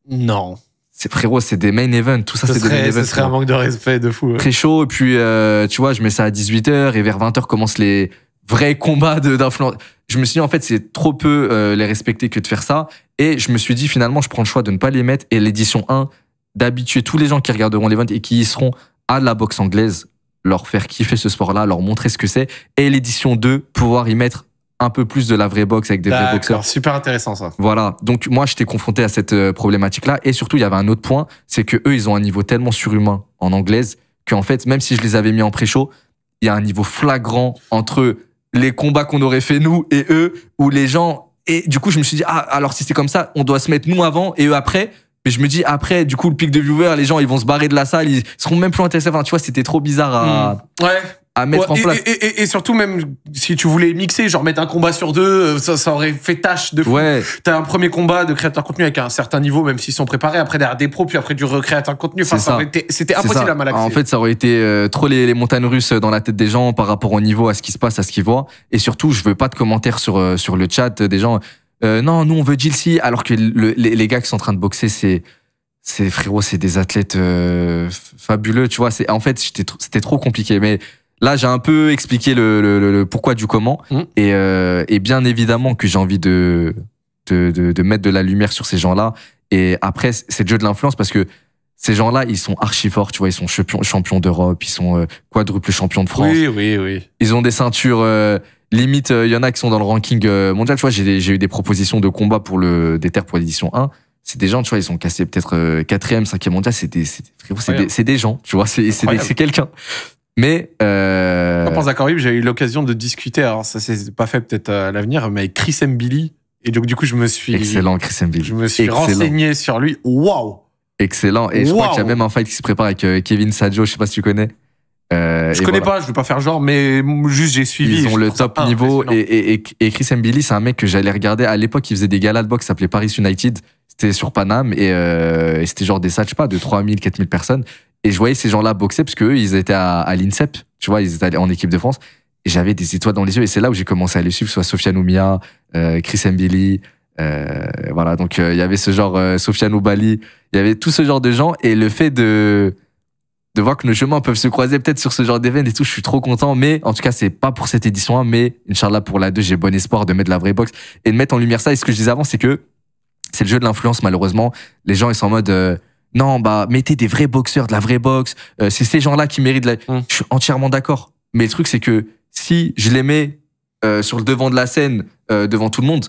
Non. C'est frérot, c'est des main events, tout ça c'est des main events. Ce serait un manque de respect de fou. Pré-show et puis euh, tu vois, je mets ça à 18h et vers 20h commencent les vrai combat d'influence. Je me suis dit, en fait, c'est trop peu euh, les respecter que de faire ça. Et je me suis dit, finalement, je prends le choix de ne pas les mettre. Et l'édition 1, d'habituer tous les gens qui regarderont les ventes et qui y seront à la boxe anglaise, leur faire kiffer ce sport-là, leur montrer ce que c'est. Et l'édition 2, pouvoir y mettre un peu plus de la vraie boxe avec des vrais boxeurs. Super intéressant ça. Voilà. Donc moi, j'étais confronté à cette euh, problématique-là. Et surtout, il y avait un autre point, c'est que eux, ils ont un niveau tellement surhumain en anglaise qu'en fait, même si je les avais mis en pré-show, il y a un niveau flagrant entre les combats qu'on aurait fait nous et eux, ou les gens. Et du coup, je me suis dit, ah, alors si c'est comme ça, on doit se mettre nous avant et eux après. Mais je me dis, après, du coup, le pic de viewers, les gens, ils vont se barrer de la salle, ils seront même plus intéressés. Enfin, tu vois, c'était trop bizarre à. Hmm. Ouais à mettre en et, place. Et, surtout, même si tu voulais mixer, genre mettre un combat sur deux, euh, ça, aurait fait tâche de fou. Ouais. T'as un premier combat de créateur de contenu avec un certain niveau, même s'ils sont préparés, après derrière des pros, puis après du recréateur de contenu. Enfin, ça. c'était impossible à malaxer. En fait, ça aurait été euh, trop les, montagnes russes dans la tête des gens par rapport au niveau, à ce qui se passe, à ce qu'ils voient. Et surtout, je veux pas de commentaires sur, euh, sur le chat des gens. non, nous on veut Jilsi, alors que les, gars qui sont en train de boxer, c'est c'est frérot, c'est des athlètes fabuleux, tu vois. C'est en fait, c'était trop compliqué, mais Là, j'ai un peu expliqué le, pourquoi du comment. Mmh. Et, euh, et, bien évidemment que j'ai envie de de, de, de, mettre de la lumière sur ces gens-là. Et après, c'est le jeu de l'influence parce que ces gens-là, ils sont archi forts, tu vois. Ils sont champions, champions d'Europe, ils sont euh, quadruples quadruple champions de France. Oui, oui, oui. Ils ont des ceintures. limites. Euh, limite, euh, il y en a qui sont dans le ranking mondial. Tu vois, j'ai eu des propositions de combat pour le, des terres pour l'édition 1 c'est des gens, tu vois, ils sont cassés peut-être quatrième, cinquième mondial, c'est des, c'est des, gens, tu vois, c'est, c'est, quelqu'un. Mais. Euh... pense à j'ai eu l'occasion de discuter, alors ça c'est pas fait peut-être à l'avenir, mais avec Chris Mbili. Et donc du coup, je me suis. Excellent, Chris Mbili. Je me suis renseigné sur lui. Waouh! Excellent. Et je crois qu'il y a même un fight qui se prépare avec euh, Kevin Sadio, je sais pas si tu connais. Euh, je connais pas, je veux pas faire genre, mais juste j'ai suivi. Ils ont le top niveau et, et, Chris Mbili, c'est un mec que j'allais regarder à l'époque. Il faisait des galas de boxe, s'appelait Paris United. C'était sur Paname et, euh, c'était genre des salles, pas, de 3000, 4000 personnes. Et je voyais ces gens-là boxer parce qu'eux, ils étaient à, l'INSEP, tu vois, ils étaient en équipe de France. Et j'avais des étoiles dans les yeux. Et c'est là où j'ai commencé à les suivre, soit Sofiane Oumia, euh, Chris Mbili. Euh, voilà, donc euh, il y avait ce genre, Sofiane Oubali, il y avait tout ce genre de gens. Et le fait de, de voir que nos chemins peuvent se croiser peut-être sur ce genre d'événement et tout, je suis trop content. Mais en tout cas, c'est pas pour cette édition 1, mais Inch'Allah pour la 2, j'ai bon espoir de mettre de la vraie boxe et de mettre en lumière ça. Et ce que je disais avant, c'est que c'est le jeu de l'influence, malheureusement. Les gens, ils sont en mode, non, bah mettez des vrais boxeurs, de la vraie boxe. Euh, c'est ces gens-là qui méritent. La... Mm. Je suis entièrement d'accord. Mais le truc, c'est que si je les mets euh, sur le devant de la scène, euh, devant tout le monde,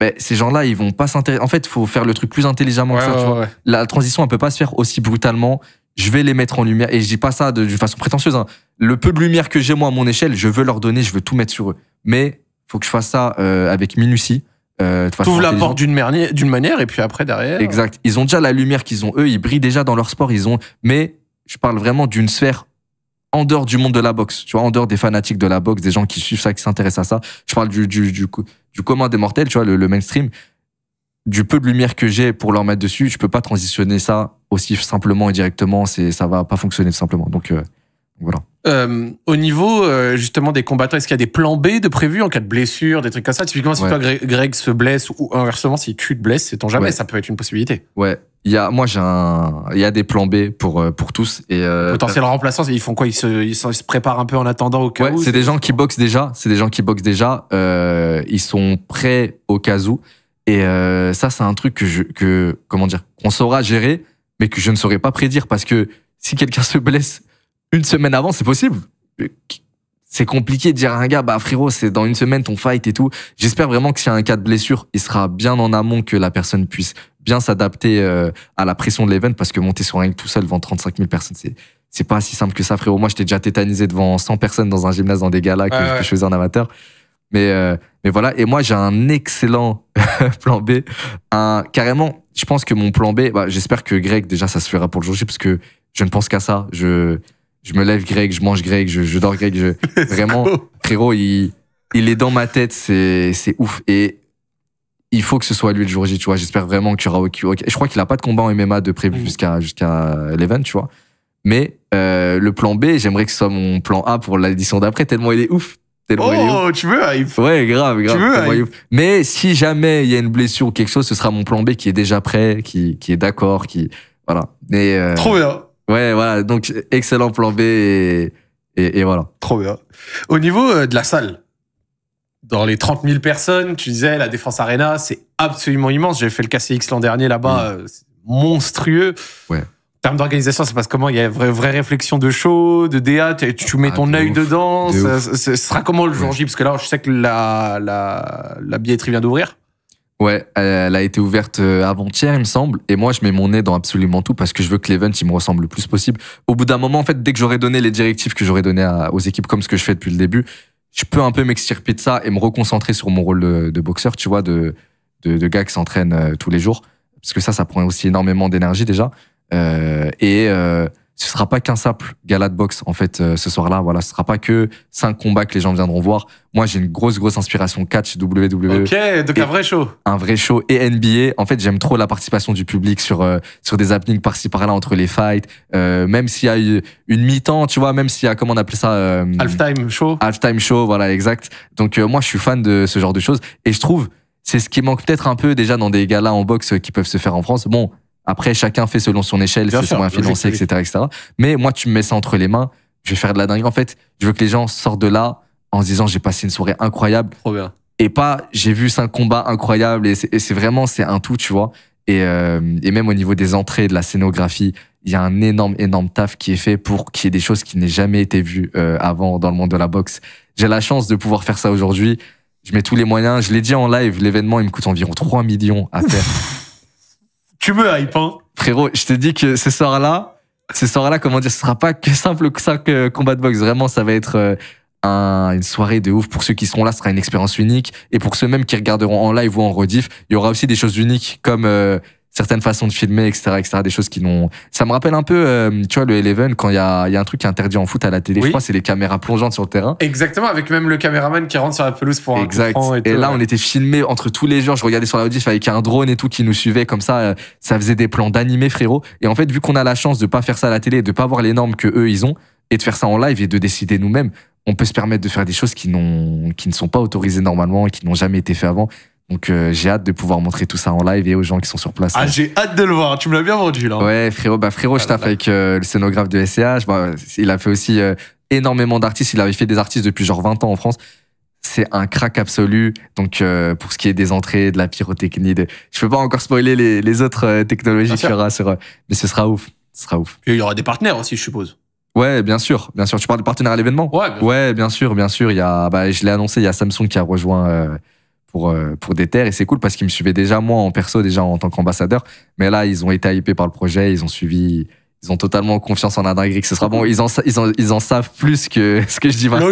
mais ben, ces gens-là, ils vont pas s'intéresser. En fait, faut faire le truc plus intelligemment. que ça, La transition, elle peut pas se faire aussi brutalement. Je vais les mettre en lumière et je dis pas ça d'une façon prétentieuse. Hein. Le peu de lumière que j'ai moi à mon échelle, je veux leur donner, je veux tout mettre sur eux. Mais faut que je fasse ça avec minutie euh, T'ouvres la porte d'une manière, d'une manière et puis après derrière. Exact. Ils ont déjà la lumière qu'ils ont eux. Ils brillent déjà dans leur sport. Ils ont. Mais je parle vraiment d'une sphère en dehors du monde de la boxe, tu vois, en dehors des fanatiques de la boxe, des gens qui suivent ça, qui s'intéressent à ça. Je parle du, du, du, commun des mortels, tu vois, le, mainstream. Du peu de lumière que j'ai pour leur mettre dessus, je peux pas transitionner ça aussi simplement et directement. C'est, ça va pas fonctionner simplement. Donc, euh, voilà. Euh, au niveau euh, justement des combattants, est-ce qu'il y a des plans B de prévu en cas de blessure, des trucs comme ça Typiquement, si toi Greg, se blesse ou inversement, si tu te blesses, c'est ton jamais, ça peut être une possibilité. Ouais. Il y a, moi, j'ai un, il y a des plans B pour euh, pour tous et potentiel remplaçant, ils font quoi ils se, préparent un peu en attendant au cas ouais, où. C'est des, gens qui boxent déjà, c'est des gens qui boxent déjà. ils sont prêts au cas où et ça, c'est un truc que que comment dire, qu'on saura gérer, mais que je ne saurais pas prédire parce que si quelqu'un se blesse une semaine avant, c'est possible. Euh, c'est compliqué de dire à un gars, bah frérot, c'est dans une semaine ton fight et tout. J'espère vraiment que s'il y a un cas de blessure, il sera bien en amont que la personne puisse bien s'adapter euh, à la pression de l'event parce que monter sur un ring tout seul devant 35 000 personnes, c'est c'est pas si simple que ça, frérot. Moi, j'étais déjà tétanisé devant 100 personnes dans un gymnase, dans des galas que, je faisais en amateur. Mais, euh, mais voilà. Et moi, j'ai un excellent plan B. Un, carrément, je pense que mon plan B, bah, j'espère que Greg, déjà, ça se fera pour le jour J parce que je ne pense qu'à ça. Je, je me lève grec, je mange grec, je, dors grec. Je... Vraiment, frérot, il, il est dans ma tête, c'est ouf. Et il faut que ce soit lui le jour J, tu vois. J'espère vraiment qu'il y aura Ok. Je crois qu'il n'a pas de combat en MMA de prévu mm. jusqu'à jusqu'à l'event, tu vois. Mais euh, le plan B, j'aimerais que ce soit mon plan A pour l'édition d'après, tellement il est ouf. Tellement oh, tu veux hype Ouais, grave, grave. Tu veux, Mais si jamais il y a une blessure ou quelque chose, ce sera mon plan B qui est déjà prêt, qui, qui est d'accord, qui. Voilà. Mais, euh, Trop bien. Ouais, voilà. Donc, excellent plan B et, voilà. Trop bien. Au niveau euh, de la salle, dans les 30 000 personnes, tu disais, la Défense Arena, c'est absolument immense. J'ai fait le KCX l'an dernier là-bas, mm. euh, monstrueux. Ouais. En termes d'organisation, ça passe comment Il y a une vraie, réflexion de show, de DA, tu, mets ah, ton œil dedans. Ce ça, sera comment le jour J Parce que là, je sais que la, la, la billetterie vient d'ouvrir. Ouais, elle a été ouverte euh, avant-hier, il me semble. Et moi, je mets mon nez dans absolument tout parce que je veux que l'event, il me ressemble le plus possible. Au bout d'un moment, en fait, dès que j'aurai donné les directives que j'aurais données aux équipes, comme ce que je fais depuis le début, je peux un peu m'extirper de ça et me reconcentrer sur mon rôle de, boxeur, tu vois, de, de gars qui s'entraîne euh, tous les jours. Parce que ça, ça prend aussi énormément d'énergie déjà. Euh, et. Euh, ce sera pas qu'un simple gala de boxe en fait euh, ce soir-là. Voilà, ce sera pas que cinq combats que les gens viendront voir. Moi, j'ai une grosse grosse inspiration catch WWE. Ok, donc un vrai show. Un vrai show et NBA. En fait, j'aime trop la participation du public sur euh, sur des happenings par-ci par-là entre les fights. Euh, même s'il y a une mi-temps, tu vois, même s'il y a comment on appelle ça halftime show. Halftime show, voilà, exact. Donc moi, je suis fan de ce genre de choses et je trouve c'est ce qui manque peut-être un peu déjà dans des galas en boxe qui peuvent se faire en France. Bon, après, chacun fait selon son échelle, selon un etc., etc. Mais moi, tu me mets ça entre les mains, je vais faire de la dingue. En fait, je veux que les gens sortent de là en se disant j'ai passé une soirée incroyable. Trop bien. Et pas j'ai vu un combat incroyable Et c'est vraiment, c'est un tout, tu vois. Euh, et, même au niveau des entrées, de la scénographie, il y a un énorme, énorme taf qui est fait pour qu'il y ait des choses qui n'aient jamais été vues euh, avant dans le monde de la boxe. J'ai la chance de pouvoir faire ça aujourd'hui. Je mets tous les moyens. Je l'ai dit en live, l'événement, il me coûte environ 3 millions à faire. Tu veux hype, hein Frérot, je te dis que ce soir-là, ce soir-là, comment dire, ce sera pas que simple que ça que combat de boxe. Vraiment, ça va être euh, une soirée de ouf. Pour ceux qui seront là, ce sera une expérience unique. Et pour ceux même qui regarderont en live ou en rediff, il y aura aussi des choses uniques comme euh, certaines façons de filmer, etc., etc. Des choses qui n'ont. Ça me rappelle un peu, euh, tu vois, le Eleven quand il y a, y a, un truc qui est interdit en foot à la télé. c'est les caméras plongeantes sur le terrain. Exactement, avec même le caméraman qui rentre sur la pelouse pour un coup et, là, on était filmé entre tous les jours, Je regardais sur la audition avec un drone et tout qui nous suivait comme ça. Euh, ça faisait des plans d'animé, frérot. Et en fait, vu qu'on a la chance de pas faire ça à la télé, de pas voir les normes que eux ils ont, et de faire ça en live et de décider nous-mêmes, on peut se permettre de faire des choses qui n'ont, qui ne sont pas autorisées normalement et qui n'ont jamais été faites avant. Donc euh, j'ai hâte de pouvoir montrer tout ça en live et aux gens qui sont sur place. Ah, hein. j'ai hâte de le voir, tu me l'as bien vendu là. Ouais, frérot, bah je ah, taffe avec euh, le scénographe de SCH. il a fait aussi euh, énormément d'artistes, il avait fait des artistes depuis genre 20 ans en France. C'est un crack absolu. Donc pour ce qui est des entrées, de la pyrotechnie, de... je peux pas encore spoiler les, autres technologies qu'il y aura sur. Mais ce sera ouf, ce sera ouf. il y aura des partenaires aussi, je suppose. Ouais, bien sûr, bien sûr. Tu parles de partenaires à l'événement. Ouais. Bien sûr, bien sûr. Il y a, bah, je l'ai annoncé, il y a Samsung qui a rejoint. Euh, pour, des terres. Et c'est cool parce qu'ils me suivaient déjà, moi, en perso, déjà en tant qu'ambassadeur. Mais là, ils ont été hypés par le projet, ils ont suivi. Ils ont totalement confiance en la que ce sera bon. Ils en, ils en, savent plus que ce que je dis maintenant.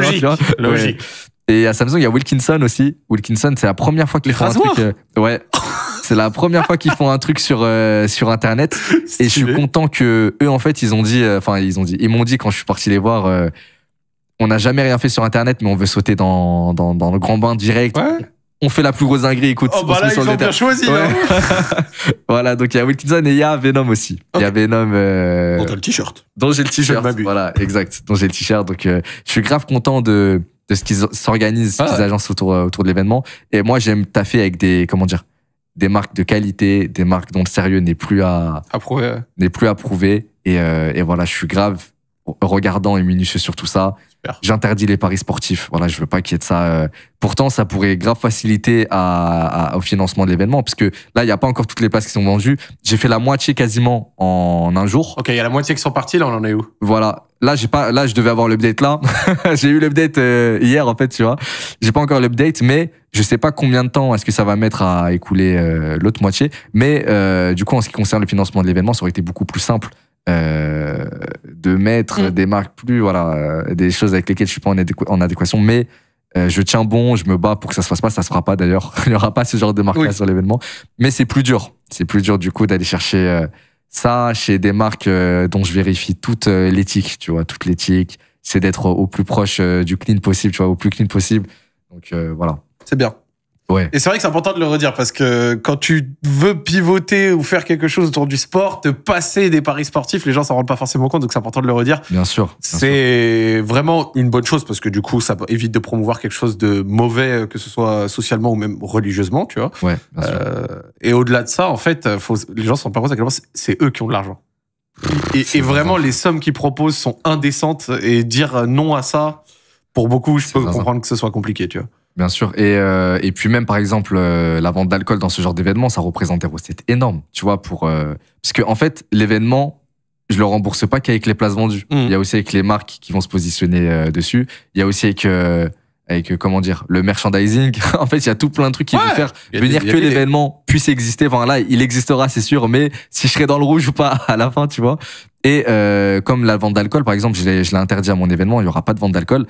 Logique. Et à Samsung, il y a Wilkinson aussi. Wilkinson, c'est la première fois qu'ils font un truc. Euh, ouais. c'est la première fois qu'ils font un truc sur euh, sur internet. Et je suis content que eux, en fait, ils ont dit. Enfin, ils ont dit. Ils m'ont dit quand je suis parti les voir on n'a jamais rien fait sur Internet, mais on veut sauter dans, dans, dans le grand bain direct. Ouais on fait la plus grosse dinguerie, écoute. Oh, bah là, ils bien choisi. Hein. voilà, donc il y a Wilkinson et il y a Venom aussi. Il y a Venom. Euh, dont le t-shirt. Dont j'ai le t-shirt. Voilà, exact. Dont j'ai le t-shirt. Donc euh, je suis grave content de, ce qu'ils s'organisent, ce ah qu'ils autour, euh, autour de l'événement. Et moi, j'aime taffer avec des. Comment dire des marques de qualité, des marques dont le sérieux n'est plus à, à prouver. N'est plus à et voilà, je suis grave regardant et minutieux sur tout ça. J'interdis les paris sportifs. Voilà, je veux pas qu'il y ait de ça. Euh. Pourtant, ça pourrait grave faciliter à, au financement de l'événement, Parce que là, il n'y a pas encore toutes les places qui sont vendues. J'ai fait la moitié quasiment en un jour. Ok, il y a la moitié qui sont parties. Là, on en est où Voilà. Là, j'ai pas. Là, je devais avoir l'update là. j'ai eu l'update euh, hier, en fait, tu vois. J'ai pas encore l'update, mais je sais pas combien de temps est-ce que ça va mettre à écouler euh, l'autre moitié. Mais du coup, en ce qui concerne le financement de l'événement, ça aurait été beaucoup plus simple euh, de mettre mm. des marques plus, voilà, euh, des choses avec lesquelles je suis pas en, adéquation, mais euh, je tiens bon, je me bats pour que ça se fasse pas, ça se fera pas d'ailleurs. Il n'y aura pas ce genre de marque sur l'événement. Mais c'est plus dur. C'est plus dur du coup d'aller chercher ça chez des marques dont je vérifie toute l'éthique, tu vois, toute l'éthique. C'est d'être au plus proche du clean possible, tu vois, au plus clean possible. Donc voilà. C'est bien. Et c'est vrai que c'est important de le redire parce que quand tu veux pivoter ou faire quelque chose autour du sport, te passer des paris sportifs, les gens s'en rendent pas forcément compte, donc c'est important de le redire. Bien sûr. C'est vraiment une bonne chose parce que du coup, ça évite de promouvoir quelque chose de mauvais, que ce soit socialement ou même religieusement, tu vois. Ouais, euh, et au-delà de ça, en fait, les gens s'en rendent pas compte à quel point c'est eux qui ont de l'argent. Et, et vraiment, les sommes qu'ils proposent sont indécentes et dire non à ça, pour beaucoup, je peux comprendre que ce soit compliqué, tu vois. Bien sûr. Euh, et, puis même, par exemple, euh, la vente d'alcool dans ce genre d'événement, ça représente des recettes énormes, tu vois, pour... Euh, parce que, en fait, l'événement, je le rembourse pas qu'avec les places vendues. Mm. Il y a aussi avec les marques qui vont se positionner dessus. Il y a aussi avec... avec comment dire le merchandising en fait il y a tout plein de trucs qui vont faire venir que l'événement puisse exister enfin là il existera c'est sûr mais si je serai dans le rouge ou pas à la fin tu vois et comme la vente d'alcool par exemple je l'ai interdit à mon événement il n'y aura pas de vente d'alcool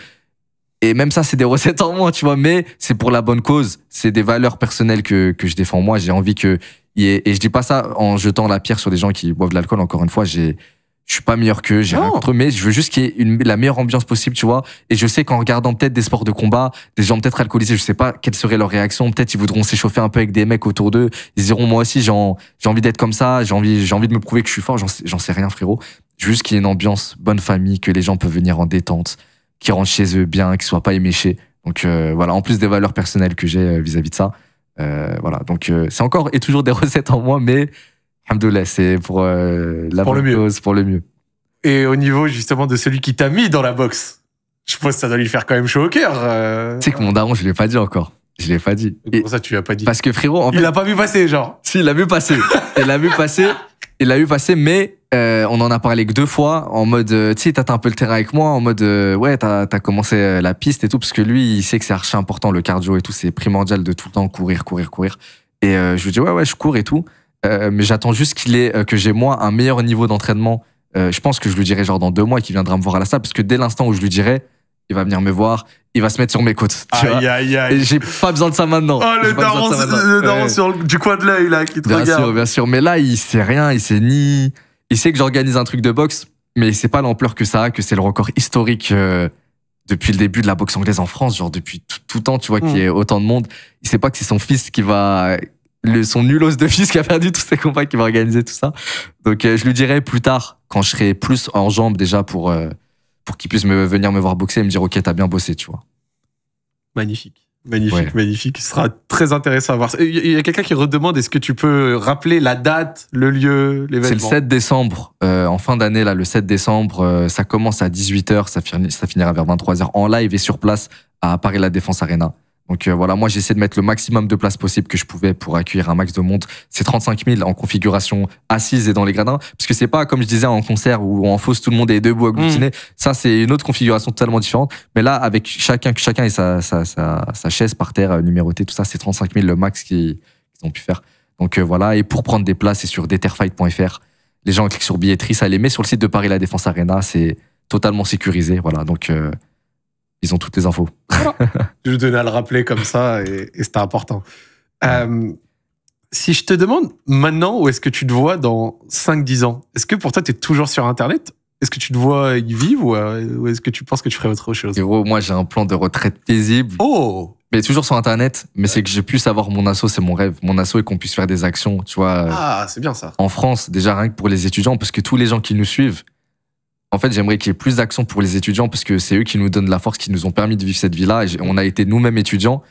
et même ça, c'est des recettes en moi, tu vois. Mais c'est pour la bonne cause. C'est des valeurs personnelles que, que je défends moi. J'ai envie que. Et, je dis pas ça en jetant la pierre sur les gens qui boivent de l'alcool. Encore une fois, j'ai. Je suis pas meilleur qu'eux, j'ai rien contre mais je veux juste qu'il y ait la meilleure ambiance possible, tu vois. Et je sais qu'en regardant peut-être des sports de combat, des gens peut-être alcoolisés, je sais pas quelle serait leur réaction. Peut-être ils voudront s'échauffer un peu avec des mecs autour d'eux. Ils diront, moi aussi, j'ai envie d'être comme ça, j'ai envie, j'ai envie de me prouver que je suis fort, j'en sais, sais rien, frérot. Juste qu'il y ait une ambiance, bonne famille, que les gens peuvent venir en détente qui rentrent chez eux bien, qu'ils soient pas éméchés. Donc euh, voilà, en plus des valeurs personnelles que j'ai euh, vis-à-vis de ça. Euh, voilà, donc c'est encore et toujours des recettes en moi, mais alhamdoulilah, c'est pour la pour le cause, pour le mieux. Et au niveau justement de celui qui t'a mis dans la boxe, je pense que ça doit lui faire quand même chaud au cœur. Tu sais que mon daron, je l'ai pas dit encore. Je l'ai pas dit. pour ça, tu l'as pas dit Parce que frérot, en fait, il l'a pas vu passer, genre. Si, il l'a vu passer. il l'a vu passer. Il l'a eu passé, mais euh, on en a parlé que deux fois, en mode, euh, tu sais, t'as un peu le terrain avec moi, en mode, euh, ouais, t'as commencé la piste et tout, parce que lui, il sait que c'est archi important, le cardio et tout, c'est primordial de tout le temps courir, courir, courir. Et je lui dis, ouais, ouais, je cours et tout, mais j'attends juste qu'il ait, que j'ai moi un meilleur niveau d'entraînement. je pense que je lui dirai genre dans deux mois qu'il viendra me voir à la salle, parce que dès l'instant où je lui dirai, il va venir me voir, il va se mettre sur mes côtes. Tu Et j'ai pas besoin de ça maintenant. Oh, le daron, daron sur du coin de l'œil, là, qui te bien regarde. Bien sûr, bien sûr. Mais là, il sait rien, il sait ni. Il sait que j'organise un truc de boxe, mais il sait pas l'ampleur que ça a, que c'est le record historique euh, depuis le début de la boxe anglaise en France, genre depuis tout, le temps, tu vois, qu'il y mm. ait autant de monde. Il sait pas que c'est son fils qui va. Le, son nulos de fils qui a perdu tous ses combats, qui va organiser tout ça. Donc, euh, je lui dirai plus tard, quand je serai plus en jambes déjà pour. Euh, pour qu'ils puissent me, venir me voir boxer et me dire, OK, t'as bien bossé, tu vois. Magnifique. Magnifique, magnifique. Ce sera très intéressant à voir. Il y a quelqu'un qui redemande est-ce que tu peux rappeler la date, le lieu, l'événement C'est le 7 décembre. Euh, en fin d'année, là, le 7 décembre, euh, ça commence à 18h, ça, finira vers 23h en live et sur place à Paris La Défense Arena. Donc euh, voilà, moi j'essaie de mettre le maximum de places possible que je pouvais pour accueillir un max de monde. C'est 35 000 en configuration assise et dans les gradins, parce que c'est pas comme je disais en concert où en fosse, tout le monde est debout agglutiné. Mm. Ça c'est une autre configuration totalement différente. Mais là avec chacun chacun et sa, sa, sa, chaise par terre euh, numérotée, tout ça, c'est 35 000 le max qu'ils ont pu faire. Donc euh, voilà, et pour prendre des places, c'est sur deterfight.fr. Les gens cliquent sur billetterie, ça les met sur le site de Paris La Défense Arena, c'est totalement sécurisé. Voilà, donc ils ont toutes les infos. je tenais à le rappeler comme ça et, c'était important. Euh, si je te demande maintenant où est-ce que tu te vois dans 5-10 ans, est-ce que pour toi, tu es toujours sur Internet Est-ce que tu te vois vivre euh, ou, est-ce que tu penses que tu ferais autre chose moi, j'ai un plan de retraite paisible. Oh mais toujours sur Internet, mais c'est que j'ai pu savoir mon assaut, c'est mon rêve. Mon assaut et qu'on puisse faire des actions, tu vois. Euh, ah, c'est bien ça. En France, déjà rien que pour les étudiants, parce que tous les gens qui nous suivent, en fait, j'aimerais qu'il y ait plus d'action pour les étudiants parce que c'est eux qui nous donnent la force, qui nous ont permis de vivre cette vie-là. On a été nous-mêmes étudiants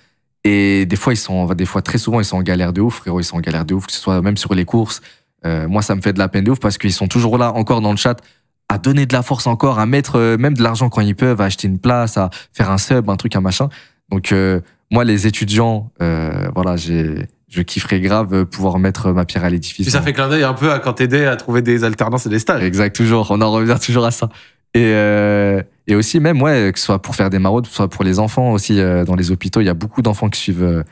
et des fois, ils sont, des fois, très souvent, ils sont en galère de ouf, frérot, ils sont en galère de ouf, que ce soit même sur les courses. Euh, moi, ça me fait de la peine de ouf parce qu'ils sont toujours là, encore dans le chat, à donner de la force encore, à mettre euh, même de l'argent quand ils peuvent, à acheter une place, à faire un sub, un truc, un machin. Donc, euh, moi, les étudiants, voilà, j'ai je kifferais grave euh, pouvoir mettre euh, ma pierre à l'édifice. ça fait clin d'œil un peu à quand t'aider à trouver des alternances et des stages. Exact, toujours. On en revient toujours à ça. Euh, et, aussi, même, ouais, que ce soit pour faire des maraudes, que ce soit pour les enfants aussi, dans les hôpitaux, il y a beaucoup d'enfants qui suivent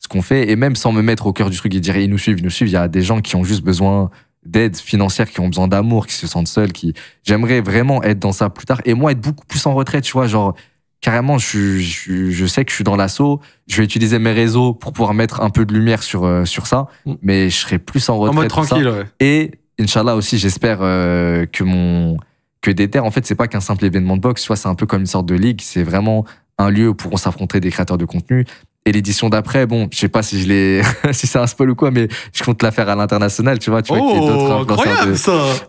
ce qu'on fait. Et même sans me mettre au cœur du truc et dire ils nous suivent, ils nous suivent, il y a des gens qui ont juste besoin d'aide financière, qui ont besoin d'amour, qui se sentent seuls, qui. J'aimerais vraiment être dans ça plus tard. Et moi, être beaucoup plus en retraite, tu vois, genre carrément, je, sais que je suis dans l'assaut. Je vais utiliser mes réseaux pour pouvoir mettre un peu de lumière sur, euh, sur ça, mm. mais je serai plus en retrait. En mode tranquille, Ouais. Et Inch'Allah aussi, j'espère euh, que mon que Déter, en fait, c'est pas qu'un simple événement de boxe, soit c'est un peu comme une sorte de ligue, c'est vraiment un lieu où pourront s'affronter des créateurs de contenu. Et l'édition d'après, bon, je sais pas si je l'ai, si c'est un spoil ou quoi, mais je compte la faire à l'international, tu vois, tu vois, oh, avec d'autres de,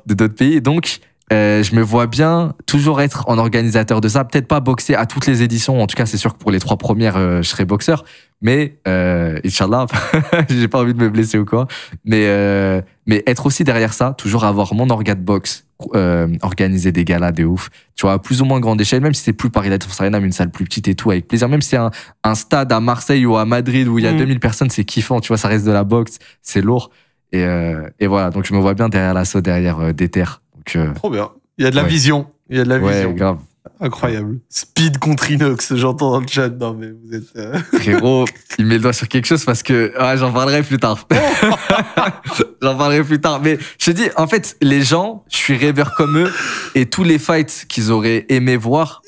de d'autres pays. Donc, euh, je me vois bien toujours être en organisateur de ça. Peut-être pas boxer à toutes les éditions. En tout cas, c'est sûr que pour les trois premières, euh, je serai boxeur. Mais, euh, Inch'Allah, j'ai pas envie de me blesser ou quoi. Mais, euh, mais être aussi derrière ça, toujours avoir mon orga de boxe, organiser des galas de ouf. Tu vois, à plus ou moins grande échelle, même si c'est plus Paris d'être c'est Arena, mais une salle plus petite et tout, avec plaisir. Même si c'est un, stade à Marseille ou à Madrid où il y a 2000 mm. personnes, c'est kiffant. Tu vois, ça reste de la boxe, c'est lourd. Et, et voilà, donc je me vois bien derrière l'assaut, derrière des terres. Euh, Trop bien. Il y a de la vision. Il y a de la Incroyable. Speed contre Inox, j'entends dans le chat. Non, mais vous êtes. Euh, Frérot, il met le doigt sur quelque chose parce que. Ah, j'en parlerai plus tard. j'en parlerai plus tard. Mais je te dis, en fait, les gens, je suis rêveur comme eux et tous les fights qu'ils auraient aimé voir.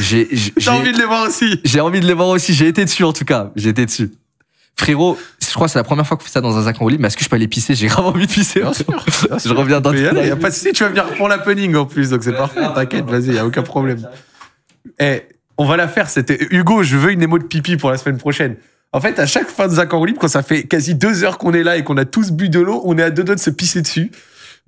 J'ai envie de les voir aussi. J'ai envie de les voir aussi. J'ai été dessus, en tout cas. J'ai été dessus. Frérot, crois c'est la première fois je fais ça dans un Zach en mais est-ce que je peux aller pisser J'ai grave envie de pisser. Hein. Je reviens dans Il n'y a pas de souci, tu vas venir pour l'opening en plus, donc c'est parfait. T'inquiète, vas-y, il n'y a aucun problème. Eh, on va la faire. C'était Hugo, je veux une émo de pipi pour la semaine prochaine. En fait, à chaque fin de Zach en quand ça fait quasi deux heures qu'on est là et qu'on a tous bu de l'eau, on est à deux doigts de se pisser dessus.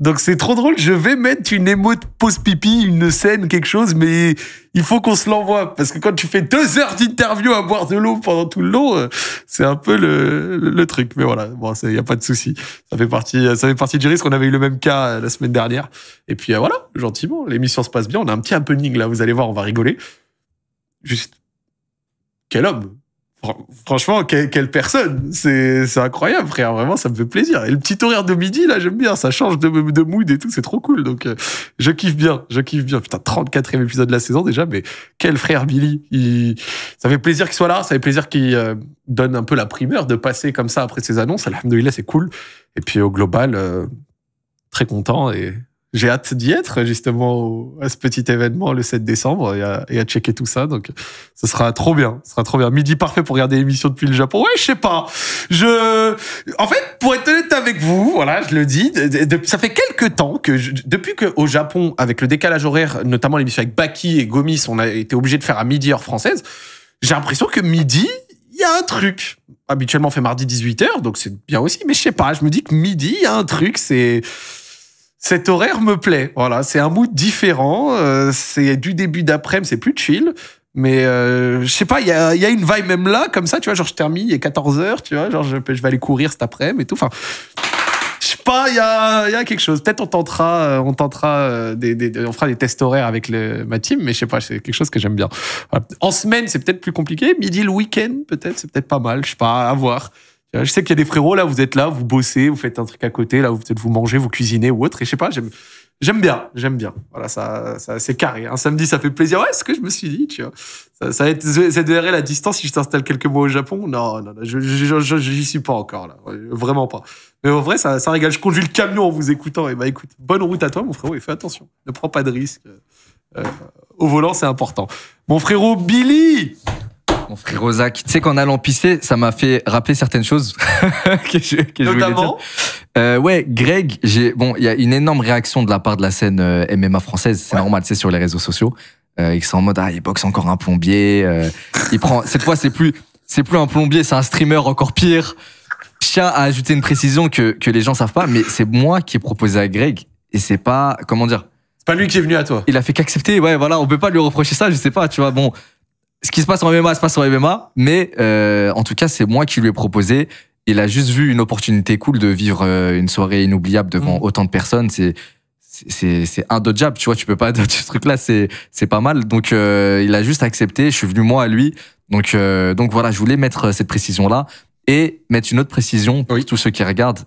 Donc c'est trop drôle, je vais mettre une émote pause pipi, une scène, quelque chose, mais il faut qu'on se l'envoie. Parce que quand tu fais deux heures d'interview à boire de l'eau pendant tout le long, euh, c'est un peu le, truc. Mais voilà, bon, il n'y a pas de souci. Ça fait partie, ça fait partie du risque. On avait eu le même cas euh, la semaine dernière. Et puis euh, voilà, gentiment, l'émission se passe bien. On a un petit happening là, vous allez voir, on va rigoler. Juste, quel homme Franchement, quelle, personne C'est incroyable, frère. Vraiment, ça me fait plaisir. Et le petit horaire de midi, là, j'aime bien. Ça change de, de mood et tout. C'est trop cool. Donc, euh, je kiffe bien. Je kiffe bien. Putain, 34e épisode de la saison déjà. Mais quel frère Billy. Il... Ça fait plaisir qu'il soit là. Ça fait plaisir qu'il euh, donne un peu la primeur de passer comme ça après ses annonces. Alhamdoulilah, c'est cool. Et puis, au global, euh, très content. Et j'ai hâte d'y être justement à ce petit événement le 7 décembre et à, checker tout ça. Donc, ce sera trop bien. Ce sera trop bien. Midi parfait pour regarder l'émission depuis le Japon. Ouais, je sais pas. Je, en fait, pour être honnête avec vous, voilà, je le dis, ça fait quelques temps que depuis que au Japon, avec le décalage horaire, notamment l'émission avec Baki et Gomis, on a été obligé de faire à midi heure française. J'ai l'impression que midi, il y a un truc. Habituellement, on fait mardi 18h, donc c'est bien aussi, mais je sais pas, je me dis que midi, il y a un truc, c'est, cet horaire me plaît. Voilà, c'est un mood différent. Euh, c'est du début d'après-midi, c'est plus chill. Mais euh, je sais pas, il y a, une vibe même là, comme ça, tu vois, genre je termine, il est 14h, tu vois, genre je, vais aller courir cet après-midi et tout. Enfin, je sais pas, il y a, quelque chose. Peut-être on tentera, euh, on tentera on fera des tests horaires avec ma team, mais je sais pas, c'est quelque chose que j'aime bien. En semaine, c'est peut-être plus compliqué. Midi, le week-end, peut-être, c'est peut-être pas mal, je sais pas, à voir. Je sais qu'il y a des frérots, là, vous êtes là, vous bossez, vous faites un truc à côté, là, vous peut vous mangez, vous cuisinez ou autre. Et je sais pas, j'aime, j'aime bien, j'aime bien. Voilà, ça, c'est carré. Un hein. samedi, ça fait plaisir. Ouais, ce que je me suis dit, tu vois. Ça, va être la distance si je t'installe quelques mois au Japon. Non, non, non, je, j'y suis pas encore, là. Vraiment pas. Mais en vrai, ça, ça régale. Je conduis le camion en vous écoutant. Et eh bah, ben, écoute, bonne route à toi, mon frérot, et fais attention. Ne prends pas de risques. Euh, euh, au volant, c'est important. Mon frérot Billy! mon frère Tu sais qu'en allant pisser, ça m'a fait rappeler certaines choses que Notamment euh, Ouais, Greg, j'ai bon, il y a une énorme réaction de la part de la scène euh, MMA française. C'est normal, normal, c'est sur les réseaux sociaux. Il euh, ils sont en mode ah il boxe encore un plombier. il prend cette fois c'est plus c'est plus un plombier, c'est un streamer encore pire. Chia a ajouté une précision que que les gens savent pas, mais c'est moi qui ai proposé à Greg et c'est pas comment dire. C'est pas lui qui est venu à toi. Il a fait qu'accepter. Ouais, voilà, on peut pas lui reprocher ça. Je sais pas, tu vois. Bon, ce qui se passe en MMA se passe en MMA, mais euh, en tout cas, c'est moi qui lui ai proposé. Il a juste vu une opportunité cool de vivre euh, une soirée inoubliable devant mm. autant de personnes. C'est c'est indodgeable, tu vois, tu peux pas ce truc-là, c'est c'est pas mal. Donc, euh, il a juste accepté, je suis venu moi à lui. Donc, donc voilà, je voulais mettre cette précision-là et mettre une autre précision pour tous ceux qui regardent.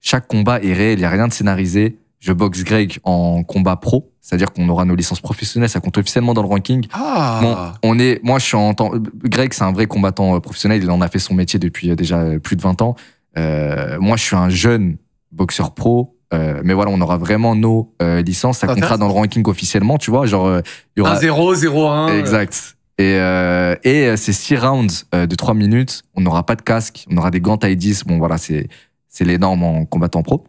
chaque combat est réel, il n'y a rien de scénarisé je boxe Greg en combat pro, c'est-à-dire qu'on aura nos licences professionnelles, ça compte officiellement dans le ranking. Ah. on est, moi je suis en temps, Greg c'est un vrai combattant euh, professionnel, il en a fait son métier depuis euh, déjà euh, plus de 20 ans. moi je suis un jeune boxeur pro, mais voilà, on aura vraiment nos licences, ça comptera dans le ranking officiellement, tu vois, genre il y aura 1 0 0 1 Exact. Et, et c'est 6 rounds de 3 minutes, on n'aura pas de casque, on aura des gants taille 10, bon voilà, c'est c'est les en combattant pro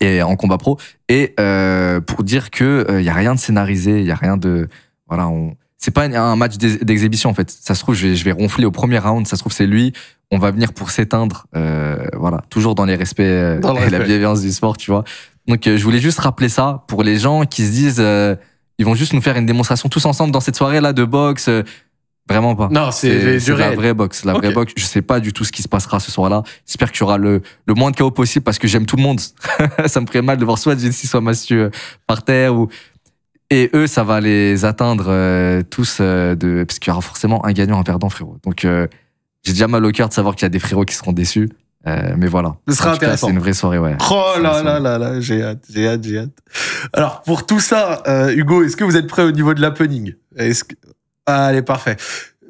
et en combat pro et euh, pour dire que il euh, y a rien de scénarisé il y a rien de voilà on c'est pas un match d'exhibition en fait ça se trouve je vais, ronfler au premier round ça se trouve c'est lui on va venir pour s'éteindre euh, voilà toujours dans les respects dans et la bienveillance du sport tu vois donc je voulais juste rappeler ça pour les gens qui se disent ils vont juste nous faire une démonstration tous ensemble dans cette soirée là de boxe Vraiment pas. Non, c'est la vraie boxe. La vraie boxe, je sais pas du tout ce qui se passera ce soir-là. J'espère qu'il y aura le, le moins de chaos possible parce que j'aime tout le monde. ça me ferait mal de voir soit Jesse, soit Mathieu euh, par terre. Ou... Et eux, ça va les atteindre euh, tous euh, de... parce qu'il y aura forcément un gagnant, un perdant, frérot. Donc j'ai déjà mal au cœur de savoir qu'il y a des frérots qui seront déçus. mais voilà. Ce sera intéressant. C'est une vraie soirée, ouais. Oh là là là là, j'ai hâte, j'ai hâte, j'ai hâte. Alors pour tout ça, Hugo, est-ce que vous êtes prêt au niveau de l'opening Est-ce Allez, parfait.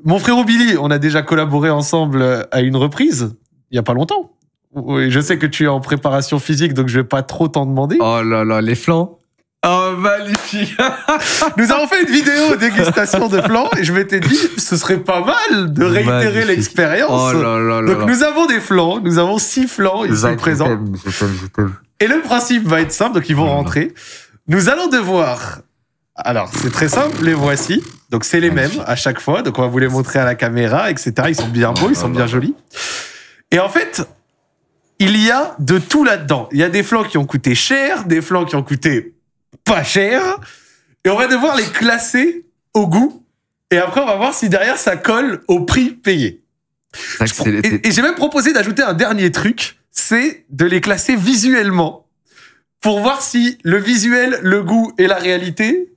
Mon frère Billy, on a déjà collaboré ensemble euh, à une reprise, il y a pas longtemps. Oui, je sais que tu es en préparation physique, donc je vais pas trop t'en demander. Oh là là, les flancs. Oh, magnifique Nous avons fait une vidéo dégustation de flancs, et je m'étais dit, ce serait pas mal de réitérer l'expérience. Oh là là là Donc nous avons des flancs, nous avons six flancs, ils sont présents. Et le principe va être simple, donc ils vont rentrer. Nous allons devoir alors, c'est très simple, les voici. Donc, c'est les mêmes à chaque fois. Donc, on va vous les montrer à la caméra, etc. Ils sont bien beaux, ils sont bien jolis. Et en fait, il y a de tout là-dedans. Il y a des flancs qui ont coûté cher, des flancs qui ont coûté pas cher. Et on va devoir les classer au goût. Et après, on va voir si derrière, ça colle au prix payé. Et, et j'ai même proposé d'ajouter un dernier truc, c'est de les classer visuellement pour voir si le visuel, le goût et la réalité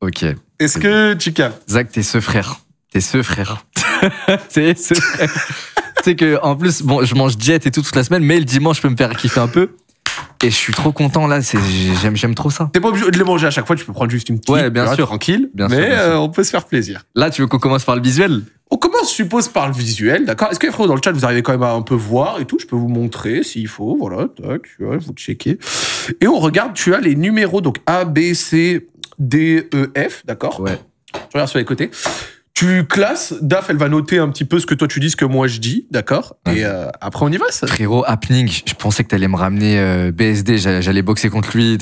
Ok. Est-ce que tu captes Zach, t'es ce frère. T'es ce frère. t'es ce frère. tu sais que, en plus, bon, je mange diète et tout toute la semaine, mais le dimanche, je peux me faire kiffer un peu. Et je suis trop content là, j'aime j'aime trop ça. T'es pas obligé de le manger à chaque fois, tu peux prendre juste une petite. Ouais, bien sûr, tranquille. Bien mais euh, on peut se faire plaisir. Là, tu veux qu'on commence par le visuel On commence, je suppose, par le visuel, d'accord Est-ce que faut dans le chat, vous arrivez quand même à un peu voir et tout Je peux vous montrer s'il faut, voilà, tac, tu vois, vous checker. Et on regarde, tu as les numéros donc A, B, C, D, E, F, d'accord Ouais. Tu regardes sur les côtés. Tu classes, DAF, elle va noter un petit peu ce que toi tu dis, ce que moi je dis, d'accord Et euh, après, on y va, ça. Frérot, happening, je pensais que t'allais me ramener euh, BSD, j'allais boxer contre lui.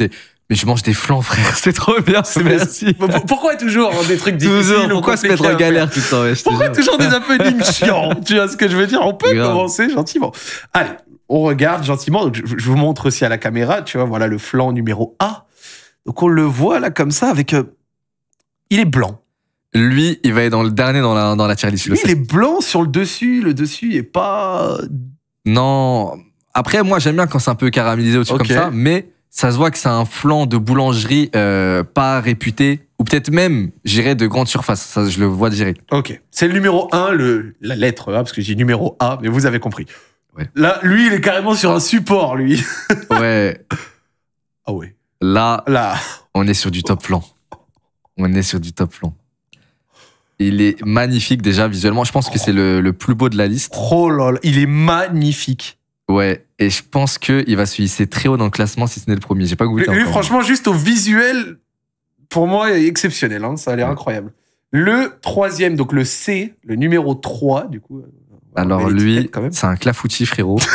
Mais je mange des flancs, frère, c'est trop bien, merci. Pourquoi toujours des trucs difficiles pourquoi se mettre galère tout le temps Pourquoi toujours des happenings chiants Tu vois ce que je veux dire On peut commencer gentiment. Allez, on regarde gentiment. je, je vous montre aussi à la caméra, tu vois, voilà le flanc numéro A. Donc on le voit là comme ça avec. Euh, il est blanc. Lui, il va être dans le dernier dans la, dans la tier Lui, il est blanc sur le dessus. Le dessus est pas. Euh, non. Après, moi, j'aime bien quand c'est un peu caramélisé au-dessus comme ça, mais ça se voit que c'est un flanc de boulangerie euh, pas réputé, ou peut-être même, j'irais, de grande surface. Ça, je le vois direct. Ok. C'est le numéro 1, le, la lettre A, hein, parce que j'ai numéro A, mais vous avez compris. Là, lui, il est carrément sur un support, lui. ouais. Ah ouais. Là, là, on est sur du top plan. On est sur du top plan. Il est magnifique déjà visuellement. Je pense que c'est le, plus beau de la liste. Oh là il est magnifique. Ouais, et je pense qu'il va se hisser très haut dans le classement si ce n'est le premier. J'ai pas goûté. Lui, franchement, juste au visuel, pour moi, est exceptionnel. Hein. Ça a l'air incroyable. Le troisième, donc le C, le numéro 3, du coup. Euh, Alors lui, c'est un clafoutis, frérot.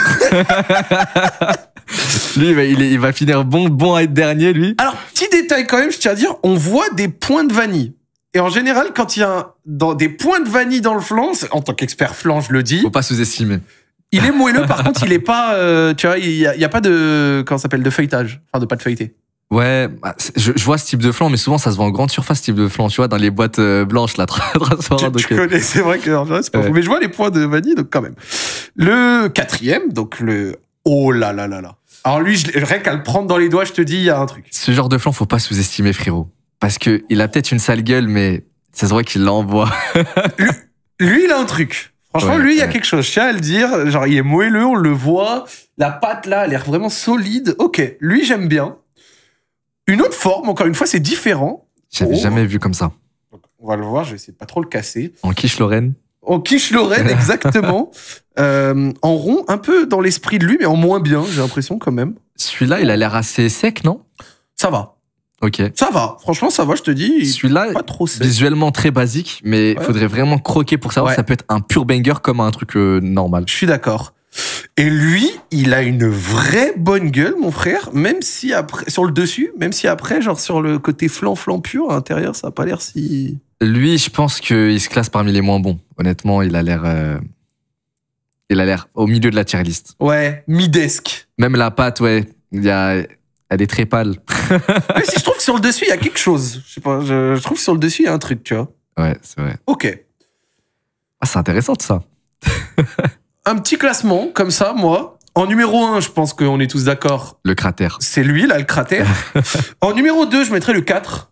lui, il va, finir bon, bon à être dernier, lui. Alors, petit détail quand même, je tiens à dire, on voit des points de vanille. Et en général, quand il y a dans, des points de vanille dans le flanc, en tant qu'expert flanc, je le dis. Faut pas sous-estimer. Il est moelleux, par contre, il est pas, euh, tu vois, il y, a, pas de, comment s'appelle, de feuilletage, enfin de pas de feuilleté. Ouais, bah, je, vois ce type de flan, mais souvent ça se vend en grande surface, ce type de flan, tu vois, dans les boîtes euh, blanches là, Tu, euh. connais, c'est vrai que c'est pas Mais je vois les points de vanille, donc quand même. Le quatrième, donc le, oh là là là là. Alors lui, je, rien qu'à le prendre dans les doigts, je te dis, il y a un truc. Ce genre de flanc, faut pas sous-estimer, frérot. Parce que il a peut-être une sale gueule, mais ça se voit qu'il l'envoie. lui, lui, il a un truc. Franchement, lui, il y a quelque chose. Je tiens à le dire. Genre, il est moelleux, on le voit. La pâte, là, elle a l'air vraiment solide. Ok, lui, j'aime bien. Une autre forme, encore une fois, c'est différent. J'avais oh. jamais vu comme ça. on va le voir, je vais essayer de pas trop le casser. En quiche Lorraine en quiche Lorraine, exactement. Euh, en rond, un peu dans l'esprit de lui, mais en moins bien, j'ai l'impression quand même. Celui-là, il a l'air assez sec, non Ça va. Ok. Ça va. Franchement, ça va, je te dis. Celui-là, pas trop visuellement très basique, mais il faudrait vraiment croquer pour savoir. Ça peut être un pur banger comme un truc euh, normal. Je suis d'accord. Et lui, il a une vraie bonne gueule, mon frère, même si après, sur le dessus, même si après, genre sur le côté flanc, flanc pur, à l'intérieur, ça a pas l'air si. Lui, je pense qu'il se classe parmi les moins bons. Honnêtement, il a l'air. Euh, il a l'air au milieu de la tier list. Ouais, midesque. Même la patte, ouais. Il a... Elle est très pâle. Mais si je trouve que sur le dessus, il y a quelque chose. Je pas, je, trouve que sur le dessus, il y a un truc, tu vois. Ouais, c'est vrai. Ok. Ah, c'est intéressant, de ça. un petit classement, comme ça, moi. En numéro 1, je pense qu'on est tous d'accord. Le cratère. C'est lui, là, le cratère. en numéro 2, je mettrais le 4.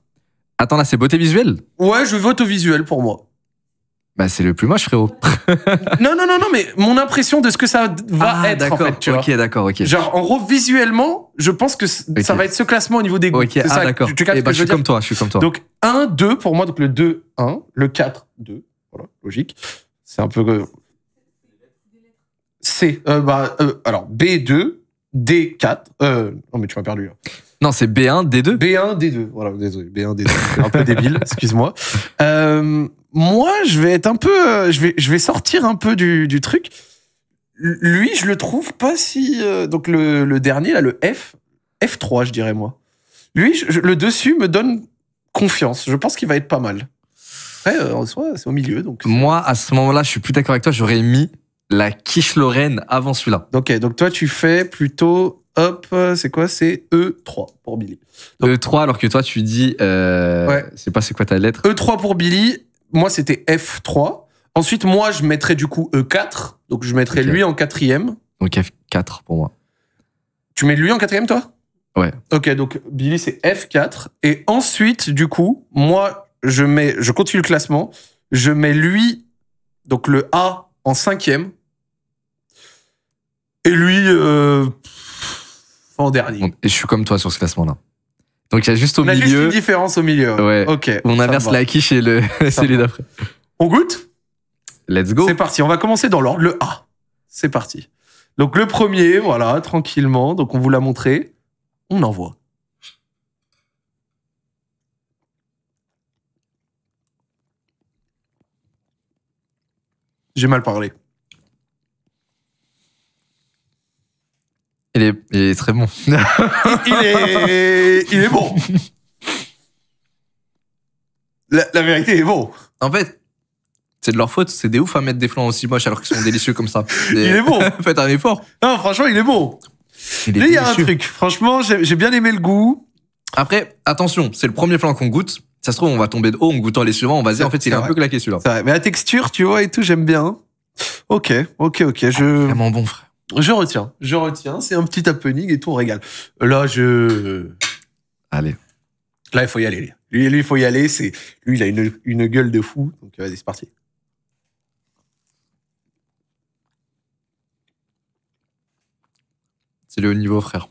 Attends, là, c'est beauté visuelle Ouais, je vote au visuel pour moi. Bah, c'est le plus moche, frérot. non, non, non, non, mais mon impression de ce que ça va ah, être, en fait, tu Ok, d'accord, ok. Genre, en gros, visuellement, je pense que ça va être ce classement au niveau des goûts. Ok, ah, d'accord. Tu, tu eh bah, je suis comme toi, je suis comme toi. Donc, 1, 2 pour moi, donc le 2, 1, le 4, 2. Voilà, logique. C'est un peu euh, C. Euh, bah, euh, alors, B2, D4. Euh, mais tu m'as perdu. Hein. Non, c'est B1, D2. B1, D2. Voilà, désolé. B1, D2. un peu débile, excuse-moi. Euh, moi, je vais être un peu. Je vais, je vais sortir un peu du, truc. Lui, je le trouve pas si. donc, le, dernier, là, le F. F3, je dirais, moi. Lui, le dessus me donne confiance. Je pense qu'il va être pas mal. Après, en soi, c'est au milieu. Donc... Moi, à ce moment-là, je suis plus d'accord avec toi. J'aurais mis la quiche Lorraine avant celui-là. Ok, donc toi, tu fais plutôt, hop, c'est quoi C'est E3 pour Billy. E3, alors que toi, tu dis, euh, ouais. c'est pas c'est quoi ta lettre E3 pour Billy, moi, c'était F3. Ensuite, moi, je mettrais du coup E4, donc je mettrais lui en quatrième. Donc F4 pour moi. Tu mets lui en quatrième, toi Ouais. Ok, donc Billy, c'est F4. Et ensuite, du coup, moi, je mets, je continue le classement, je mets lui, donc le A en cinquième. Et lui, euh, en dernier. Et je suis comme toi sur ce classement-là. Donc il y a juste au milieu. juste une différence au milieu. Ok. On inverse la quiche et le celui d'après. On goûte Let's go. C'est parti. On va commencer dans l'ordre. Le A. C'est parti. Donc le premier, voilà, tranquillement. Donc on vous l'a montré. On envoie. J'ai mal parlé. Il est, très bon. il, est, il bon. La, vérité est bon. En fait, c'est de leur faute. C'est des ouf à mettre des flancs aussi moches alors qu'ils sont délicieux comme ça. Il est bon. Faites un effort. Non, franchement, il est bon. Il il y a un truc. Franchement, j'ai bien aimé le goût. Après, attention, c'est le premier flanc qu'on goûte ça se trouve, on va tomber de haut en goûtant les suivants. On va dire, en fait, c'est un peu claqué celui-là. Mais la texture, tu vois, et tout, j'aime bien. Ok, ok, ok. Ah, je... vraiment bon, frère. Je retiens, je retiens. C'est un petit happening et tout, on régale. Là, je. Allez. Là, il faut y aller. Lui, il faut y aller. C'est lui, il a une, une, gueule de fou. Donc, vas-y, c'est parti. C'est le haut niveau, frère.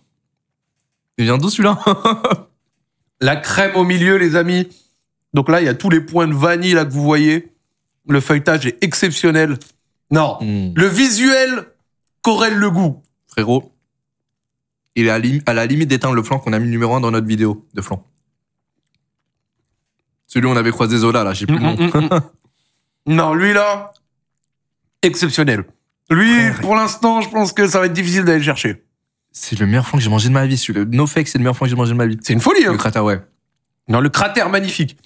Il vient d'où celui-là La crème au milieu, les amis. Donc là, il y a tous les points de vanille là que vous voyez. Le feuilletage est exceptionnel. Non, hmm. le visuel corrèle le goût. Frérot, il est à, la limite d'éteindre le flanc qu'on a mis numéro 1 dans notre vidéo de flanc. Celui où on avait croisé Zola, là, j'ai plus le mm, mm, mm, non, lui là, exceptionnel. Lui, pour l'instant, je pense que ça va être difficile d'aller le chercher. C'est le meilleur flanc que j'ai mangé de ma vie. Le no fake, c'est le meilleur flanc que j'ai mangé de ma vie. C'est une folie. Hein. Le cratère, ouais. Non, le cratère magnifique.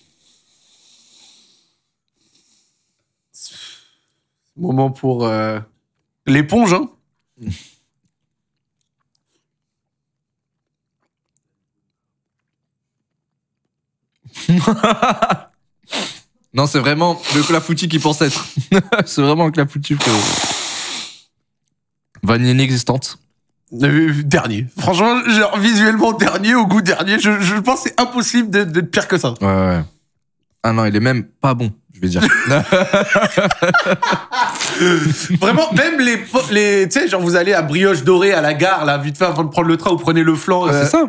Moment pour euh, l'éponge. Hein. non, c'est vraiment le clafoutis qui pense être. c'est vraiment le clafoutis, qui Vanille inexistante. Euh, dernier. Franchement, genre, visuellement dernier, au goût dernier, je, je pense que c'est impossible d'être pire que ça. Ouais, ouais. Ah non, il est même pas bon, je vais dire. Vraiment, même les, tu sais, genre vous allez à Brioche Dorée à la gare, là, vite fait avant de prendre le train, vous prenez le flanc. Ah, euh, c'est ça.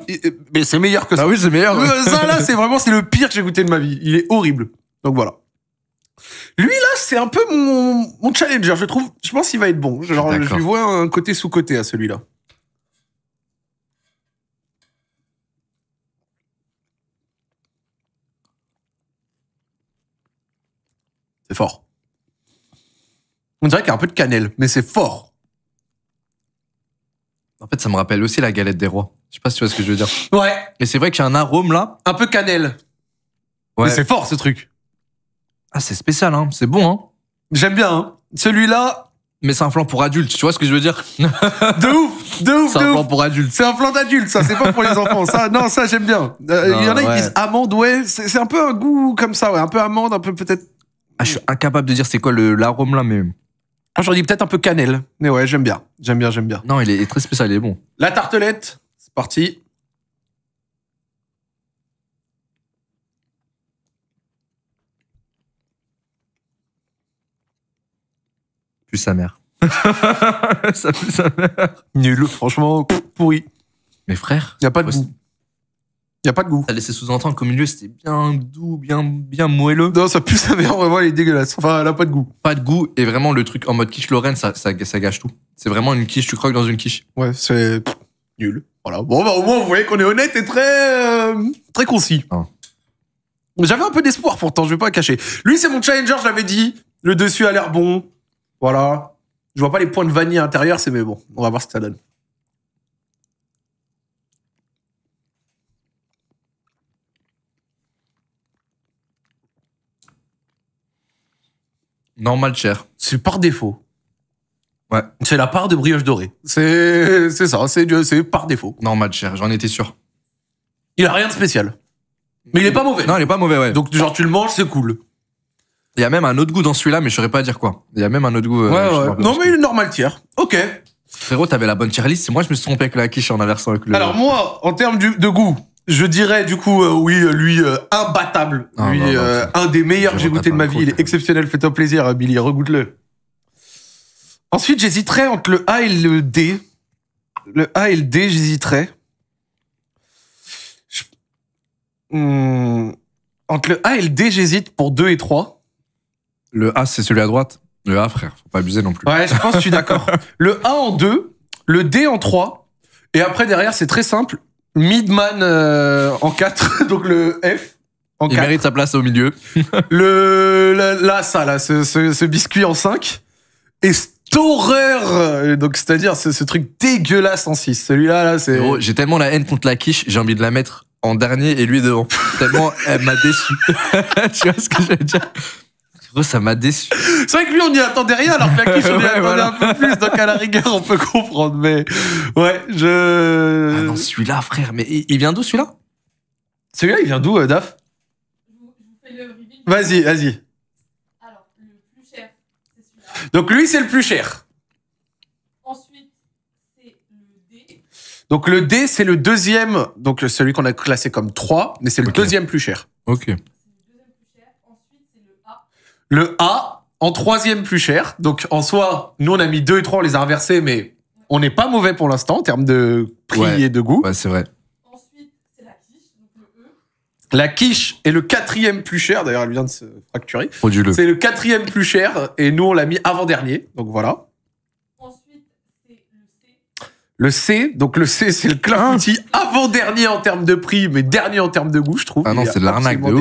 mais c'est meilleur que ça. Ah oui, c'est meilleur. Euh, ça là, c'est vraiment, c'est le pire que j'ai goûté de ma vie. Il est horrible. Donc voilà. Lui là, c'est un peu mon, mon challenger. Je trouve, je pense qu'il va être bon. Genre, je lui vois un côté sous côté à celui-là. C'est fort. On dirait qu'il y a un peu de cannelle, mais c'est fort. En fait, ça me rappelle aussi la galette des rois. Je sais pas si tu vois ce que je veux dire. Ouais. Mais c'est vrai qu'il y a un arôme là. Un peu cannelle. Ouais. Mais c'est fort ce truc. Ah, c'est spécial, hein. C'est bon, hein. J'aime bien, hein. Celui-là. Mais c'est un flan pour adultes, tu vois ce que je veux dire De ouf, de ouf, C'est un flan pour adultes. C'est un flan d'adultes, ça, c'est pas pour les enfants. Ça, non, ça, j'aime bien. Euh, il y en a qui disent amande, ouais. C'est un peu un goût comme ça, ouais. Un peu amande, un peu peut-être ah, je suis incapable de dire c'est quoi l'arôme là, mais. Ah, j'en j'aurais peut-être un peu cannelle. Mais ouais, j'aime bien. J'aime bien, j'aime bien. Non, il est très spécial, il est bon. La tartelette, c'est parti. Plus sa mère. ça pue sa mère. Nul, franchement, pourri. Mais frère. Y a pas de a pas de goût. Ça laissait sous-entendre qu'au milieu, c'était bien doux, bien, bien moelleux. Non, ça pue sa mère, vraiment, elle est dégueulasse. Enfin, elle a pas de goût. Pas de goût, et vraiment, le truc en mode quiche Lorraine, ça, ça, gâche tout. C'est vraiment une quiche, tu croques dans une quiche. Ouais, c'est nul. Voilà. Bon, bah, au moins, vous voyez qu'on est honnête et très, euh, très concis. Ah. J'avais un peu d'espoir pourtant, je vais pas cacher. Lui, c'est mon challenger, je l'avais dit. Le dessus a l'air bon. Voilà. Je vois pas les points de vanille à l'intérieur, c'est mais bon, on va voir ce que ça donne. Normal cher. C'est par défaut. Ouais. C'est la part de brioche dorée. C'est, c'est ça, c'est, c'est par défaut. Normal cher, j'en étais sûr. Il a rien de spécial. Mais il est pas mauvais. Non, il est pas mauvais, ouais. Donc, genre, tu le manges, c'est cool. Il y a même un autre goût dans celui-là, mais je saurais pas dire quoi. Il y a même un autre goût. Euh, ouais, ouais. Non, mais il est normal tier, Ok. Frérot, t'avais la bonne tier C'est moi, je me suis trompé avec la quiche en inversant avec le. Alors, moi, en termes de goût, je dirais du coup, euh, oui, euh, lui, euh, imbattable. Ah, lui, bah, bah, un des meilleurs que j'ai goûté de ma vie. Il est exceptionnel, fais-toi plaisir, hein, Billy, regoute-le. Ensuite, j'hésiterai entre le A et le D. Le A et le D, j'hésiterais. Hmm. Entre le A et le D, j'hésite pour 2 et 3. Le A, c'est celui à droite. Le A, frère, faut pas abuser non plus. Ouais, je pense que je suis d'accord. le A en 2, le D en 3. Et après, derrière, c'est très simple. Midman euh, en 4, donc le F. En Il mérite sa place au milieu. le, là, ça, là, ce, biscuit en 5. Et storeur euh, Donc c'est-à-dire ce, ce, truc dégueulasse en 6. Celui-là là, c'est j'ai tellement la haine contre la quiche, j'ai envie de la mettre en dernier et lui devant. tellement elle m'a déçu. tu vois ce que je veux dire ça m'a déçu. C'est vrai que lui, on n'y attendait rien, alors que la je on y un peu plus. Donc, à la rigueur, on peut comprendre. Mais ouais, je. Ah non, celui-là, frère, mais il vient d'où celui-là Celui-là, il vient d'où, euh, Daf Vas-y, vas-y. Alors, le plus cher, c'est celui-là. Donc, lui, c'est le plus cher. Ensuite, c'est le D. Donc, le D, c'est le deuxième, donc celui qu'on a classé comme 3, mais c'est le deuxième plus cher. Ok. Le A en troisième plus cher. Donc en soi, nous on a mis 2 et 3, on les a inversés, mais on n'est pas mauvais pour l'instant en termes de prix et de goût. Ouais, c'est vrai. Ensuite, c'est la quiche, donc le E. La quiche est le quatrième plus cher. D'ailleurs, elle vient de se fracturer. C'est le quatrième plus cher et nous on l'a mis avant-dernier. Donc voilà. Ensuite, Le C. donc le C, c'est le clafoutis hein avant-dernier en termes de prix, mais dernier en termes de goût, je trouve. Ah non, c'est l'arnaque de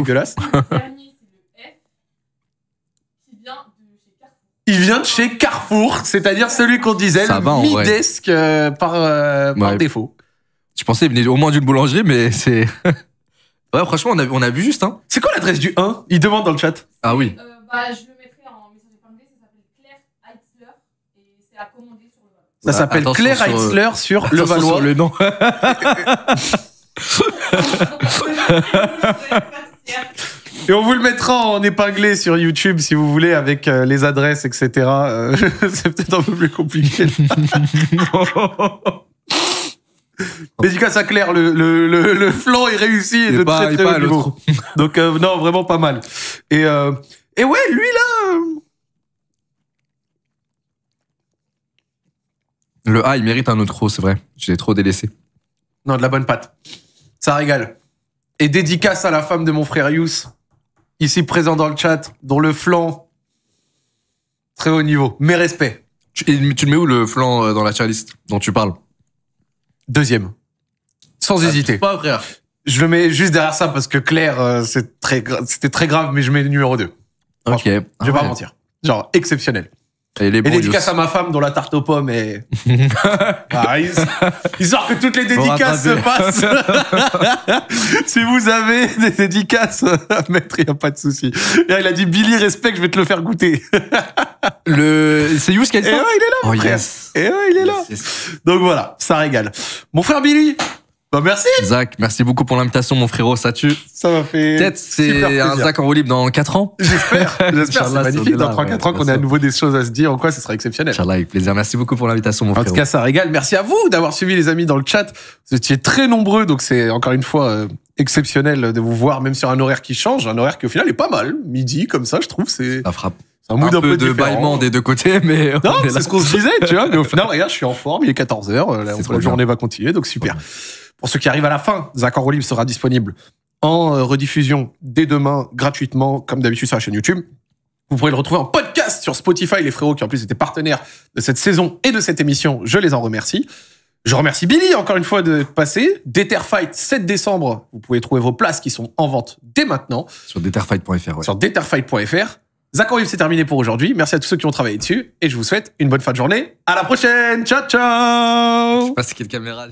il vient de chez Carrefour, c'est-à-dire celui qu'on disait, le par, par défaut. Je pensais qu'il venait au moins d'une boulangerie, mais c'est. ouais, franchement, on a, on a vu juste, hein. C'est quoi l'adresse du 1 Il demande dans le chat. Ah oui. bah, je le mettrai en message ça s'appelle Claire Heitzler et c'est à commander sur le Ça s'appelle Claire sur, le Valois. sur le nom. Et on vous le mettra en épinglé sur YouTube si vous voulez, avec euh, les adresses, etc. Euh, c'est peut-être un peu plus compliqué. Dédicace à Claire, le, le, le, flanc est réussi et de pas, très très Donc euh, non, vraiment pas mal. Et, et ouais, lui là... Le A, il mérite un autre c'est vrai. Je l'ai trop délaissé. Non, de la bonne pâte. Ça régale. Et dédicace à la femme de mon frère Yousse ici présent dans le chat, dont le flanc, très haut niveau. Mes respects. Tu, le mets où le flanc euh, dans la tier liste dont tu parles Deuxième. Sans ah, hésiter. Je le mets juste derrière ça parce que Claire, euh, c'est très, c'était très grave, mais je mets le numéro 2. Ok. Je vais ah pas mentir. Genre, exceptionnel. Et les dédicaces à ma femme dont la tarte aux pommes est. Histoire bah, que toutes les dédicaces se passent. si vous avez des dédicaces à mettre, il n'y a pas de souci. il a dit Billy, respect, je vais te le faire goûter. le... C'est Yous qui a dit ouais, il est là. Oh, yes. Et ouais, il est là. Donc voilà, ça régale. Mon frère Billy, bah merci Zach, merci beaucoup pour l'invitation mon frérot, ça tue. Ça m'a fait Peut-être c'est un Zach en roue libre dans 4 ans. J'espère, j'espère, c'est magnifique dans 3-4 ans qu'on ait à nouveau des choses à se dire, en quoi ce sera exceptionnel. Inch'Allah, avec plaisir, merci beaucoup pour l'invitation mon frérot. En tout cas ça régale, merci à vous d'avoir suivi les amis dans le chat, vous étiez très nombreux, donc c'est encore une fois... Euh, exceptionnel de vous voir, même sur un horaire qui change, un horaire qui au final est pas mal. Midi, comme ça, je trouve, c'est. Ça frappe. un mood un, peu, de bâillement des deux côtés, mais. Non, c'est ce qu'on se disait, tu vois. Mais au final, regarde, je suis en forme, il est 14h, euh, la journée va continuer, donc super. Pour ceux qui arrivent à la fin, Zach Olive sera disponible en euh, rediffusion dès demain gratuitement, comme d'habitude sur la chaîne YouTube. Vous pourrez le retrouver en podcast sur Spotify, les frérots qui en plus étaient partenaires de cette saison et de cette émission. Je les en remercie. Je remercie Billy encore une fois de passer. Deterfight 7 décembre. Vous pouvez trouver vos places qui sont en vente dès maintenant. Sur deterfight.fr. Ouais. Sur deterfight.fr. Zach c'est terminé pour aujourd'hui. Merci à tous ceux qui ont travaillé dessus et je vous souhaite une bonne fin de journée. À la prochaine. Ciao ciao. Je sais pas caméra.